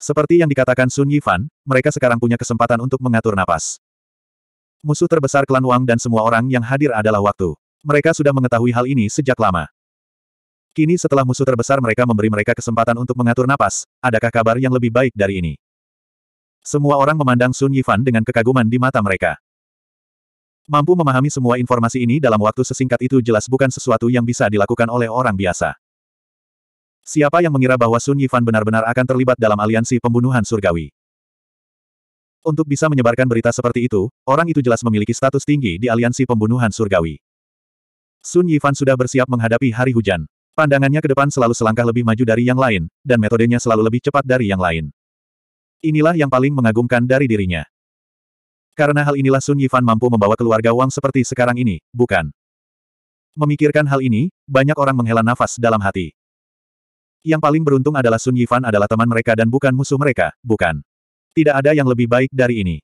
Seperti yang dikatakan Sun Yifan, mereka sekarang punya kesempatan untuk mengatur napas. Musuh terbesar klan Wang dan semua orang yang hadir adalah waktu. Mereka sudah mengetahui hal ini sejak lama. Kini setelah musuh terbesar mereka memberi mereka kesempatan untuk mengatur napas, adakah kabar yang lebih baik dari ini? Semua orang memandang Sun Yifan dengan kekaguman di mata mereka. Mampu memahami semua informasi ini dalam waktu sesingkat itu jelas bukan sesuatu yang bisa dilakukan oleh orang biasa. Siapa yang mengira bahwa Sun Yifan benar-benar akan terlibat dalam aliansi pembunuhan surgawi? Untuk bisa menyebarkan berita seperti itu, orang itu jelas memiliki status tinggi di aliansi pembunuhan surgawi. Sun Yifan sudah bersiap menghadapi hari hujan. Pandangannya ke depan selalu selangkah lebih maju dari yang lain, dan metodenya selalu lebih cepat dari yang lain. Inilah yang paling mengagumkan dari dirinya. Karena hal inilah Sun Yifan mampu membawa keluarga Wang seperti sekarang ini, bukan? Memikirkan hal ini, banyak orang menghela nafas dalam hati. Yang paling beruntung adalah Sun Yifan adalah teman mereka dan bukan musuh mereka, bukan? Tidak ada yang lebih baik dari ini.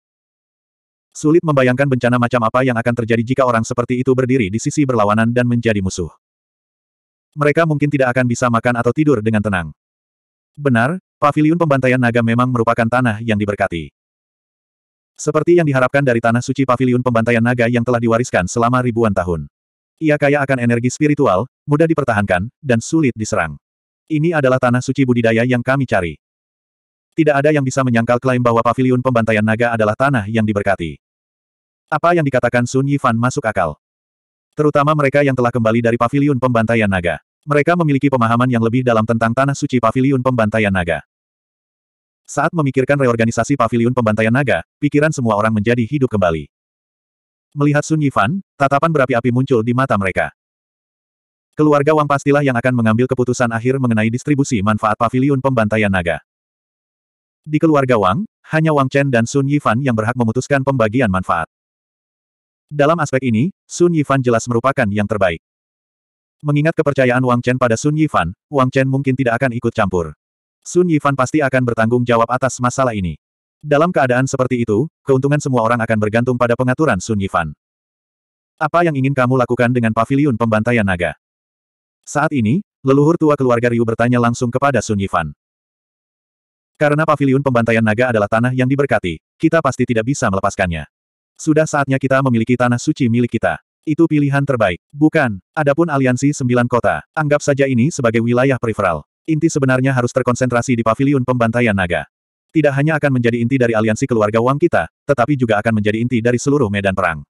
Sulit membayangkan bencana macam apa yang akan terjadi jika orang seperti itu berdiri di sisi berlawanan dan menjadi musuh mereka mungkin tidak akan bisa makan atau tidur dengan tenang. Benar, Pavilion pembantaian naga memang merupakan tanah yang diberkati. Seperti yang diharapkan dari tanah suci Pavilion pembantaian naga yang telah diwariskan selama ribuan tahun. Ia kaya akan energi spiritual, mudah dipertahankan, dan sulit diserang. Ini adalah tanah suci budidaya yang kami cari. Tidak ada yang bisa menyangkal klaim bahwa Pavilion pembantaian naga adalah tanah yang diberkati. Apa yang dikatakan Sun Yifan masuk akal. Terutama mereka yang telah kembali dari Pavilion pembantaian naga. Mereka memiliki pemahaman yang lebih dalam tentang tanah suci paviliun pembantaian naga. Saat memikirkan reorganisasi paviliun pembantaian naga, pikiran semua orang menjadi hidup kembali. Melihat Sun Yifan, tatapan berapi-api muncul di mata mereka. Keluarga Wang pastilah yang akan mengambil keputusan akhir mengenai distribusi manfaat paviliun pembantaian naga. Di keluarga Wang, hanya Wang Chen dan Sun Yifan yang berhak memutuskan pembagian manfaat. Dalam aspek ini, Sun Yifan jelas merupakan yang terbaik. Mengingat kepercayaan Wang Chen pada Sun Yifan, Wang Chen mungkin tidak akan ikut campur. Sun Yifan pasti akan bertanggung jawab atas masalah ini. Dalam keadaan seperti itu, keuntungan semua orang akan bergantung pada pengaturan Sun Yifan. Apa yang ingin kamu lakukan dengan paviliun pembantaian naga? Saat ini, leluhur tua keluarga Ryu bertanya langsung kepada Sun Yifan. Karena paviliun pembantaian naga adalah tanah yang diberkati, kita pasti tidak bisa melepaskannya. Sudah saatnya kita memiliki tanah suci milik kita. Itu pilihan terbaik. Bukan, adapun aliansi sembilan kota, anggap saja ini sebagai wilayah peripheral. Inti sebenarnya harus terkonsentrasi di paviliun pembantaian naga. Tidak hanya akan menjadi inti dari aliansi keluarga Wang kita, tetapi juga akan menjadi inti dari seluruh medan perang.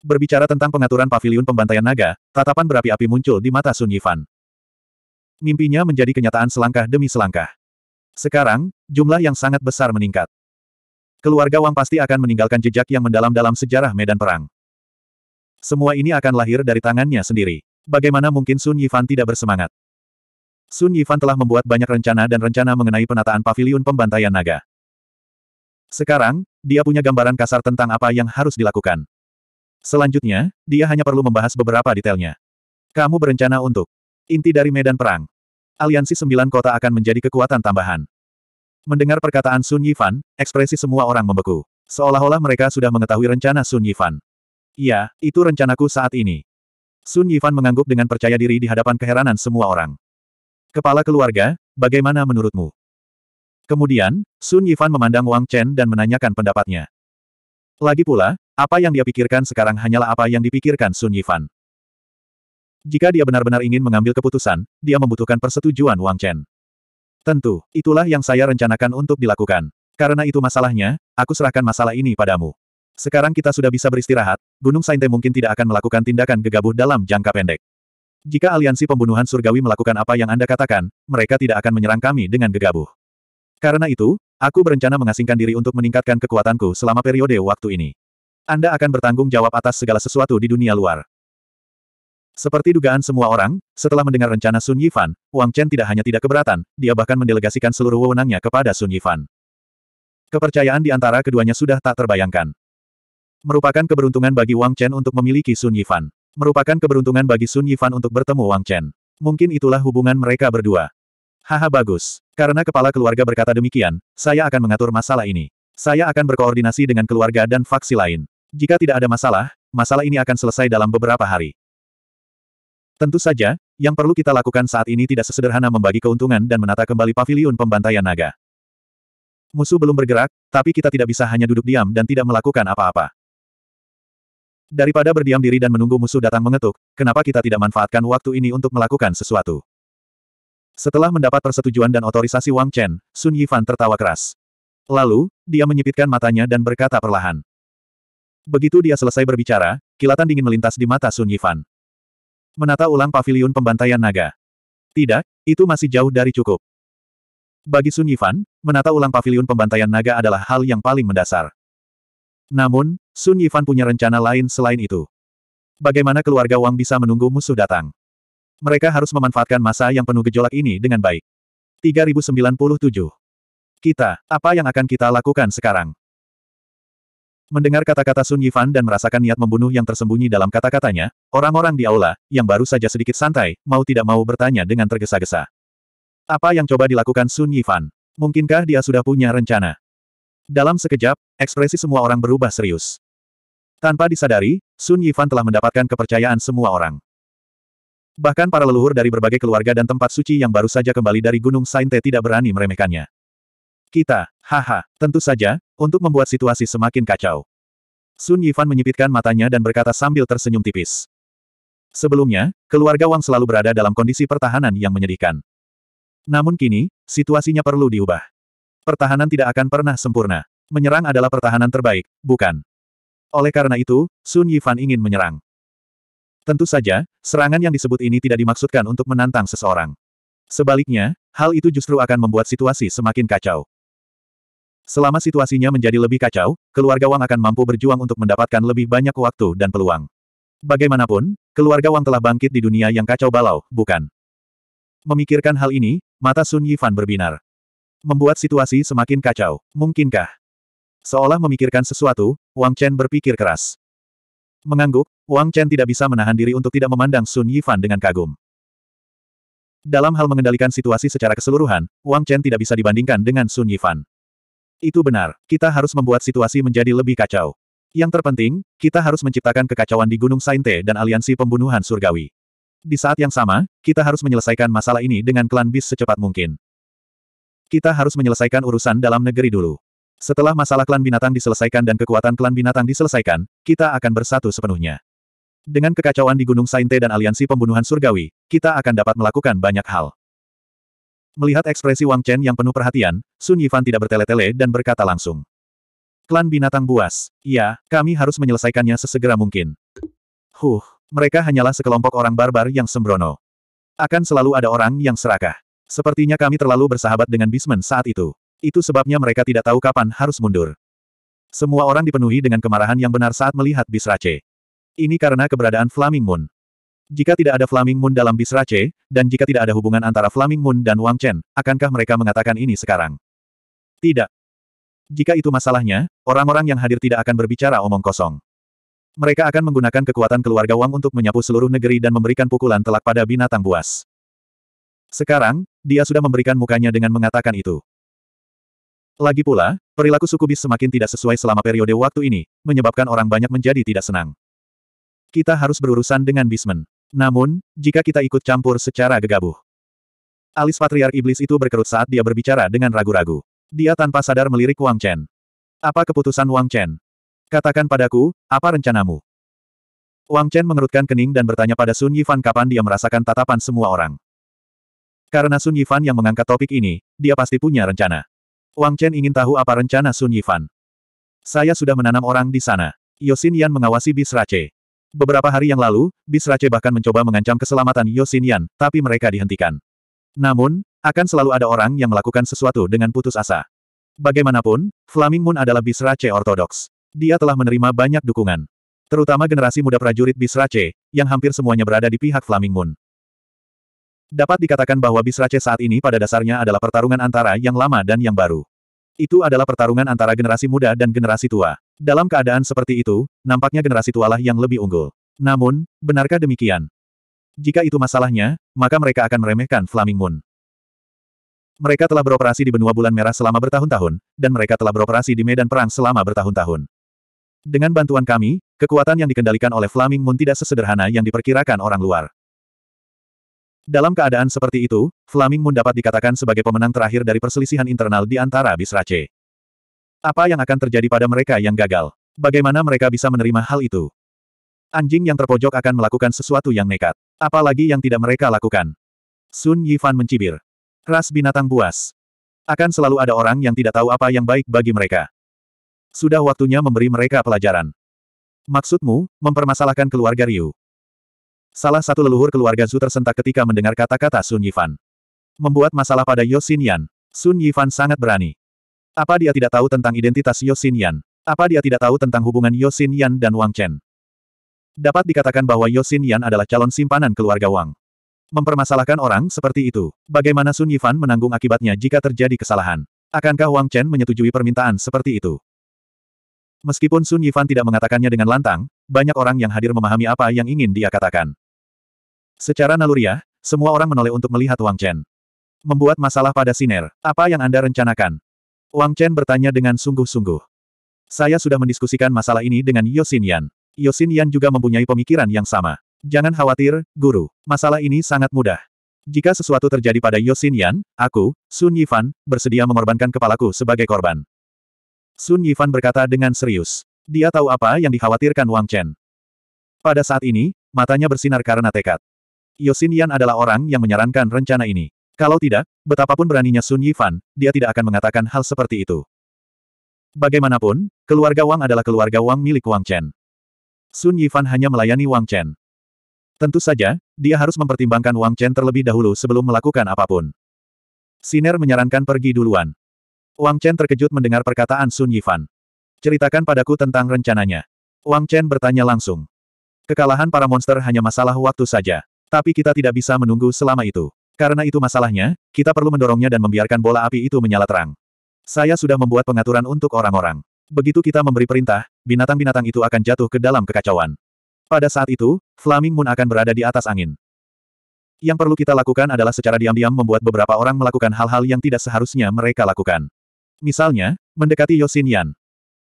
Berbicara tentang pengaturan paviliun pembantaian naga, tatapan berapi-api muncul di mata Sun Yifan. Mimpinya menjadi kenyataan selangkah demi selangkah. Sekarang, jumlah yang sangat besar meningkat. Keluarga Wang pasti akan meninggalkan jejak yang mendalam dalam sejarah medan perang. Semua ini akan lahir dari tangannya sendiri. Bagaimana mungkin Sun Yifan tidak bersemangat? Sun Yifan telah membuat banyak rencana dan rencana mengenai penataan pavilion pembantaian naga. Sekarang, dia punya gambaran kasar tentang apa yang harus dilakukan. Selanjutnya, dia hanya perlu membahas beberapa detailnya. Kamu berencana untuk inti dari medan perang. Aliansi sembilan kota akan menjadi kekuatan tambahan. Mendengar perkataan Sun Yifan, ekspresi semua orang membeku. Seolah-olah mereka sudah mengetahui rencana Sun Yifan. Iya, itu rencanaku saat ini. Sun Yifan mengangguk dengan percaya diri di hadapan keheranan semua orang. Kepala keluarga, bagaimana menurutmu? Kemudian, Sun Yifan memandang Wang Chen dan menanyakan pendapatnya. Lagi pula, apa yang dia pikirkan sekarang hanyalah apa yang dipikirkan Sun Yifan. Jika dia benar-benar ingin mengambil keputusan, dia membutuhkan persetujuan Wang Chen. Tentu, itulah yang saya rencanakan untuk dilakukan. Karena itu masalahnya, aku serahkan masalah ini padamu. Sekarang kita sudah bisa beristirahat, Gunung Sainte mungkin tidak akan melakukan tindakan gegabah dalam jangka pendek. Jika aliansi pembunuhan surgawi melakukan apa yang Anda katakan, mereka tidak akan menyerang kami dengan gegabah. Karena itu, aku berencana mengasingkan diri untuk meningkatkan kekuatanku selama periode waktu ini. Anda akan bertanggung jawab atas segala sesuatu di dunia luar. Seperti dugaan semua orang, setelah mendengar rencana Sun Yifan, Wang Chen tidak hanya tidak keberatan, dia bahkan mendelegasikan seluruh wewenangnya kepada Sun Yifan. Kepercayaan di antara keduanya sudah tak terbayangkan. Merupakan keberuntungan bagi Wang Chen untuk memiliki Sun Yifan. Merupakan keberuntungan bagi Sun Yifan untuk bertemu Wang Chen. Mungkin itulah hubungan mereka berdua. Haha bagus. Karena kepala keluarga berkata demikian, saya akan mengatur masalah ini. Saya akan berkoordinasi dengan keluarga dan faksi lain. Jika tidak ada masalah, masalah ini akan selesai dalam beberapa hari. Tentu saja, yang perlu kita lakukan saat ini tidak sesederhana membagi keuntungan dan menata kembali pavilion pembantaian naga. Musuh belum bergerak, tapi kita tidak bisa hanya duduk diam dan tidak melakukan apa-apa. Daripada berdiam diri dan menunggu musuh datang mengetuk, kenapa kita tidak manfaatkan waktu ini untuk melakukan sesuatu? Setelah mendapat persetujuan dan otorisasi Wang Chen, Sun Yifan tertawa keras. Lalu, dia menyipitkan matanya dan berkata perlahan. Begitu dia selesai berbicara, kilatan dingin melintas di mata Sun Yifan. Menata ulang paviliun pembantaian naga. Tidak, itu masih jauh dari cukup. Bagi Sun Yifan, menata ulang paviliun pembantaian naga adalah hal yang paling mendasar. Namun, Sun Yifan punya rencana lain selain itu. Bagaimana keluarga Wang bisa menunggu musuh datang? Mereka harus memanfaatkan masa yang penuh gejolak ini dengan baik. 3097. Kita, apa yang akan kita lakukan sekarang? Mendengar kata-kata Sun Yifan dan merasakan niat membunuh yang tersembunyi dalam kata-katanya, orang-orang di aula, yang baru saja sedikit santai, mau tidak mau bertanya dengan tergesa-gesa. Apa yang coba dilakukan Sun Yifan? Mungkinkah dia sudah punya rencana? Dalam sekejap, ekspresi semua orang berubah serius. Tanpa disadari, Sun Yifan telah mendapatkan kepercayaan semua orang. Bahkan para leluhur dari berbagai keluarga dan tempat suci yang baru saja kembali dari Gunung Sainte tidak berani meremehkannya. Kita, haha, tentu saja, untuk membuat situasi semakin kacau. Sun Yifan menyipitkan matanya dan berkata sambil tersenyum tipis. Sebelumnya, keluarga Wang selalu berada dalam kondisi pertahanan yang menyedihkan. Namun kini, situasinya perlu diubah. Pertahanan tidak akan pernah sempurna. Menyerang adalah pertahanan terbaik, bukan? Oleh karena itu, Sun Yifan ingin menyerang. Tentu saja, serangan yang disebut ini tidak dimaksudkan untuk menantang seseorang. Sebaliknya, hal itu justru akan membuat situasi semakin kacau. Selama situasinya menjadi lebih kacau, keluarga Wang akan mampu berjuang untuk mendapatkan lebih banyak waktu dan peluang. Bagaimanapun, keluarga Wang telah bangkit di dunia yang kacau balau, bukan? Memikirkan hal ini, mata Sun Yifan berbinar. Membuat situasi semakin kacau. Mungkinkah? Seolah memikirkan sesuatu, Wang Chen berpikir keras. Mengangguk, Wang Chen tidak bisa menahan diri untuk tidak memandang Sun Yifan dengan kagum. Dalam hal mengendalikan situasi secara keseluruhan, Wang Chen tidak bisa dibandingkan dengan Sun Yifan. Itu benar, kita harus membuat situasi menjadi lebih kacau. Yang terpenting, kita harus menciptakan kekacauan di Gunung Sainte dan aliansi pembunuhan surgawi. Di saat yang sama, kita harus menyelesaikan masalah ini dengan klan bis secepat mungkin. Kita harus menyelesaikan urusan dalam negeri dulu. Setelah masalah klan binatang diselesaikan dan kekuatan klan binatang diselesaikan, kita akan bersatu sepenuhnya. Dengan kekacauan di Gunung Sainte dan aliansi pembunuhan surgawi, kita akan dapat melakukan banyak hal. Melihat ekspresi Wang Chen yang penuh perhatian, Sun Yifan tidak bertele-tele dan berkata langsung. Klan binatang buas, ya, kami harus menyelesaikannya sesegera mungkin. Huh, mereka hanyalah sekelompok orang barbar yang sembrono. Akan selalu ada orang yang serakah. Sepertinya kami terlalu bersahabat dengan Bismen saat itu. Itu sebabnya mereka tidak tahu kapan harus mundur. Semua orang dipenuhi dengan kemarahan yang benar saat melihat Bisrace. Ini karena keberadaan Flaming Moon. Jika tidak ada Flaming Moon dalam Bisrace, dan jika tidak ada hubungan antara Flaming Moon dan Wang Chen, akankah mereka mengatakan ini sekarang? Tidak. Jika itu masalahnya, orang-orang yang hadir tidak akan berbicara omong kosong. Mereka akan menggunakan kekuatan keluarga Wang untuk menyapu seluruh negeri dan memberikan pukulan telak pada binatang buas. Sekarang, dia sudah memberikan mukanya dengan mengatakan itu. Lagi pula, perilaku suku bis semakin tidak sesuai selama periode waktu ini, menyebabkan orang banyak menjadi tidak senang. Kita harus berurusan dengan bismen. Namun, jika kita ikut campur secara gegabah, Alis Patriar Iblis itu berkerut saat dia berbicara dengan ragu-ragu. Dia tanpa sadar melirik Wang Chen. Apa keputusan Wang Chen? Katakan padaku, apa rencanamu? Wang Chen mengerutkan kening dan bertanya pada Sun Yifan kapan dia merasakan tatapan semua orang. Karena Sun Yifan yang mengangkat topik ini, dia pasti punya rencana. Wang Chen ingin tahu apa rencana Sun Yifan. Saya sudah menanam orang di sana. Yosin Yan mengawasi bis Rache. Beberapa hari yang lalu, bis Rache bahkan mencoba mengancam keselamatan Yosin Yan, tapi mereka dihentikan. Namun, akan selalu ada orang yang melakukan sesuatu dengan putus asa. Bagaimanapun, Flaming Moon adalah bis Rache ortodoks. Dia telah menerima banyak dukungan. Terutama generasi muda prajurit bis Rache, yang hampir semuanya berada di pihak Flaming Moon. Dapat dikatakan bahwa Bisrace saat ini pada dasarnya adalah pertarungan antara yang lama dan yang baru. Itu adalah pertarungan antara generasi muda dan generasi tua. Dalam keadaan seperti itu, nampaknya generasi tualah yang lebih unggul. Namun, benarkah demikian? Jika itu masalahnya, maka mereka akan meremehkan Flaming Moon. Mereka telah beroperasi di benua bulan merah selama bertahun-tahun, dan mereka telah beroperasi di medan perang selama bertahun-tahun. Dengan bantuan kami, kekuatan yang dikendalikan oleh Flaming Moon tidak sesederhana yang diperkirakan orang luar. Dalam keadaan seperti itu, Flaming Moon dapat dikatakan sebagai pemenang terakhir dari perselisihan internal di antara Bisrace. Apa yang akan terjadi pada mereka yang gagal? Bagaimana mereka bisa menerima hal itu? Anjing yang terpojok akan melakukan sesuatu yang nekat. Apalagi yang tidak mereka lakukan. Sun Yifan mencibir. Ras binatang buas. Akan selalu ada orang yang tidak tahu apa yang baik bagi mereka. Sudah waktunya memberi mereka pelajaran. Maksudmu, mempermasalahkan keluarga Ryu. Salah satu leluhur keluarga Zhu tersentak ketika mendengar kata-kata Sun Yifan. Membuat masalah pada Yosin Yan. Sun Yifan sangat berani. Apa dia tidak tahu tentang identitas Yosin Yan? Apa dia tidak tahu tentang hubungan Yosin Yan dan Wang Chen? Dapat dikatakan bahwa Yosin Yan adalah calon simpanan keluarga Wang. Mempermasalahkan orang seperti itu. Bagaimana Sun Yifan menanggung akibatnya jika terjadi kesalahan? Akankah Wang Chen menyetujui permintaan seperti itu? Meskipun Sun Yifan tidak mengatakannya dengan lantang, banyak orang yang hadir memahami apa yang ingin dia katakan. Secara naluriah, ya, semua orang menoleh untuk melihat Wang Chen. Membuat masalah pada Siner, apa yang Anda rencanakan? Wang Chen bertanya dengan sungguh-sungguh. Saya sudah mendiskusikan masalah ini dengan Yosin Yan. Yosin Yan juga mempunyai pemikiran yang sama. Jangan khawatir, guru. Masalah ini sangat mudah. Jika sesuatu terjadi pada Yosin Yan, aku, Sun Yifan, bersedia mengorbankan kepalaku sebagai korban. Sun Yifan berkata dengan serius. Dia tahu apa yang dikhawatirkan Wang Chen. Pada saat ini, matanya bersinar karena tekad. Yosin Yan adalah orang yang menyarankan rencana ini. Kalau tidak, betapapun beraninya Sun Yifan, dia tidak akan mengatakan hal seperti itu. Bagaimanapun, keluarga Wang adalah keluarga Wang milik Wang Chen. Sun Yifan hanya melayani Wang Chen. Tentu saja, dia harus mempertimbangkan Wang Chen terlebih dahulu sebelum melakukan apapun. Siner menyarankan pergi duluan. Wang Chen terkejut mendengar perkataan Sun Yifan. Ceritakan padaku tentang rencananya. Wang Chen bertanya langsung. Kekalahan para monster hanya masalah waktu saja. Tapi kita tidak bisa menunggu selama itu. Karena itu masalahnya, kita perlu mendorongnya dan membiarkan bola api itu menyala terang. Saya sudah membuat pengaturan untuk orang-orang. Begitu kita memberi perintah, binatang-binatang itu akan jatuh ke dalam kekacauan. Pada saat itu, Flaming Moon akan berada di atas angin. Yang perlu kita lakukan adalah secara diam-diam membuat beberapa orang melakukan hal-hal yang tidak seharusnya mereka lakukan. Misalnya, mendekati Yosin Yan.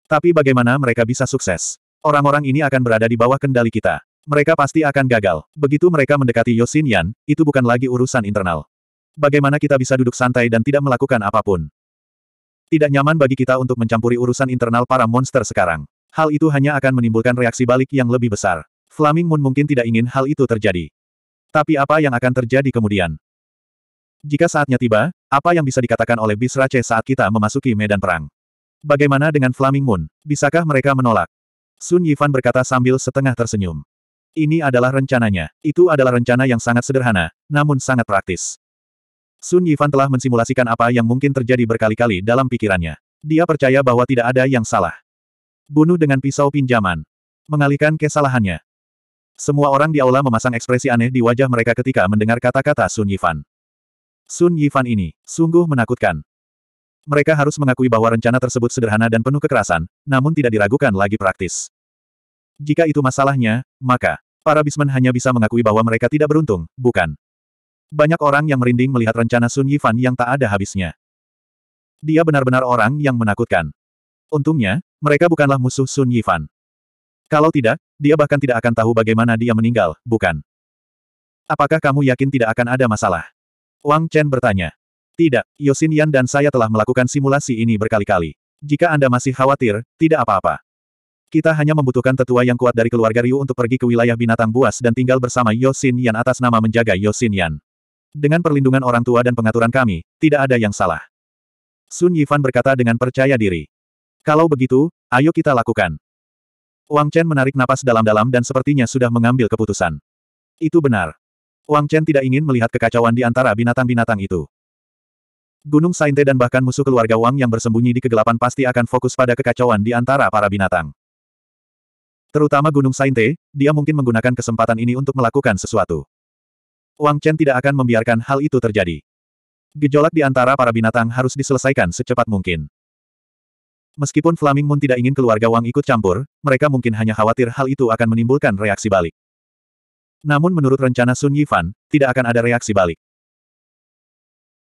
Tapi bagaimana mereka bisa sukses? Orang-orang ini akan berada di bawah kendali kita. Mereka pasti akan gagal. Begitu mereka mendekati Yosin Yan, itu bukan lagi urusan internal. Bagaimana kita bisa duduk santai dan tidak melakukan apapun? Tidak nyaman bagi kita untuk mencampuri urusan internal para monster sekarang. Hal itu hanya akan menimbulkan reaksi balik yang lebih besar. Flaming Moon mungkin tidak ingin hal itu terjadi. Tapi apa yang akan terjadi kemudian? Jika saatnya tiba, apa yang bisa dikatakan oleh Bisrace saat kita memasuki medan perang? Bagaimana dengan Flaming Moon? Bisakah mereka menolak? Sun Yifan berkata sambil setengah tersenyum. Ini adalah rencananya. Itu adalah rencana yang sangat sederhana, namun sangat praktis. Sun Yifan telah mensimulasikan apa yang mungkin terjadi berkali-kali dalam pikirannya. Dia percaya bahwa tidak ada yang salah. Bunuh dengan pisau pinjaman. Mengalihkan kesalahannya. Semua orang di aula memasang ekspresi aneh di wajah mereka ketika mendengar kata-kata Sun Yifan. Sun Yifan ini, sungguh menakutkan. Mereka harus mengakui bahwa rencana tersebut sederhana dan penuh kekerasan, namun tidak diragukan lagi praktis. Jika itu masalahnya, maka para bisman hanya bisa mengakui bahwa mereka tidak beruntung, bukan? Banyak orang yang merinding melihat rencana Sun Yifan yang tak ada habisnya. Dia benar-benar orang yang menakutkan. Untungnya, mereka bukanlah musuh Sun Yifan. Kalau tidak, dia bahkan tidak akan tahu bagaimana dia meninggal, bukan? Apakah kamu yakin tidak akan ada masalah? Wang Chen bertanya. Tidak, Yosin Yan dan saya telah melakukan simulasi ini berkali-kali. Jika Anda masih khawatir, tidak apa-apa. Kita hanya membutuhkan tetua yang kuat dari keluarga Ryu untuk pergi ke wilayah binatang buas dan tinggal bersama Yosin Yan atas nama menjaga Yosin Yan. Dengan perlindungan orang tua dan pengaturan kami, tidak ada yang salah. Sun Yifan berkata dengan percaya diri. Kalau begitu, ayo kita lakukan. Wang Chen menarik napas dalam-dalam dan sepertinya sudah mengambil keputusan. Itu benar. Wang Chen tidak ingin melihat kekacauan di antara binatang-binatang itu. Gunung Sainte dan bahkan musuh keluarga Wang yang bersembunyi di kegelapan pasti akan fokus pada kekacauan di antara para binatang. Terutama Gunung Sainte, dia mungkin menggunakan kesempatan ini untuk melakukan sesuatu. Wang Chen tidak akan membiarkan hal itu terjadi. Gejolak di antara para binatang harus diselesaikan secepat mungkin. Meskipun Flaming Moon tidak ingin keluarga Wang ikut campur, mereka mungkin hanya khawatir hal itu akan menimbulkan reaksi balik. Namun menurut rencana Sun Yifan, tidak akan ada reaksi balik.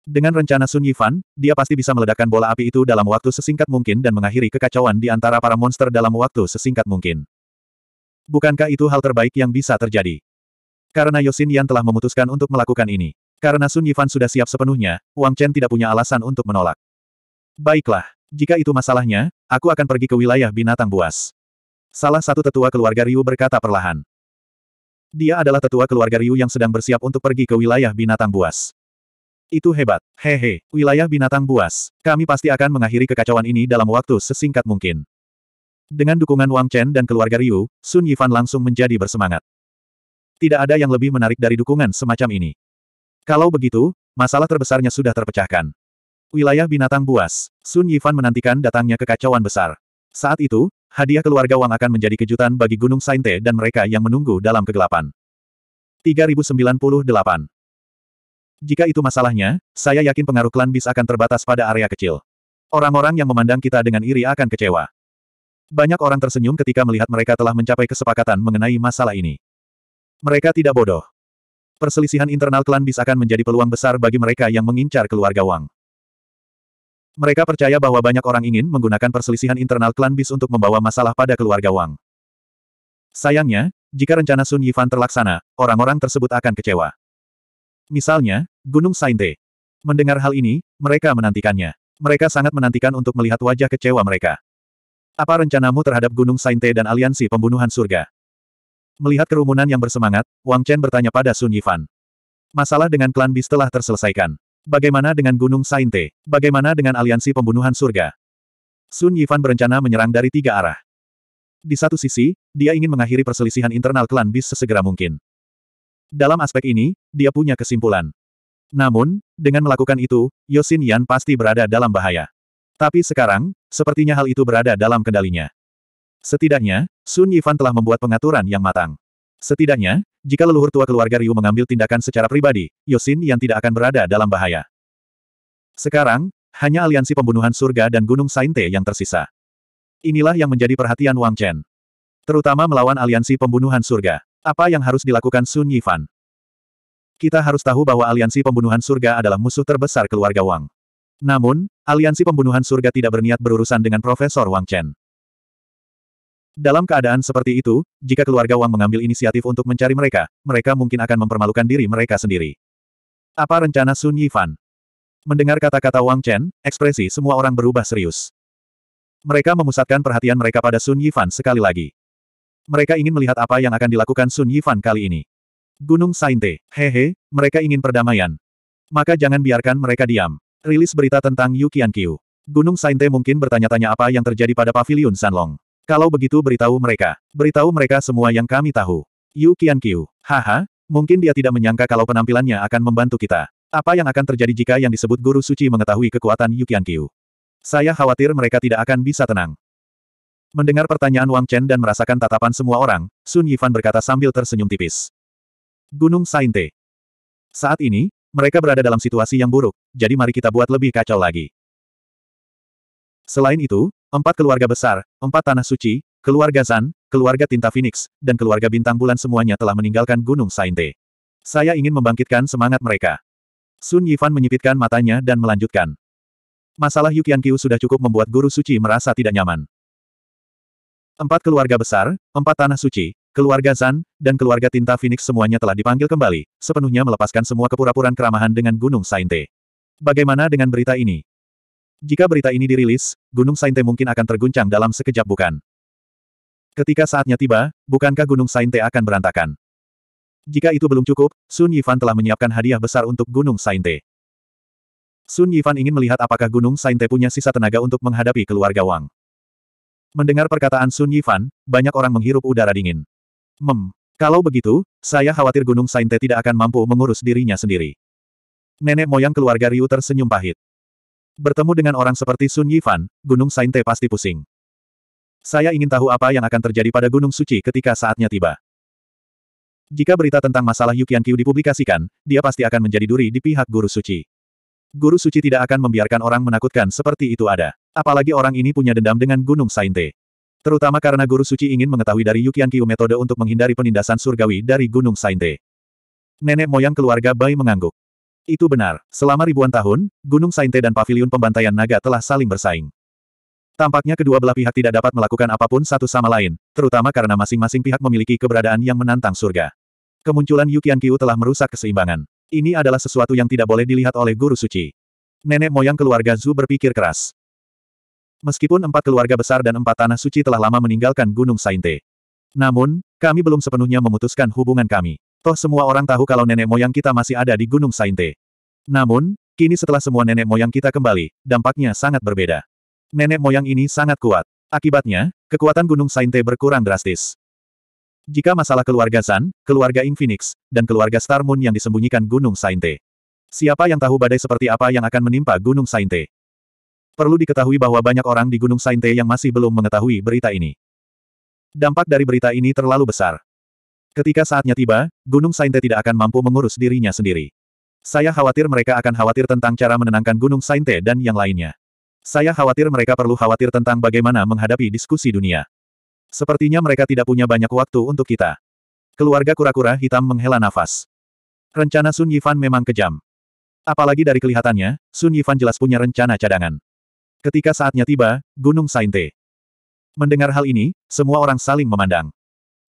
Dengan rencana Sun Yifan, dia pasti bisa meledakkan bola api itu dalam waktu sesingkat mungkin dan mengakhiri kekacauan di antara para monster dalam waktu sesingkat mungkin. Bukankah itu hal terbaik yang bisa terjadi? Karena Yosin Yan telah memutuskan untuk melakukan ini. Karena Sun Yifan sudah siap sepenuhnya, Wang Chen tidak punya alasan untuk menolak. Baiklah, jika itu masalahnya, aku akan pergi ke wilayah binatang buas. Salah satu tetua keluarga Ryu berkata perlahan. Dia adalah tetua keluarga Ryu yang sedang bersiap untuk pergi ke wilayah binatang buas. Itu hebat. Hehe, wilayah binatang buas. Kami pasti akan mengakhiri kekacauan ini dalam waktu sesingkat mungkin. Dengan dukungan Wang Chen dan keluarga Ryu, Sun Yifan langsung menjadi bersemangat. Tidak ada yang lebih menarik dari dukungan semacam ini. Kalau begitu, masalah terbesarnya sudah terpecahkan. Wilayah binatang buas, Sun Yifan menantikan datangnya kekacauan besar. Saat itu, hadiah keluarga Wang akan menjadi kejutan bagi Gunung Sainte dan mereka yang menunggu dalam kegelapan. 3098 Jika itu masalahnya, saya yakin pengaruh klan bis akan terbatas pada area kecil. Orang-orang yang memandang kita dengan iri akan kecewa. Banyak orang tersenyum ketika melihat mereka telah mencapai kesepakatan mengenai masalah ini. Mereka tidak bodoh. Perselisihan internal klan bis akan menjadi peluang besar bagi mereka yang mengincar keluarga Wang. Mereka percaya bahwa banyak orang ingin menggunakan perselisihan internal klan bis untuk membawa masalah pada keluarga Wang. Sayangnya, jika rencana Sun Yifan terlaksana, orang-orang tersebut akan kecewa. Misalnya, Gunung Sainte. Mendengar hal ini, mereka menantikannya. Mereka sangat menantikan untuk melihat wajah kecewa mereka. Apa rencanamu terhadap Gunung Sainte dan aliansi pembunuhan surga? Melihat kerumunan yang bersemangat, Wang Chen bertanya pada Sun Yifan. Masalah dengan klan bis telah terselesaikan. Bagaimana dengan Gunung Sainte? Bagaimana dengan aliansi pembunuhan surga? Sun Yifan berencana menyerang dari tiga arah. Di satu sisi, dia ingin mengakhiri perselisihan internal klan bis sesegera mungkin. Dalam aspek ini, dia punya kesimpulan. Namun, dengan melakukan itu, Yosin Yan pasti berada dalam bahaya. Tapi sekarang, sepertinya hal itu berada dalam kendalinya. Setidaknya, Sun Yifan telah membuat pengaturan yang matang. Setidaknya, jika leluhur tua keluarga Ryu mengambil tindakan secara pribadi, Yosin yang tidak akan berada dalam bahaya. Sekarang, hanya aliansi pembunuhan surga dan Gunung Sainte yang tersisa. Inilah yang menjadi perhatian Wang Chen. Terutama melawan aliansi pembunuhan surga. Apa yang harus dilakukan Sun Yifan? Kita harus tahu bahwa aliansi pembunuhan surga adalah musuh terbesar keluarga Wang. Namun, aliansi pembunuhan surga tidak berniat berurusan dengan Profesor Wang Chen. Dalam keadaan seperti itu, jika keluarga Wang mengambil inisiatif untuk mencari mereka, mereka mungkin akan mempermalukan diri mereka sendiri. Apa rencana Sun Yifan? Mendengar kata-kata Wang Chen, ekspresi semua orang berubah serius. Mereka memusatkan perhatian mereka pada Sun Yifan sekali lagi. Mereka ingin melihat apa yang akan dilakukan Sun Yifan kali ini. Gunung Sainte, hehe, mereka ingin perdamaian. Maka jangan biarkan mereka diam. Rilis berita tentang Yu Qianqiu. Gunung Sainte mungkin bertanya-tanya apa yang terjadi pada pavilion Sanlong. Kalau begitu beritahu mereka. Beritahu mereka semua yang kami tahu. Yu Qianqiu. Haha, mungkin dia tidak menyangka kalau penampilannya akan membantu kita. Apa yang akan terjadi jika yang disebut Guru Suci mengetahui kekuatan Yu Qianqiu? Saya khawatir mereka tidak akan bisa tenang. Mendengar pertanyaan Wang Chen dan merasakan tatapan semua orang, Sun Yifan berkata sambil tersenyum tipis. Gunung Sainte. Saat ini, mereka berada dalam situasi yang buruk, jadi mari kita buat lebih kacau lagi. Selain itu, empat keluarga besar, empat tanah suci, keluarga Zan, keluarga Tinta Phoenix, dan keluarga Bintang Bulan semuanya telah meninggalkan Gunung Sainte. Saya ingin membangkitkan semangat mereka. Sun Yifan menyipitkan matanya dan melanjutkan. Masalah Yukian Qiu sudah cukup membuat Guru Suci merasa tidak nyaman. Empat keluarga besar, empat tanah suci, Keluarga Zan, dan keluarga Tinta Phoenix semuanya telah dipanggil kembali, sepenuhnya melepaskan semua kepura-puraan keramahan dengan Gunung Sainte. Bagaimana dengan berita ini? Jika berita ini dirilis, Gunung Sainte mungkin akan terguncang dalam sekejap bukan? Ketika saatnya tiba, bukankah Gunung Sainte akan berantakan? Jika itu belum cukup, Sun Yifan telah menyiapkan hadiah besar untuk Gunung Sainte. Sun Yifan ingin melihat apakah Gunung Sainte punya sisa tenaga untuk menghadapi keluarga Wang. Mendengar perkataan Sun Yifan, banyak orang menghirup udara dingin. Mem. Kalau begitu, saya khawatir Gunung Sainte tidak akan mampu mengurus dirinya sendiri. Nenek moyang keluarga Ryu tersenyum pahit. Bertemu dengan orang seperti Sun Yifan, Gunung Sainte pasti pusing. Saya ingin tahu apa yang akan terjadi pada Gunung Suci ketika saatnya tiba. Jika berita tentang masalah Yukian Kyu dipublikasikan, dia pasti akan menjadi duri di pihak Guru Suci. Guru Suci tidak akan membiarkan orang menakutkan seperti itu ada. Apalagi orang ini punya dendam dengan Gunung Sainte. Terutama karena Guru Suci ingin mengetahui dari Yukian Kiu metode untuk menghindari penindasan surgawi dari Gunung Sainte. Nenek moyang keluarga Bai mengangguk. Itu benar, selama ribuan tahun, Gunung Sainte dan Paviliun Pembantaian Naga telah saling bersaing. Tampaknya kedua belah pihak tidak dapat melakukan apapun satu sama lain, terutama karena masing-masing pihak memiliki keberadaan yang menantang surga. Kemunculan Yukian Kiu telah merusak keseimbangan. Ini adalah sesuatu yang tidak boleh dilihat oleh Guru Suci. Nenek moyang keluarga Zhu berpikir keras. Meskipun empat keluarga besar dan empat tanah suci telah lama meninggalkan Gunung Sainte. Namun, kami belum sepenuhnya memutuskan hubungan kami. Toh semua orang tahu kalau nenek moyang kita masih ada di Gunung Sainte. Namun, kini setelah semua nenek moyang kita kembali, dampaknya sangat berbeda. Nenek moyang ini sangat kuat. Akibatnya, kekuatan Gunung Sainte berkurang drastis. Jika masalah keluarga Zan, keluarga Infinix, dan keluarga Star Moon yang disembunyikan Gunung Sainte. Siapa yang tahu badai seperti apa yang akan menimpa Gunung Sainte? Perlu diketahui bahwa banyak orang di Gunung Sainte yang masih belum mengetahui berita ini. Dampak dari berita ini terlalu besar. Ketika saatnya tiba, Gunung Sainte tidak akan mampu mengurus dirinya sendiri. Saya khawatir mereka akan khawatir tentang cara menenangkan Gunung Sainte dan yang lainnya. Saya khawatir mereka perlu khawatir tentang bagaimana menghadapi diskusi dunia. Sepertinya mereka tidak punya banyak waktu untuk kita. Keluarga kura-kura hitam menghela nafas. Rencana Sun Yifan memang kejam. Apalagi dari kelihatannya, Sun Yifan jelas punya rencana cadangan. Ketika saatnya tiba, Gunung Sainte. Mendengar hal ini, semua orang saling memandang.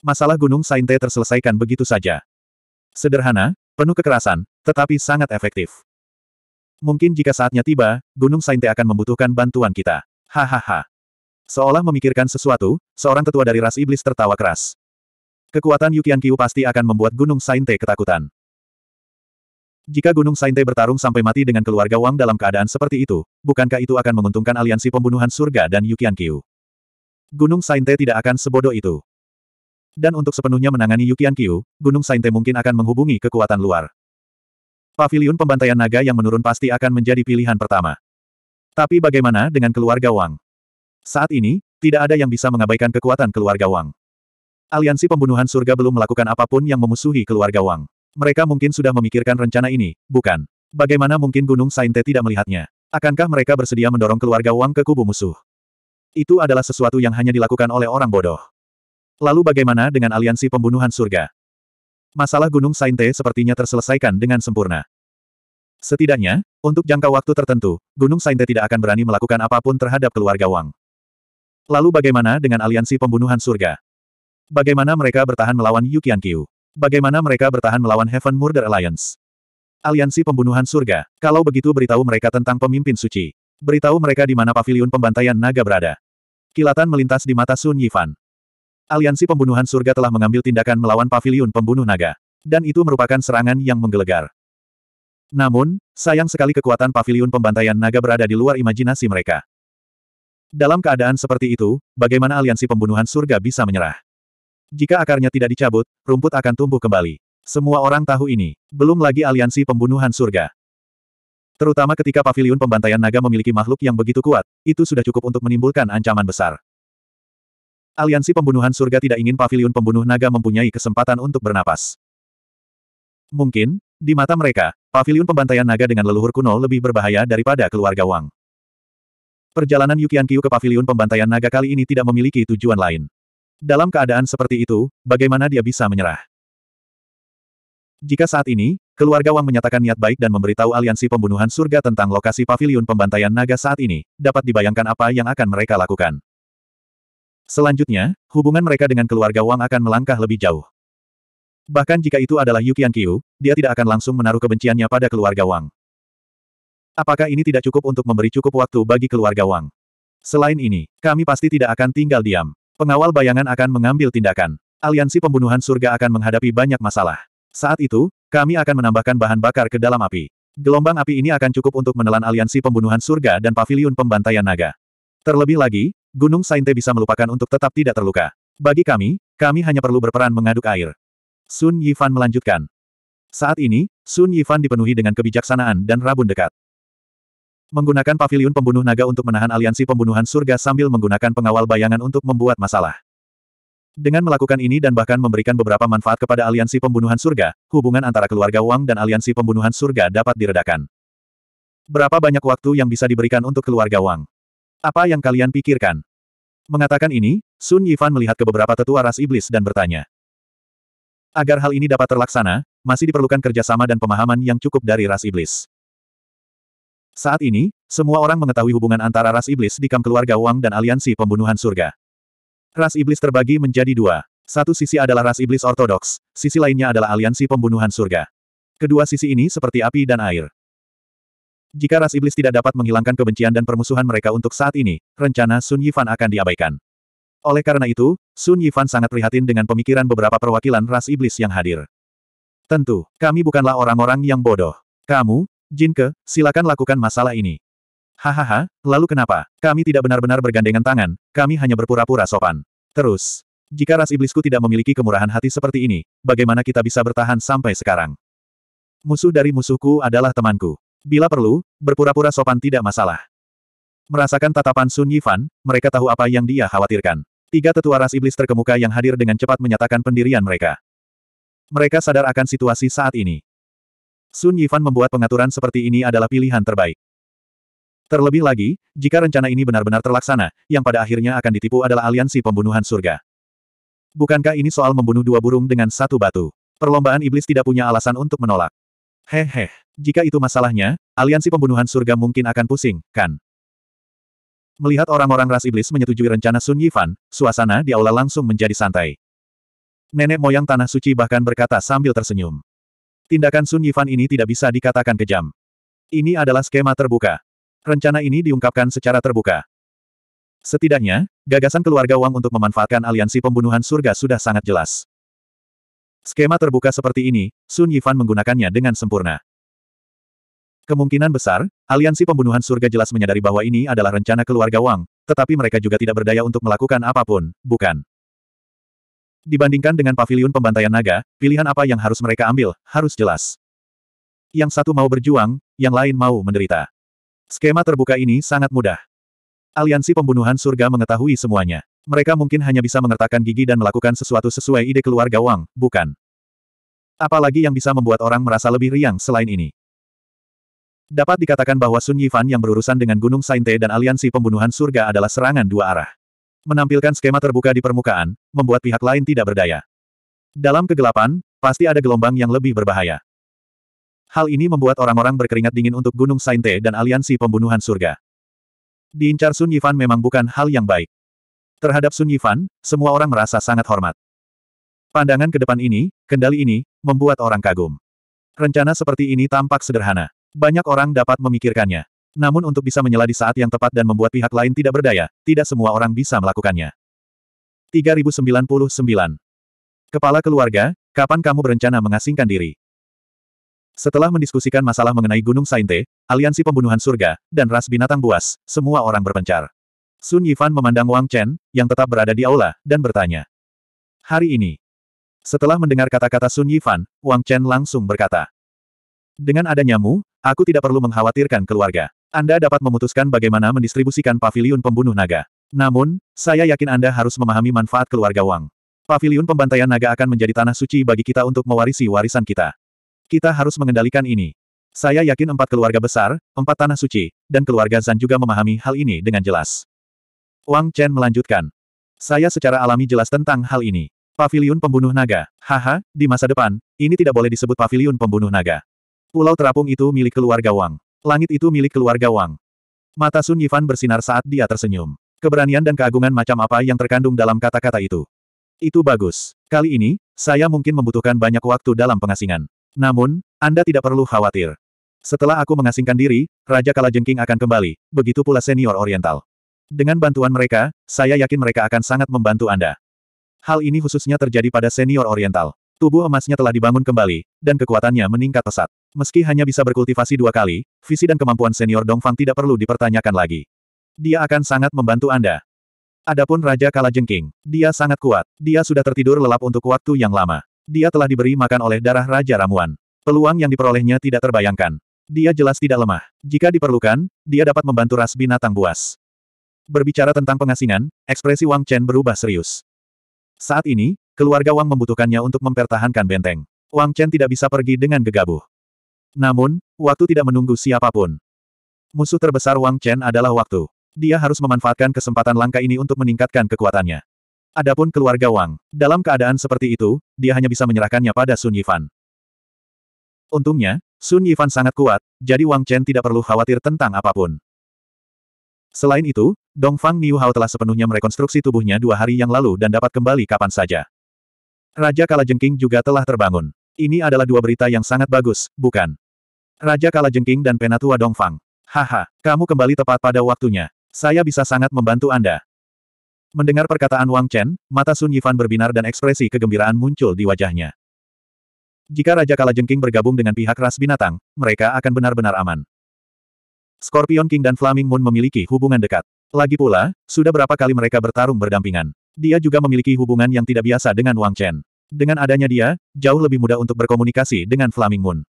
Masalah Gunung Sainte terselesaikan begitu saja. Sederhana, penuh kekerasan, tetapi sangat efektif. Mungkin jika saatnya tiba, Gunung Sainte akan membutuhkan bantuan kita. Hahaha. Seolah memikirkan sesuatu, seorang tetua dari ras iblis tertawa keras. Kekuatan Yukian Kiu pasti akan membuat Gunung Sainte ketakutan. Jika Gunung Sainte bertarung sampai mati dengan keluarga Wang dalam keadaan seperti itu, bukankah itu akan menguntungkan aliansi pembunuhan surga dan Yukian Qiu? Gunung Sainte tidak akan sebodoh itu. Dan untuk sepenuhnya menangani Yukian Qiu, Gunung Sainte mungkin akan menghubungi kekuatan luar. Pavilion pembantaian naga yang menurun pasti akan menjadi pilihan pertama. Tapi bagaimana dengan keluarga Wang? Saat ini, tidak ada yang bisa mengabaikan kekuatan keluarga Wang. Aliansi pembunuhan surga belum melakukan apapun yang memusuhi keluarga Wang. Mereka mungkin sudah memikirkan rencana ini, bukan? Bagaimana mungkin Gunung Sainte tidak melihatnya? Akankah mereka bersedia mendorong keluarga Wang ke kubu musuh? Itu adalah sesuatu yang hanya dilakukan oleh orang bodoh. Lalu bagaimana dengan aliansi pembunuhan surga? Masalah Gunung Sainte sepertinya terselesaikan dengan sempurna. Setidaknya, untuk jangka waktu tertentu, Gunung Sainte tidak akan berani melakukan apapun terhadap keluarga Wang. Lalu bagaimana dengan aliansi pembunuhan surga? Bagaimana mereka bertahan melawan Yukian Qiu? Bagaimana mereka bertahan melawan Heaven Murder Alliance? Aliansi Pembunuhan Surga, kalau begitu beritahu mereka tentang pemimpin suci. Beritahu mereka di mana pavilion pembantaian naga berada. Kilatan melintas di mata Sun Yifan. Aliansi Pembunuhan Surga telah mengambil tindakan melawan pavilion pembunuh naga. Dan itu merupakan serangan yang menggelegar. Namun, sayang sekali kekuatan pavilion pembantaian naga berada di luar imajinasi mereka. Dalam keadaan seperti itu, bagaimana aliansi pembunuhan surga bisa menyerah? Jika akarnya tidak dicabut, rumput akan tumbuh kembali. Semua orang tahu ini. Belum lagi aliansi pembunuhan surga. Terutama ketika pavilion pembantaian naga memiliki makhluk yang begitu kuat, itu sudah cukup untuk menimbulkan ancaman besar. Aliansi pembunuhan surga tidak ingin pavilion pembunuh naga mempunyai kesempatan untuk bernapas. Mungkin, di mata mereka, pavilion pembantaian naga dengan leluhur kuno lebih berbahaya daripada keluarga Wang. Perjalanan Yukian Kyu ke pavilion pembantaian naga kali ini tidak memiliki tujuan lain. Dalam keadaan seperti itu, bagaimana dia bisa menyerah? Jika saat ini, keluarga Wang menyatakan niat baik dan memberitahu aliansi pembunuhan surga tentang lokasi paviliun pembantaian naga saat ini, dapat dibayangkan apa yang akan mereka lakukan. Selanjutnya, hubungan mereka dengan keluarga Wang akan melangkah lebih jauh. Bahkan jika itu adalah Yu Qiankiu, dia tidak akan langsung menaruh kebenciannya pada keluarga Wang. Apakah ini tidak cukup untuk memberi cukup waktu bagi keluarga Wang? Selain ini, kami pasti tidak akan tinggal diam. Pengawal bayangan akan mengambil tindakan. Aliansi pembunuhan surga akan menghadapi banyak masalah. Saat itu, kami akan menambahkan bahan bakar ke dalam api. Gelombang api ini akan cukup untuk menelan aliansi pembunuhan surga dan paviliun pembantaian naga. Terlebih lagi, Gunung Sainte bisa melupakan untuk tetap tidak terluka. Bagi kami, kami hanya perlu berperan mengaduk air. Sun Yifan melanjutkan. Saat ini, Sun Yifan dipenuhi dengan kebijaksanaan dan rabun dekat. Menggunakan pavilion pembunuh naga untuk menahan aliansi pembunuhan surga sambil menggunakan pengawal bayangan untuk membuat masalah. Dengan melakukan ini dan bahkan memberikan beberapa manfaat kepada aliansi pembunuhan surga, hubungan antara keluarga Wang dan aliansi pembunuhan surga dapat diredakan. Berapa banyak waktu yang bisa diberikan untuk keluarga Wang? Apa yang kalian pikirkan? Mengatakan ini, Sun Yifan melihat ke beberapa tetua ras iblis dan bertanya. Agar hal ini dapat terlaksana, masih diperlukan kerjasama dan pemahaman yang cukup dari ras iblis. Saat ini, semua orang mengetahui hubungan antara ras iblis di kam keluarga Wang dan aliansi pembunuhan surga. Ras iblis terbagi menjadi dua. Satu sisi adalah ras iblis ortodoks, sisi lainnya adalah aliansi pembunuhan surga. Kedua sisi ini seperti api dan air. Jika ras iblis tidak dapat menghilangkan kebencian dan permusuhan mereka untuk saat ini, rencana Sun Yifan akan diabaikan. Oleh karena itu, Sun Yifan sangat prihatin dengan pemikiran beberapa perwakilan ras iblis yang hadir. Tentu, kami bukanlah orang-orang yang bodoh. Kamu, Jinke, silakan lakukan masalah ini. Hahaha, lalu kenapa? Kami tidak benar-benar bergandengan tangan, kami hanya berpura-pura sopan. Terus, jika ras iblisku tidak memiliki kemurahan hati seperti ini, bagaimana kita bisa bertahan sampai sekarang? Musuh dari musuhku adalah temanku. Bila perlu, berpura-pura sopan tidak masalah. Merasakan tatapan Sun Yifan, mereka tahu apa yang dia khawatirkan. Tiga tetua ras iblis terkemuka yang hadir dengan cepat menyatakan pendirian mereka. Mereka sadar akan situasi saat ini. Sun Yifan membuat pengaturan seperti ini adalah pilihan terbaik. Terlebih lagi, jika rencana ini benar-benar terlaksana, yang pada akhirnya akan ditipu adalah aliansi pembunuhan surga. Bukankah ini soal membunuh dua burung dengan satu batu? Perlombaan iblis tidak punya alasan untuk menolak. Hehe, jika itu masalahnya, aliansi pembunuhan surga mungkin akan pusing, kan? Melihat orang-orang ras iblis menyetujui rencana Sun Yifan, suasana di aula langsung menjadi santai. Nenek moyang Tanah Suci bahkan berkata sambil tersenyum. Tindakan Sun Yifan ini tidak bisa dikatakan kejam. Ini adalah skema terbuka. Rencana ini diungkapkan secara terbuka. Setidaknya, gagasan keluarga Wang untuk memanfaatkan aliansi pembunuhan surga sudah sangat jelas. Skema terbuka seperti ini, Sun Yifan menggunakannya dengan sempurna. Kemungkinan besar, aliansi pembunuhan surga jelas menyadari bahwa ini adalah rencana keluarga Wang, tetapi mereka juga tidak berdaya untuk melakukan apapun, bukan? Dibandingkan dengan paviliun pembantaian naga, pilihan apa yang harus mereka ambil, harus jelas. Yang satu mau berjuang, yang lain mau menderita. Skema terbuka ini sangat mudah. Aliansi pembunuhan surga mengetahui semuanya. Mereka mungkin hanya bisa mengertakkan gigi dan melakukan sesuatu sesuai ide keluarga Wang, bukan. Apalagi yang bisa membuat orang merasa lebih riang selain ini. Dapat dikatakan bahwa Sun Yifan yang berurusan dengan Gunung Sainte dan aliansi pembunuhan surga adalah serangan dua arah. Menampilkan skema terbuka di permukaan, membuat pihak lain tidak berdaya. Dalam kegelapan, pasti ada gelombang yang lebih berbahaya. Hal ini membuat orang-orang berkeringat dingin untuk Gunung Sainte dan aliansi pembunuhan surga. Diincar Sun Yifan memang bukan hal yang baik. Terhadap Sun Yifan, semua orang merasa sangat hormat. Pandangan ke depan ini, kendali ini, membuat orang kagum. Rencana seperti ini tampak sederhana. Banyak orang dapat memikirkannya. Namun untuk bisa menyela di saat yang tepat dan membuat pihak lain tidak berdaya, tidak semua orang bisa melakukannya. 3099. Kepala keluarga, kapan kamu berencana mengasingkan diri? Setelah mendiskusikan masalah mengenai Gunung Sainte, aliansi pembunuhan surga, dan ras binatang buas, semua orang berpencar. Sun Yifan memandang Wang Chen, yang tetap berada di aula, dan bertanya. Hari ini. Setelah mendengar kata-kata Sun Yifan, Wang Chen langsung berkata. Dengan adanya Mu, aku tidak perlu mengkhawatirkan keluarga. Anda dapat memutuskan bagaimana mendistribusikan pavilion pembunuh naga. Namun, saya yakin Anda harus memahami manfaat keluarga Wang. Pavilion pembantaian naga akan menjadi tanah suci bagi kita untuk mewarisi warisan kita. Kita harus mengendalikan ini. Saya yakin empat keluarga besar, empat tanah suci, dan keluarga Zan juga memahami hal ini dengan jelas. Wang Chen melanjutkan. Saya secara alami jelas tentang hal ini. Pavilion pembunuh naga. Haha, di masa depan, ini tidak boleh disebut pavilion pembunuh naga. Pulau terapung itu milik keluarga Wang. Langit itu milik keluarga Wang. Mata Sun Yifan bersinar saat dia tersenyum. Keberanian dan keagungan macam apa yang terkandung dalam kata-kata itu. Itu bagus. Kali ini, saya mungkin membutuhkan banyak waktu dalam pengasingan. Namun, Anda tidak perlu khawatir. Setelah aku mengasingkan diri, Raja Kalajengking akan kembali, begitu pula senior oriental. Dengan bantuan mereka, saya yakin mereka akan sangat membantu Anda. Hal ini khususnya terjadi pada senior oriental. Tubuh emasnya telah dibangun kembali, dan kekuatannya meningkat pesat. Meski hanya bisa berkultivasi dua kali, visi dan kemampuan senior Dongfang tidak perlu dipertanyakan lagi. Dia akan sangat membantu Anda. Adapun Raja Kalajengking, dia sangat kuat. Dia sudah tertidur lelap untuk waktu yang lama. Dia telah diberi makan oleh darah Raja Ramuan. Peluang yang diperolehnya tidak terbayangkan. Dia jelas tidak lemah. Jika diperlukan, dia dapat membantu ras binatang buas. Berbicara tentang pengasingan, ekspresi Wang Chen berubah serius. Saat ini, keluarga Wang membutuhkannya untuk mempertahankan benteng. Wang Chen tidak bisa pergi dengan gegabah. Namun, waktu tidak menunggu siapapun. Musuh terbesar Wang Chen adalah waktu. Dia harus memanfaatkan kesempatan langka ini untuk meningkatkan kekuatannya. Adapun keluarga Wang, dalam keadaan seperti itu, dia hanya bisa menyerahkannya pada Sun Yifan. Untungnya, Sun Yifan sangat kuat, jadi Wang Chen tidak perlu khawatir tentang apapun. Selain itu, Dongfang Niu Hao telah sepenuhnya merekonstruksi tubuhnya dua hari yang lalu dan dapat kembali kapan saja. Raja Kalajengking juga telah terbangun. Ini adalah dua berita yang sangat bagus, bukan? Raja Kalajengking dan Penatua Dongfang. Haha, kamu kembali tepat pada waktunya. Saya bisa sangat membantu Anda. Mendengar perkataan Wang Chen, mata Sun Yifan berbinar dan ekspresi kegembiraan muncul di wajahnya. Jika Raja Kalajengking bergabung dengan pihak ras binatang, mereka akan benar-benar aman. Scorpion King dan Flaming Moon memiliki hubungan dekat. Lagi pula, sudah berapa kali mereka bertarung berdampingan. Dia juga memiliki hubungan yang tidak biasa dengan Wang Chen. Dengan adanya dia, jauh lebih mudah untuk berkomunikasi dengan Flaming Moon.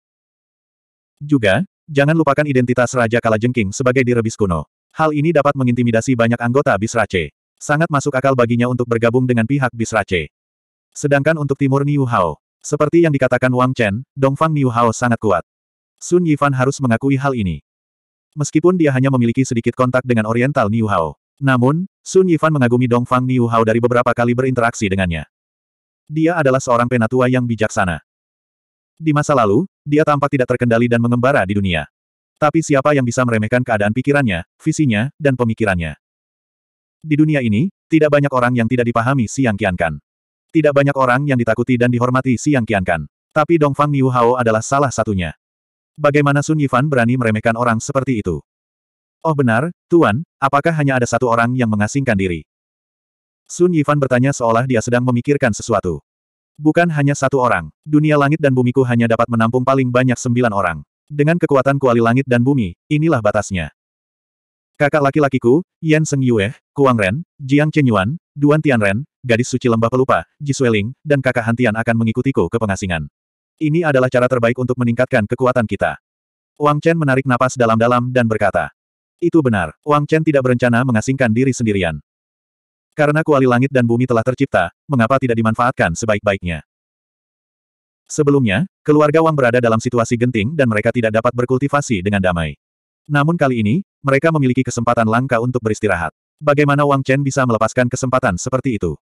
Juga, jangan lupakan identitas Raja Kalajengking sebagai direbis kuno. Hal ini dapat mengintimidasi banyak anggota Bisrace. Sangat masuk akal baginya untuk bergabung dengan pihak Bisrace. Sedangkan untuk timur Niu Hao, seperti yang dikatakan Wang Chen, Dongfang Niu Hao sangat kuat. Sun Yifan harus mengakui hal ini. Meskipun dia hanya memiliki sedikit kontak dengan Oriental Niu Hao, namun, Sun Yifan mengagumi Dongfang Niu Hao dari beberapa kali berinteraksi dengannya. Dia adalah seorang penatua yang bijaksana. Di masa lalu, dia tampak tidak terkendali dan mengembara di dunia. Tapi siapa yang bisa meremehkan keadaan pikirannya, visinya, dan pemikirannya? Di dunia ini, tidak banyak orang yang tidak dipahami Siang kiankan. Tidak banyak orang yang ditakuti dan dihormati Siang kiankan. Tapi Dongfang Niu Hao adalah salah satunya. Bagaimana Sun Yifan berani meremehkan orang seperti itu? Oh benar, Tuan, apakah hanya ada satu orang yang mengasingkan diri? Sun Yifan bertanya seolah dia sedang memikirkan sesuatu. Bukan hanya satu orang, dunia langit dan bumiku hanya dapat menampung paling banyak sembilan orang. Dengan kekuatan kuali langit dan bumi, inilah batasnya. Kakak laki-lakiku, Yan Seng Yue, Kuang Ren, Jiang Chen Yuan, Duan Tian Ren, gadis suci lembah pelupa, Ji Sueling, dan kakak Hantian akan mengikutiku ke pengasingan. Ini adalah cara terbaik untuk meningkatkan kekuatan kita. Wang Chen menarik napas dalam-dalam dan berkata, Itu benar, Wang Chen tidak berencana mengasingkan diri sendirian. Karena kuali langit dan bumi telah tercipta, mengapa tidak dimanfaatkan sebaik-baiknya? Sebelumnya, keluarga Wang berada dalam situasi genting dan mereka tidak dapat berkultivasi dengan damai. Namun kali ini, mereka memiliki kesempatan langka untuk beristirahat. Bagaimana Wang Chen bisa melepaskan kesempatan seperti itu?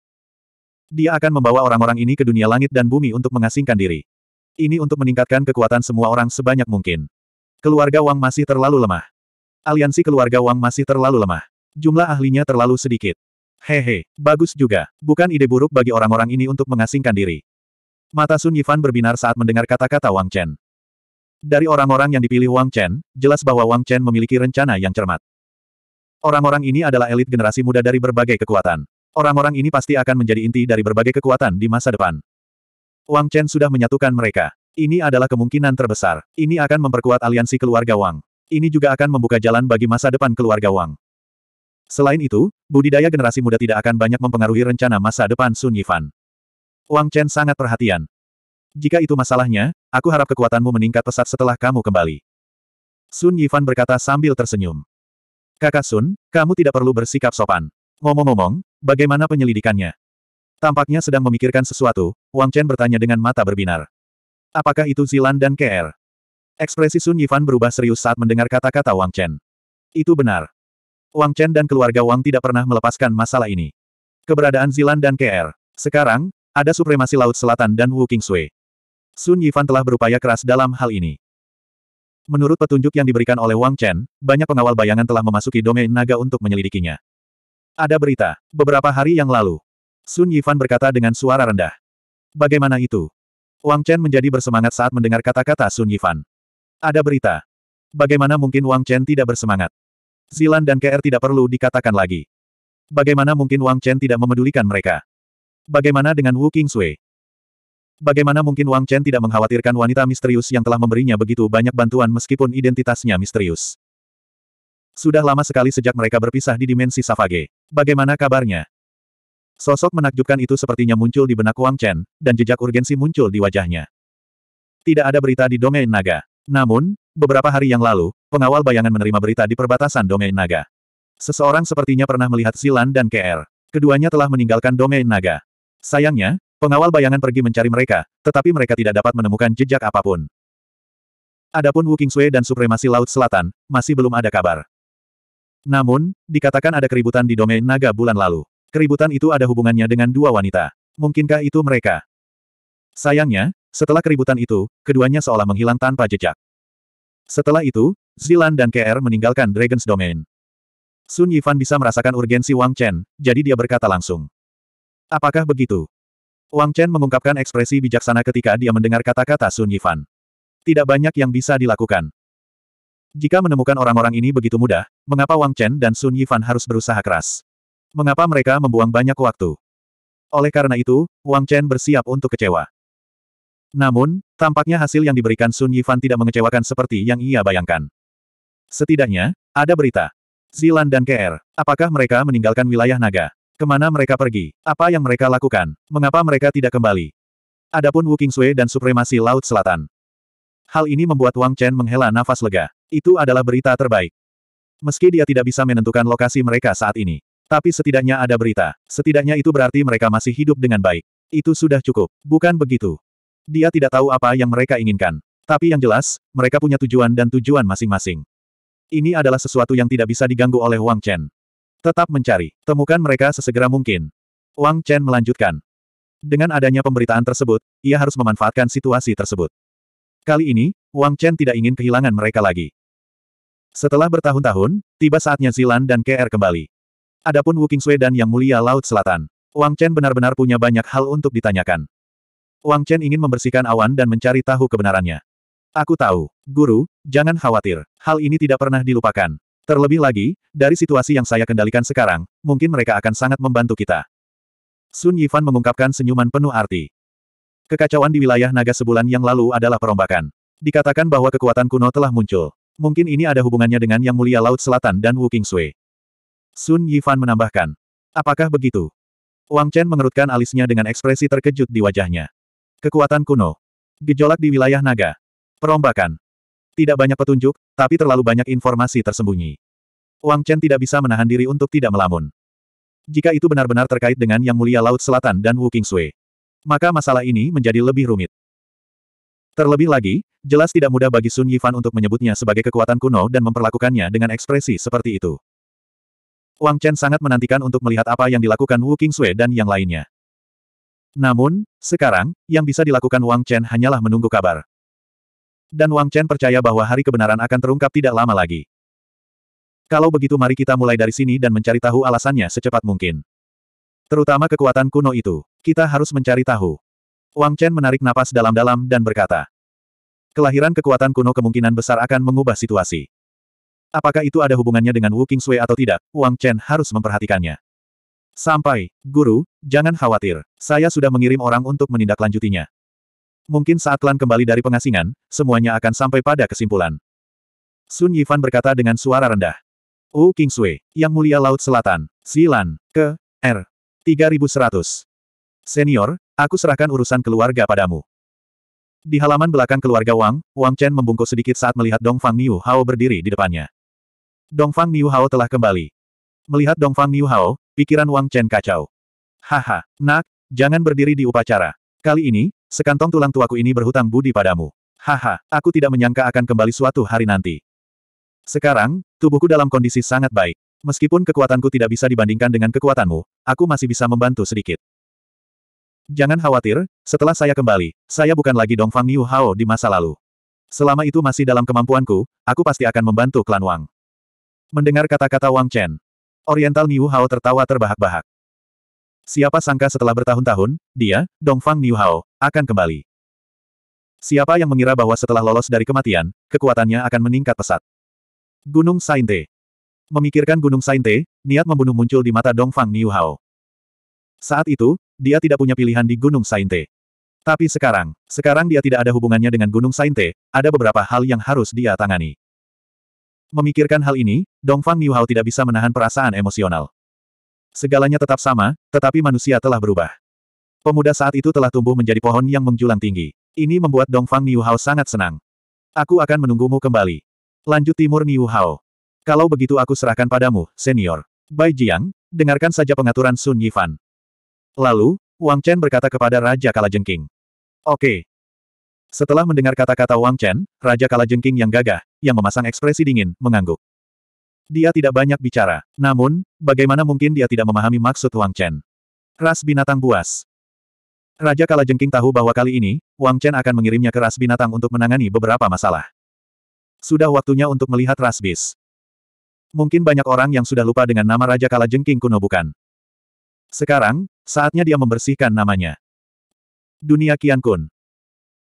Dia akan membawa orang-orang ini ke dunia langit dan bumi untuk mengasingkan diri. Ini untuk meningkatkan kekuatan semua orang sebanyak mungkin. Keluarga Wang masih terlalu lemah. Aliansi keluarga Wang masih terlalu lemah. Jumlah ahlinya terlalu sedikit. Hehe, bagus juga. Bukan ide buruk bagi orang-orang ini untuk mengasingkan diri. Mata Sun Yifan berbinar saat mendengar kata-kata Wang Chen. Dari orang-orang yang dipilih Wang Chen, jelas bahwa Wang Chen memiliki rencana yang cermat. Orang-orang ini adalah elit generasi muda dari berbagai kekuatan. Orang-orang ini pasti akan menjadi inti dari berbagai kekuatan di masa depan. Wang Chen sudah menyatukan mereka. Ini adalah kemungkinan terbesar. Ini akan memperkuat aliansi keluarga Wang. Ini juga akan membuka jalan bagi masa depan keluarga Wang. Selain itu, budidaya generasi muda tidak akan banyak mempengaruhi rencana masa depan Sun Yifan. Wang Chen sangat perhatian. Jika itu masalahnya, aku harap kekuatanmu meningkat pesat setelah kamu kembali. Sun Yifan berkata sambil tersenyum. Kakak Sun, kamu tidak perlu bersikap sopan. Ngomong-ngomong, bagaimana penyelidikannya? Tampaknya sedang memikirkan sesuatu, Wang Chen bertanya dengan mata berbinar. Apakah itu Zilan dan KR? Ekspresi Sun Yifan berubah serius saat mendengar kata-kata Wang Chen. Itu benar. Wang Chen dan keluarga Wang tidak pernah melepaskan masalah ini. Keberadaan Zilan dan KR. Sekarang, ada supremasi Laut Selatan dan Wu Qingsui. Sun Yifan telah berupaya keras dalam hal ini. Menurut petunjuk yang diberikan oleh Wang Chen, banyak pengawal bayangan telah memasuki domain naga untuk menyelidikinya. Ada berita, beberapa hari yang lalu. Sun Yifan berkata dengan suara rendah. Bagaimana itu? Wang Chen menjadi bersemangat saat mendengar kata-kata Sun Yifan. Ada berita. Bagaimana mungkin Wang Chen tidak bersemangat? Zilan dan KR tidak perlu dikatakan lagi. Bagaimana mungkin Wang Chen tidak memedulikan mereka? Bagaimana dengan Wu King Sui? Bagaimana mungkin Wang Chen tidak mengkhawatirkan wanita misterius yang telah memberinya begitu banyak bantuan meskipun identitasnya misterius? Sudah lama sekali sejak mereka berpisah di dimensi Savage. Bagaimana kabarnya? Sosok menakjubkan itu sepertinya muncul di benak Wang Chen, dan jejak urgensi muncul di wajahnya. Tidak ada berita di domain naga. Namun, beberapa hari yang lalu, pengawal bayangan menerima berita di perbatasan domain naga. Seseorang sepertinya pernah melihat Silan dan KR. Keduanya telah meninggalkan domain naga. Sayangnya, pengawal bayangan pergi mencari mereka, tetapi mereka tidak dapat menemukan jejak apapun. Adapun Wuking Sui dan Supremasi Laut Selatan, masih belum ada kabar. Namun, dikatakan ada keributan di domain naga bulan lalu. Keributan itu ada hubungannya dengan dua wanita. Mungkinkah itu mereka? Sayangnya, setelah keributan itu, keduanya seolah menghilang tanpa jejak. Setelah itu, Zilan dan KR meninggalkan Dragon's Domain. Sun Yifan bisa merasakan urgensi Wang Chen, jadi dia berkata langsung. Apakah begitu? Wang Chen mengungkapkan ekspresi bijaksana ketika dia mendengar kata-kata Sun Yifan. Tidak banyak yang bisa dilakukan. Jika menemukan orang-orang ini begitu mudah, mengapa Wang Chen dan Sun Yifan harus berusaha keras? Mengapa mereka membuang banyak waktu? Oleh karena itu, Wang Chen bersiap untuk kecewa. Namun, tampaknya hasil yang diberikan Sun Yifan tidak mengecewakan seperti yang ia bayangkan. Setidaknya, ada berita. Zilan dan KR, apakah mereka meninggalkan wilayah naga? Kemana mereka pergi? Apa yang mereka lakukan? Mengapa mereka tidak kembali? Adapun Wu Kingsui dan supremasi Laut Selatan. Hal ini membuat Wang Chen menghela nafas lega. Itu adalah berita terbaik. Meski dia tidak bisa menentukan lokasi mereka saat ini. Tapi setidaknya ada berita. Setidaknya itu berarti mereka masih hidup dengan baik. Itu sudah cukup, bukan begitu? Dia tidak tahu apa yang mereka inginkan. Tapi yang jelas, mereka punya tujuan dan tujuan masing-masing. Ini adalah sesuatu yang tidak bisa diganggu oleh Wang Chen. Tetap mencari, temukan mereka sesegera mungkin. Wang Chen melanjutkan. Dengan adanya pemberitaan tersebut, ia harus memanfaatkan situasi tersebut. Kali ini, Wang Chen tidak ingin kehilangan mereka lagi. Setelah bertahun-tahun, tiba saatnya Zilan dan KR kembali. Adapun Wu Qingsui dan Yang Mulia Laut Selatan. Wang Chen benar-benar punya banyak hal untuk ditanyakan. Wang Chen ingin membersihkan awan dan mencari tahu kebenarannya. Aku tahu, Guru, jangan khawatir, hal ini tidak pernah dilupakan. Terlebih lagi, dari situasi yang saya kendalikan sekarang, mungkin mereka akan sangat membantu kita. Sun Yifan mengungkapkan senyuman penuh arti. Kekacauan di wilayah naga sebulan yang lalu adalah perombakan. Dikatakan bahwa kekuatan kuno telah muncul. Mungkin ini ada hubungannya dengan Yang Mulia Laut Selatan dan Wu Kingsui. Sun Yifan menambahkan. Apakah begitu? Wang Chen mengerutkan alisnya dengan ekspresi terkejut di wajahnya. Kekuatan kuno. Gejolak di wilayah naga. Perombakan. Tidak banyak petunjuk, tapi terlalu banyak informasi tersembunyi. Wang Chen tidak bisa menahan diri untuk tidak melamun. Jika itu benar-benar terkait dengan Yang Mulia Laut Selatan dan Wu Kingsui, maka masalah ini menjadi lebih rumit. Terlebih lagi, jelas tidak mudah bagi Sun Yifan untuk menyebutnya sebagai kekuatan kuno dan memperlakukannya dengan ekspresi seperti itu. Wang Chen sangat menantikan untuk melihat apa yang dilakukan Wu Kingsui dan yang lainnya. Namun, sekarang, yang bisa dilakukan Wang Chen hanyalah menunggu kabar. Dan Wang Chen percaya bahwa hari kebenaran akan terungkap tidak lama lagi. Kalau begitu mari kita mulai dari sini dan mencari tahu alasannya secepat mungkin. Terutama kekuatan kuno itu, kita harus mencari tahu. Wang Chen menarik napas dalam-dalam dan berkata, Kelahiran kekuatan kuno kemungkinan besar akan mengubah situasi. Apakah itu ada hubungannya dengan Wu Sui atau tidak, Wang Chen harus memperhatikannya. Sampai, Guru, jangan khawatir, saya sudah mengirim orang untuk menindaklanjutinya. Mungkin saat Lan kembali dari pengasingan, semuanya akan sampai pada kesimpulan. Sun Yifan berkata dengan suara rendah. U King Sui, Yang Mulia Laut Selatan, Silan, ke, R. 3100. Senior, aku serahkan urusan keluarga padamu. Di halaman belakang keluarga Wang, Wang Chen membungkuk sedikit saat melihat Dongfang Niu Hao berdiri di depannya. Dongfang Niu Hao telah kembali. Melihat Dongfang Niu Hao, Pikiran Wang Chen kacau. Haha, nak, jangan berdiri di upacara. Kali ini, sekantong tulang tuaku ini berhutang budi padamu. Haha, aku tidak menyangka akan kembali suatu hari nanti. Sekarang, tubuhku dalam kondisi sangat baik. Meskipun kekuatanku tidak bisa dibandingkan dengan kekuatanmu, aku masih bisa membantu sedikit. Jangan khawatir, setelah saya kembali, saya bukan lagi Dongfang Niu Hao di masa lalu. Selama itu masih dalam kemampuanku, aku pasti akan membantu klan Wang. Mendengar kata-kata Wang Chen, Oriental Niu Hao tertawa terbahak-bahak. Siapa sangka setelah bertahun-tahun, dia, Dongfang Niu Hao, akan kembali. Siapa yang mengira bahwa setelah lolos dari kematian, kekuatannya akan meningkat pesat. Gunung Sainte. Memikirkan Gunung Sainte, niat membunuh muncul di mata Dongfang Niu Hao. Saat itu, dia tidak punya pilihan di Gunung Sainte. Tapi sekarang, sekarang dia tidak ada hubungannya dengan Gunung Sainte, ada beberapa hal yang harus dia tangani. Memikirkan hal ini, Dongfang Niuhao tidak bisa menahan perasaan emosional. Segalanya tetap sama, tetapi manusia telah berubah. Pemuda saat itu telah tumbuh menjadi pohon yang menjulang tinggi. Ini membuat Dongfang Niuhao sangat senang. Aku akan menunggumu kembali. Lanjut timur Niuhao. Kalau begitu aku serahkan padamu, senior. Bai Jiang, dengarkan saja pengaturan Sun Yifan. Lalu, Wang Chen berkata kepada Raja Kalajengking. Oke, setelah mendengar kata-kata Wang Chen, Raja Kalajengking yang gagah, yang memasang ekspresi dingin, mengangguk. Dia tidak banyak bicara, namun, bagaimana mungkin dia tidak memahami maksud Wang Chen? Ras binatang buas. Raja Kalajengking tahu bahwa kali ini, Wang Chen akan mengirimnya ke ras binatang untuk menangani beberapa masalah. Sudah waktunya untuk melihat ras bis. Mungkin banyak orang yang sudah lupa dengan nama Raja Kalajengking kuno bukan? Sekarang, saatnya dia membersihkan namanya. Dunia Kian Kun.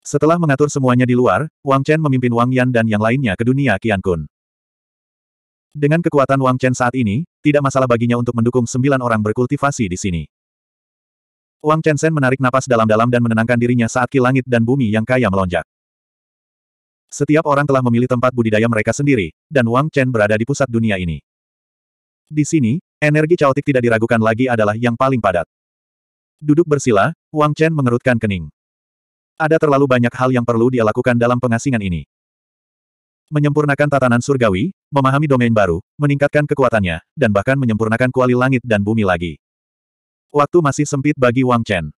Setelah mengatur semuanya di luar, Wang Chen memimpin Wang Yan dan yang lainnya ke dunia Qian Kun. Dengan kekuatan Wang Chen saat ini, tidak masalah baginya untuk mendukung sembilan orang berkultivasi di sini. Wang Chen menarik napas dalam-dalam dan menenangkan dirinya saat ki langit dan bumi yang kaya melonjak. Setiap orang telah memilih tempat budidaya mereka sendiri, dan Wang Chen berada di pusat dunia ini. Di sini, energi caotik tidak diragukan lagi adalah yang paling padat. Duduk bersila, Wang Chen mengerutkan kening. Ada terlalu banyak hal yang perlu dia lakukan dalam pengasingan ini. Menyempurnakan tatanan surgawi, memahami domain baru, meningkatkan kekuatannya, dan bahkan menyempurnakan kuali langit dan bumi lagi. Waktu masih sempit bagi Wang Chen.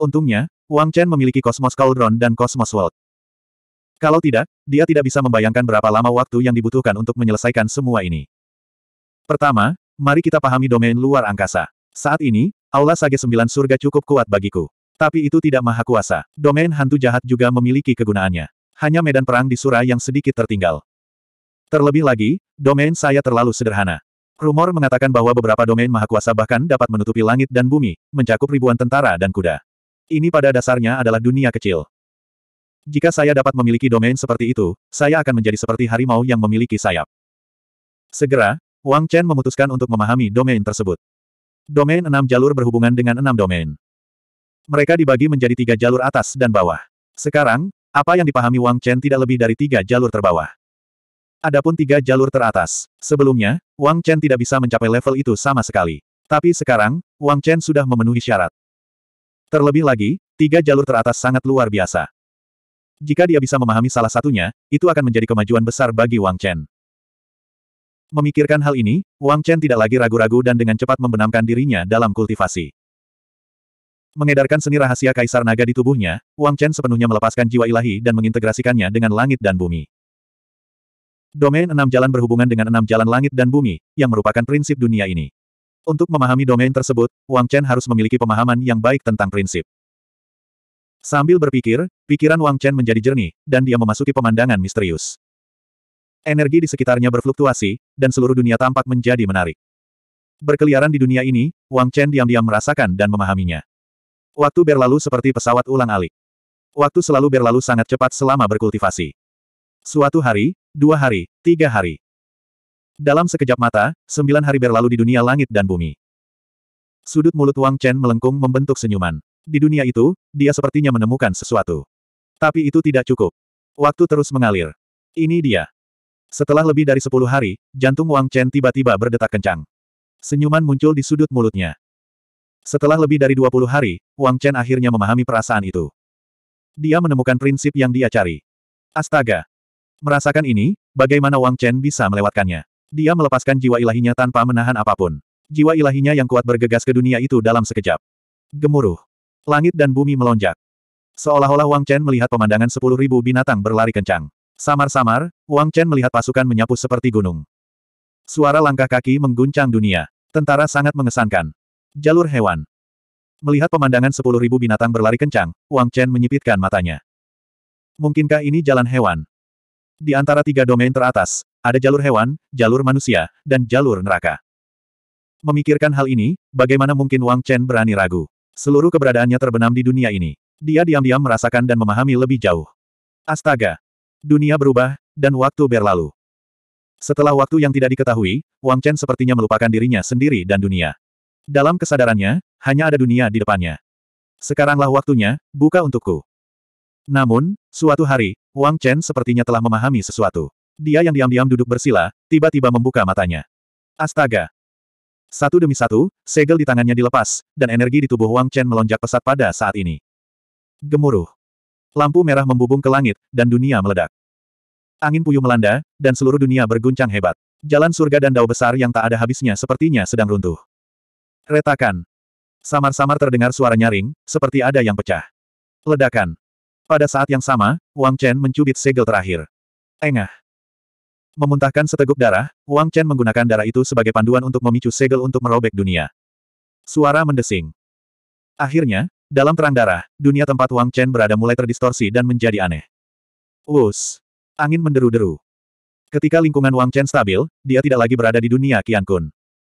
Untungnya, Wang Chen memiliki Cosmos Cauldron dan Cosmos World. Kalau tidak, dia tidak bisa membayangkan berapa lama waktu yang dibutuhkan untuk menyelesaikan semua ini. Pertama, mari kita pahami domain luar angkasa. Saat ini, Aula Sage Sembilan Surga cukup kuat bagiku. Tapi itu tidak maha kuasa. Domain hantu jahat juga memiliki kegunaannya. Hanya medan perang di Sura yang sedikit tertinggal. Terlebih lagi, domain saya terlalu sederhana. Rumor mengatakan bahwa beberapa domain maha kuasa bahkan dapat menutupi langit dan bumi, mencakup ribuan tentara dan kuda. Ini pada dasarnya adalah dunia kecil. Jika saya dapat memiliki domain seperti itu, saya akan menjadi seperti harimau yang memiliki sayap. Segera, Wang Chen memutuskan untuk memahami domain tersebut. Domain enam jalur berhubungan dengan enam domain. Mereka dibagi menjadi tiga jalur atas dan bawah. Sekarang, apa yang dipahami Wang Chen tidak lebih dari tiga jalur terbawah. Adapun tiga jalur teratas. Sebelumnya, Wang Chen tidak bisa mencapai level itu sama sekali. Tapi sekarang, Wang Chen sudah memenuhi syarat. Terlebih lagi, tiga jalur teratas sangat luar biasa. Jika dia bisa memahami salah satunya, itu akan menjadi kemajuan besar bagi Wang Chen. Memikirkan hal ini, Wang Chen tidak lagi ragu-ragu dan dengan cepat membenamkan dirinya dalam kultivasi. Mengedarkan seni rahasia Kaisar Naga di tubuhnya, Wang Chen sepenuhnya melepaskan jiwa ilahi dan mengintegrasikannya dengan langit dan bumi. Domain enam jalan berhubungan dengan enam jalan langit dan bumi, yang merupakan prinsip dunia ini. Untuk memahami domain tersebut, Wang Chen harus memiliki pemahaman yang baik tentang prinsip. Sambil berpikir, pikiran Wang Chen menjadi jernih, dan dia memasuki pemandangan misterius. Energi di sekitarnya berfluktuasi, dan seluruh dunia tampak menjadi menarik. Berkeliaran di dunia ini, Wang Chen diam-diam merasakan dan memahaminya. Waktu berlalu seperti pesawat ulang-alik. Waktu selalu berlalu sangat cepat selama berkultivasi. Suatu hari, dua hari, tiga hari. Dalam sekejap mata, sembilan hari berlalu di dunia langit dan bumi. Sudut mulut Wang Chen melengkung membentuk senyuman. Di dunia itu, dia sepertinya menemukan sesuatu. Tapi itu tidak cukup. Waktu terus mengalir. Ini dia. Setelah lebih dari sepuluh hari, jantung Wang Chen tiba-tiba berdetak kencang. Senyuman muncul di sudut mulutnya. Setelah lebih dari 20 hari, Wang Chen akhirnya memahami perasaan itu. Dia menemukan prinsip yang dia cari. Astaga! Merasakan ini, bagaimana Wang Chen bisa melewatkannya. Dia melepaskan jiwa ilahinya tanpa menahan apapun. Jiwa ilahinya yang kuat bergegas ke dunia itu dalam sekejap. Gemuruh. Langit dan bumi melonjak. Seolah-olah Wang Chen melihat pemandangan sepuluh ribu binatang berlari kencang. Samar-samar, Wang Chen melihat pasukan menyapu seperti gunung. Suara langkah kaki mengguncang dunia. Tentara sangat mengesankan. Jalur hewan. Melihat pemandangan sepuluh ribu binatang berlari kencang, Wang Chen menyipitkan matanya. Mungkinkah ini jalan hewan? Di antara tiga domain teratas, ada jalur hewan, jalur manusia, dan jalur neraka. Memikirkan hal ini, bagaimana mungkin Wang Chen berani ragu? Seluruh keberadaannya terbenam di dunia ini. Dia diam-diam merasakan dan memahami lebih jauh. Astaga! Dunia berubah, dan waktu berlalu. Setelah waktu yang tidak diketahui, Wang Chen sepertinya melupakan dirinya sendiri dan dunia. Dalam kesadarannya, hanya ada dunia di depannya. Sekaranglah waktunya, buka untukku. Namun, suatu hari, Wang Chen sepertinya telah memahami sesuatu. Dia yang diam-diam duduk bersila, tiba-tiba membuka matanya. Astaga! Satu demi satu, segel di tangannya dilepas, dan energi di tubuh Wang Chen melonjak pesat pada saat ini. Gemuruh. Lampu merah membubung ke langit, dan dunia meledak. Angin puyuh melanda, dan seluruh dunia berguncang hebat. Jalan surga dan dao besar yang tak ada habisnya sepertinya sedang runtuh. Retakan. Samar-samar terdengar suara nyaring, seperti ada yang pecah. Ledakan. Pada saat yang sama, Wang Chen mencubit segel terakhir. Engah. Memuntahkan seteguk darah, Wang Chen menggunakan darah itu sebagai panduan untuk memicu segel untuk merobek dunia. Suara mendesing. Akhirnya, dalam terang darah, dunia tempat Wang Chen berada mulai terdistorsi dan menjadi aneh. Wus. Angin menderu-deru. Ketika lingkungan Wang Chen stabil, dia tidak lagi berada di dunia Qian Kun.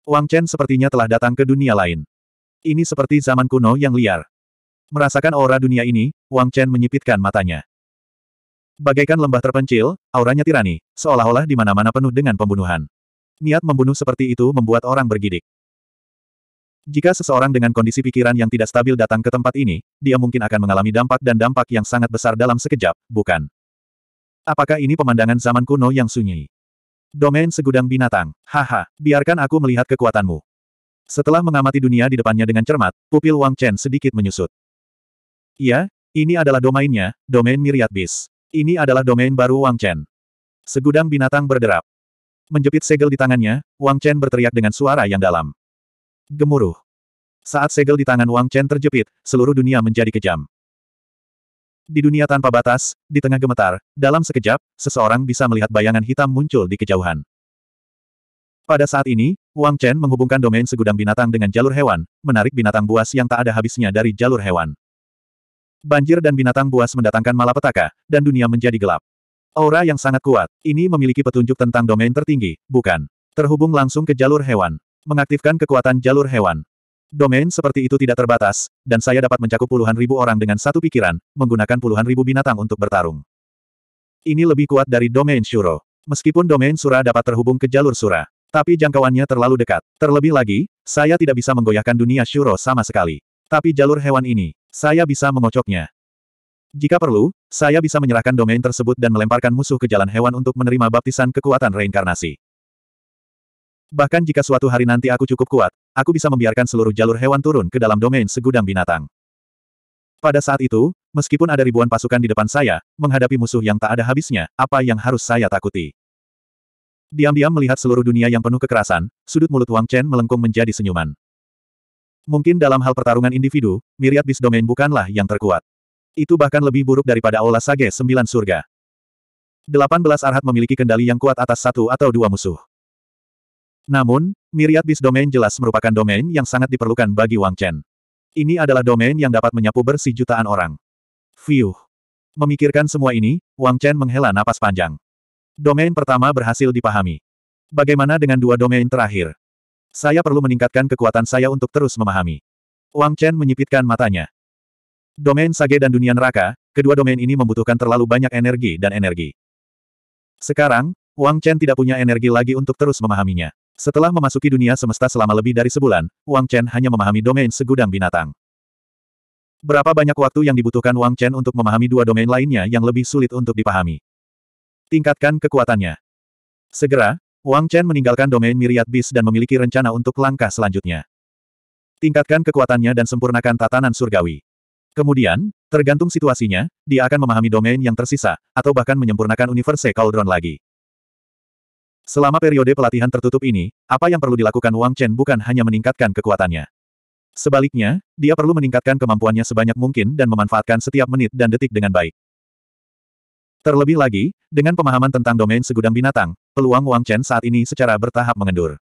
Wang Chen sepertinya telah datang ke dunia lain. Ini seperti zaman kuno yang liar. Merasakan aura dunia ini, Wang Chen menyipitkan matanya. Bagaikan lembah terpencil, auranya tirani, seolah-olah di mana-mana penuh dengan pembunuhan. Niat membunuh seperti itu membuat orang bergidik. Jika seseorang dengan kondisi pikiran yang tidak stabil datang ke tempat ini, dia mungkin akan mengalami dampak dan dampak yang sangat besar dalam sekejap, bukan? Apakah ini pemandangan zaman kuno yang sunyi? Domain segudang binatang. Haha, biarkan aku melihat kekuatanmu. Setelah mengamati dunia di depannya dengan cermat, pupil Wang Chen sedikit menyusut. Iya, ini adalah domainnya, domain Miriad Bis. Ini adalah domain baru Wang Chen. Segudang binatang berderap. Menjepit segel di tangannya, Wang Chen berteriak dengan suara yang dalam. Gemuruh. Saat segel di tangan Wang Chen terjepit, seluruh dunia menjadi kejam. Di dunia tanpa batas, di tengah gemetar, dalam sekejap, seseorang bisa melihat bayangan hitam muncul di kejauhan. Pada saat ini, Wang Chen menghubungkan domain segudang binatang dengan jalur hewan, menarik binatang buas yang tak ada habisnya dari jalur hewan. Banjir dan binatang buas mendatangkan malapetaka, dan dunia menjadi gelap. Aura yang sangat kuat, ini memiliki petunjuk tentang domain tertinggi, bukan terhubung langsung ke jalur hewan. Mengaktifkan kekuatan jalur hewan. Domain seperti itu tidak terbatas, dan saya dapat mencakup puluhan ribu orang dengan satu pikiran, menggunakan puluhan ribu binatang untuk bertarung. Ini lebih kuat dari domain Shuro. Meskipun domain Sura dapat terhubung ke jalur Sura, tapi jangkauannya terlalu dekat. Terlebih lagi, saya tidak bisa menggoyahkan dunia Shuro sama sekali. Tapi jalur hewan ini, saya bisa mengocoknya. Jika perlu, saya bisa menyerahkan domain tersebut dan melemparkan musuh ke jalan hewan untuk menerima baptisan kekuatan reinkarnasi. Bahkan jika suatu hari nanti aku cukup kuat, aku bisa membiarkan seluruh jalur hewan turun ke dalam domain segudang binatang. Pada saat itu, meskipun ada ribuan pasukan di depan saya, menghadapi musuh yang tak ada habisnya, apa yang harus saya takuti? Diam-diam melihat seluruh dunia yang penuh kekerasan, sudut mulut Wang Chen melengkung menjadi senyuman. Mungkin dalam hal pertarungan individu, miriad bis domain bukanlah yang terkuat. Itu bahkan lebih buruk daripada Aula Sage Sembilan Surga. Delapan belas arhat memiliki kendali yang kuat atas satu atau dua musuh. Namun, Myriad Beast Domain jelas merupakan domain yang sangat diperlukan bagi Wang Chen. Ini adalah domain yang dapat menyapu bersih jutaan orang. Fiuh. Memikirkan semua ini, Wang Chen menghela napas panjang. Domain pertama berhasil dipahami. Bagaimana dengan dua domain terakhir? Saya perlu meningkatkan kekuatan saya untuk terus memahami. Wang Chen menyipitkan matanya. Domain Sage dan Dunia Neraka, kedua domain ini membutuhkan terlalu banyak energi dan energi. Sekarang, Wang Chen tidak punya energi lagi untuk terus memahaminya. Setelah memasuki dunia semesta selama lebih dari sebulan, Wang Chen hanya memahami domain segudang binatang. Berapa banyak waktu yang dibutuhkan Wang Chen untuk memahami dua domain lainnya yang lebih sulit untuk dipahami? Tingkatkan kekuatannya. Segera, Wang Chen meninggalkan domain miriat bis dan memiliki rencana untuk langkah selanjutnya. Tingkatkan kekuatannya dan sempurnakan tatanan surgawi. Kemudian, tergantung situasinya, dia akan memahami domain yang tersisa, atau bahkan menyempurnakan universe Cauldron lagi. Selama periode pelatihan tertutup ini, apa yang perlu dilakukan Wang Chen bukan hanya meningkatkan kekuatannya. Sebaliknya, dia perlu meningkatkan kemampuannya sebanyak mungkin dan memanfaatkan setiap menit dan detik dengan baik. Terlebih lagi, dengan pemahaman tentang domain segudang binatang, peluang Wang Chen saat ini secara bertahap mengendur.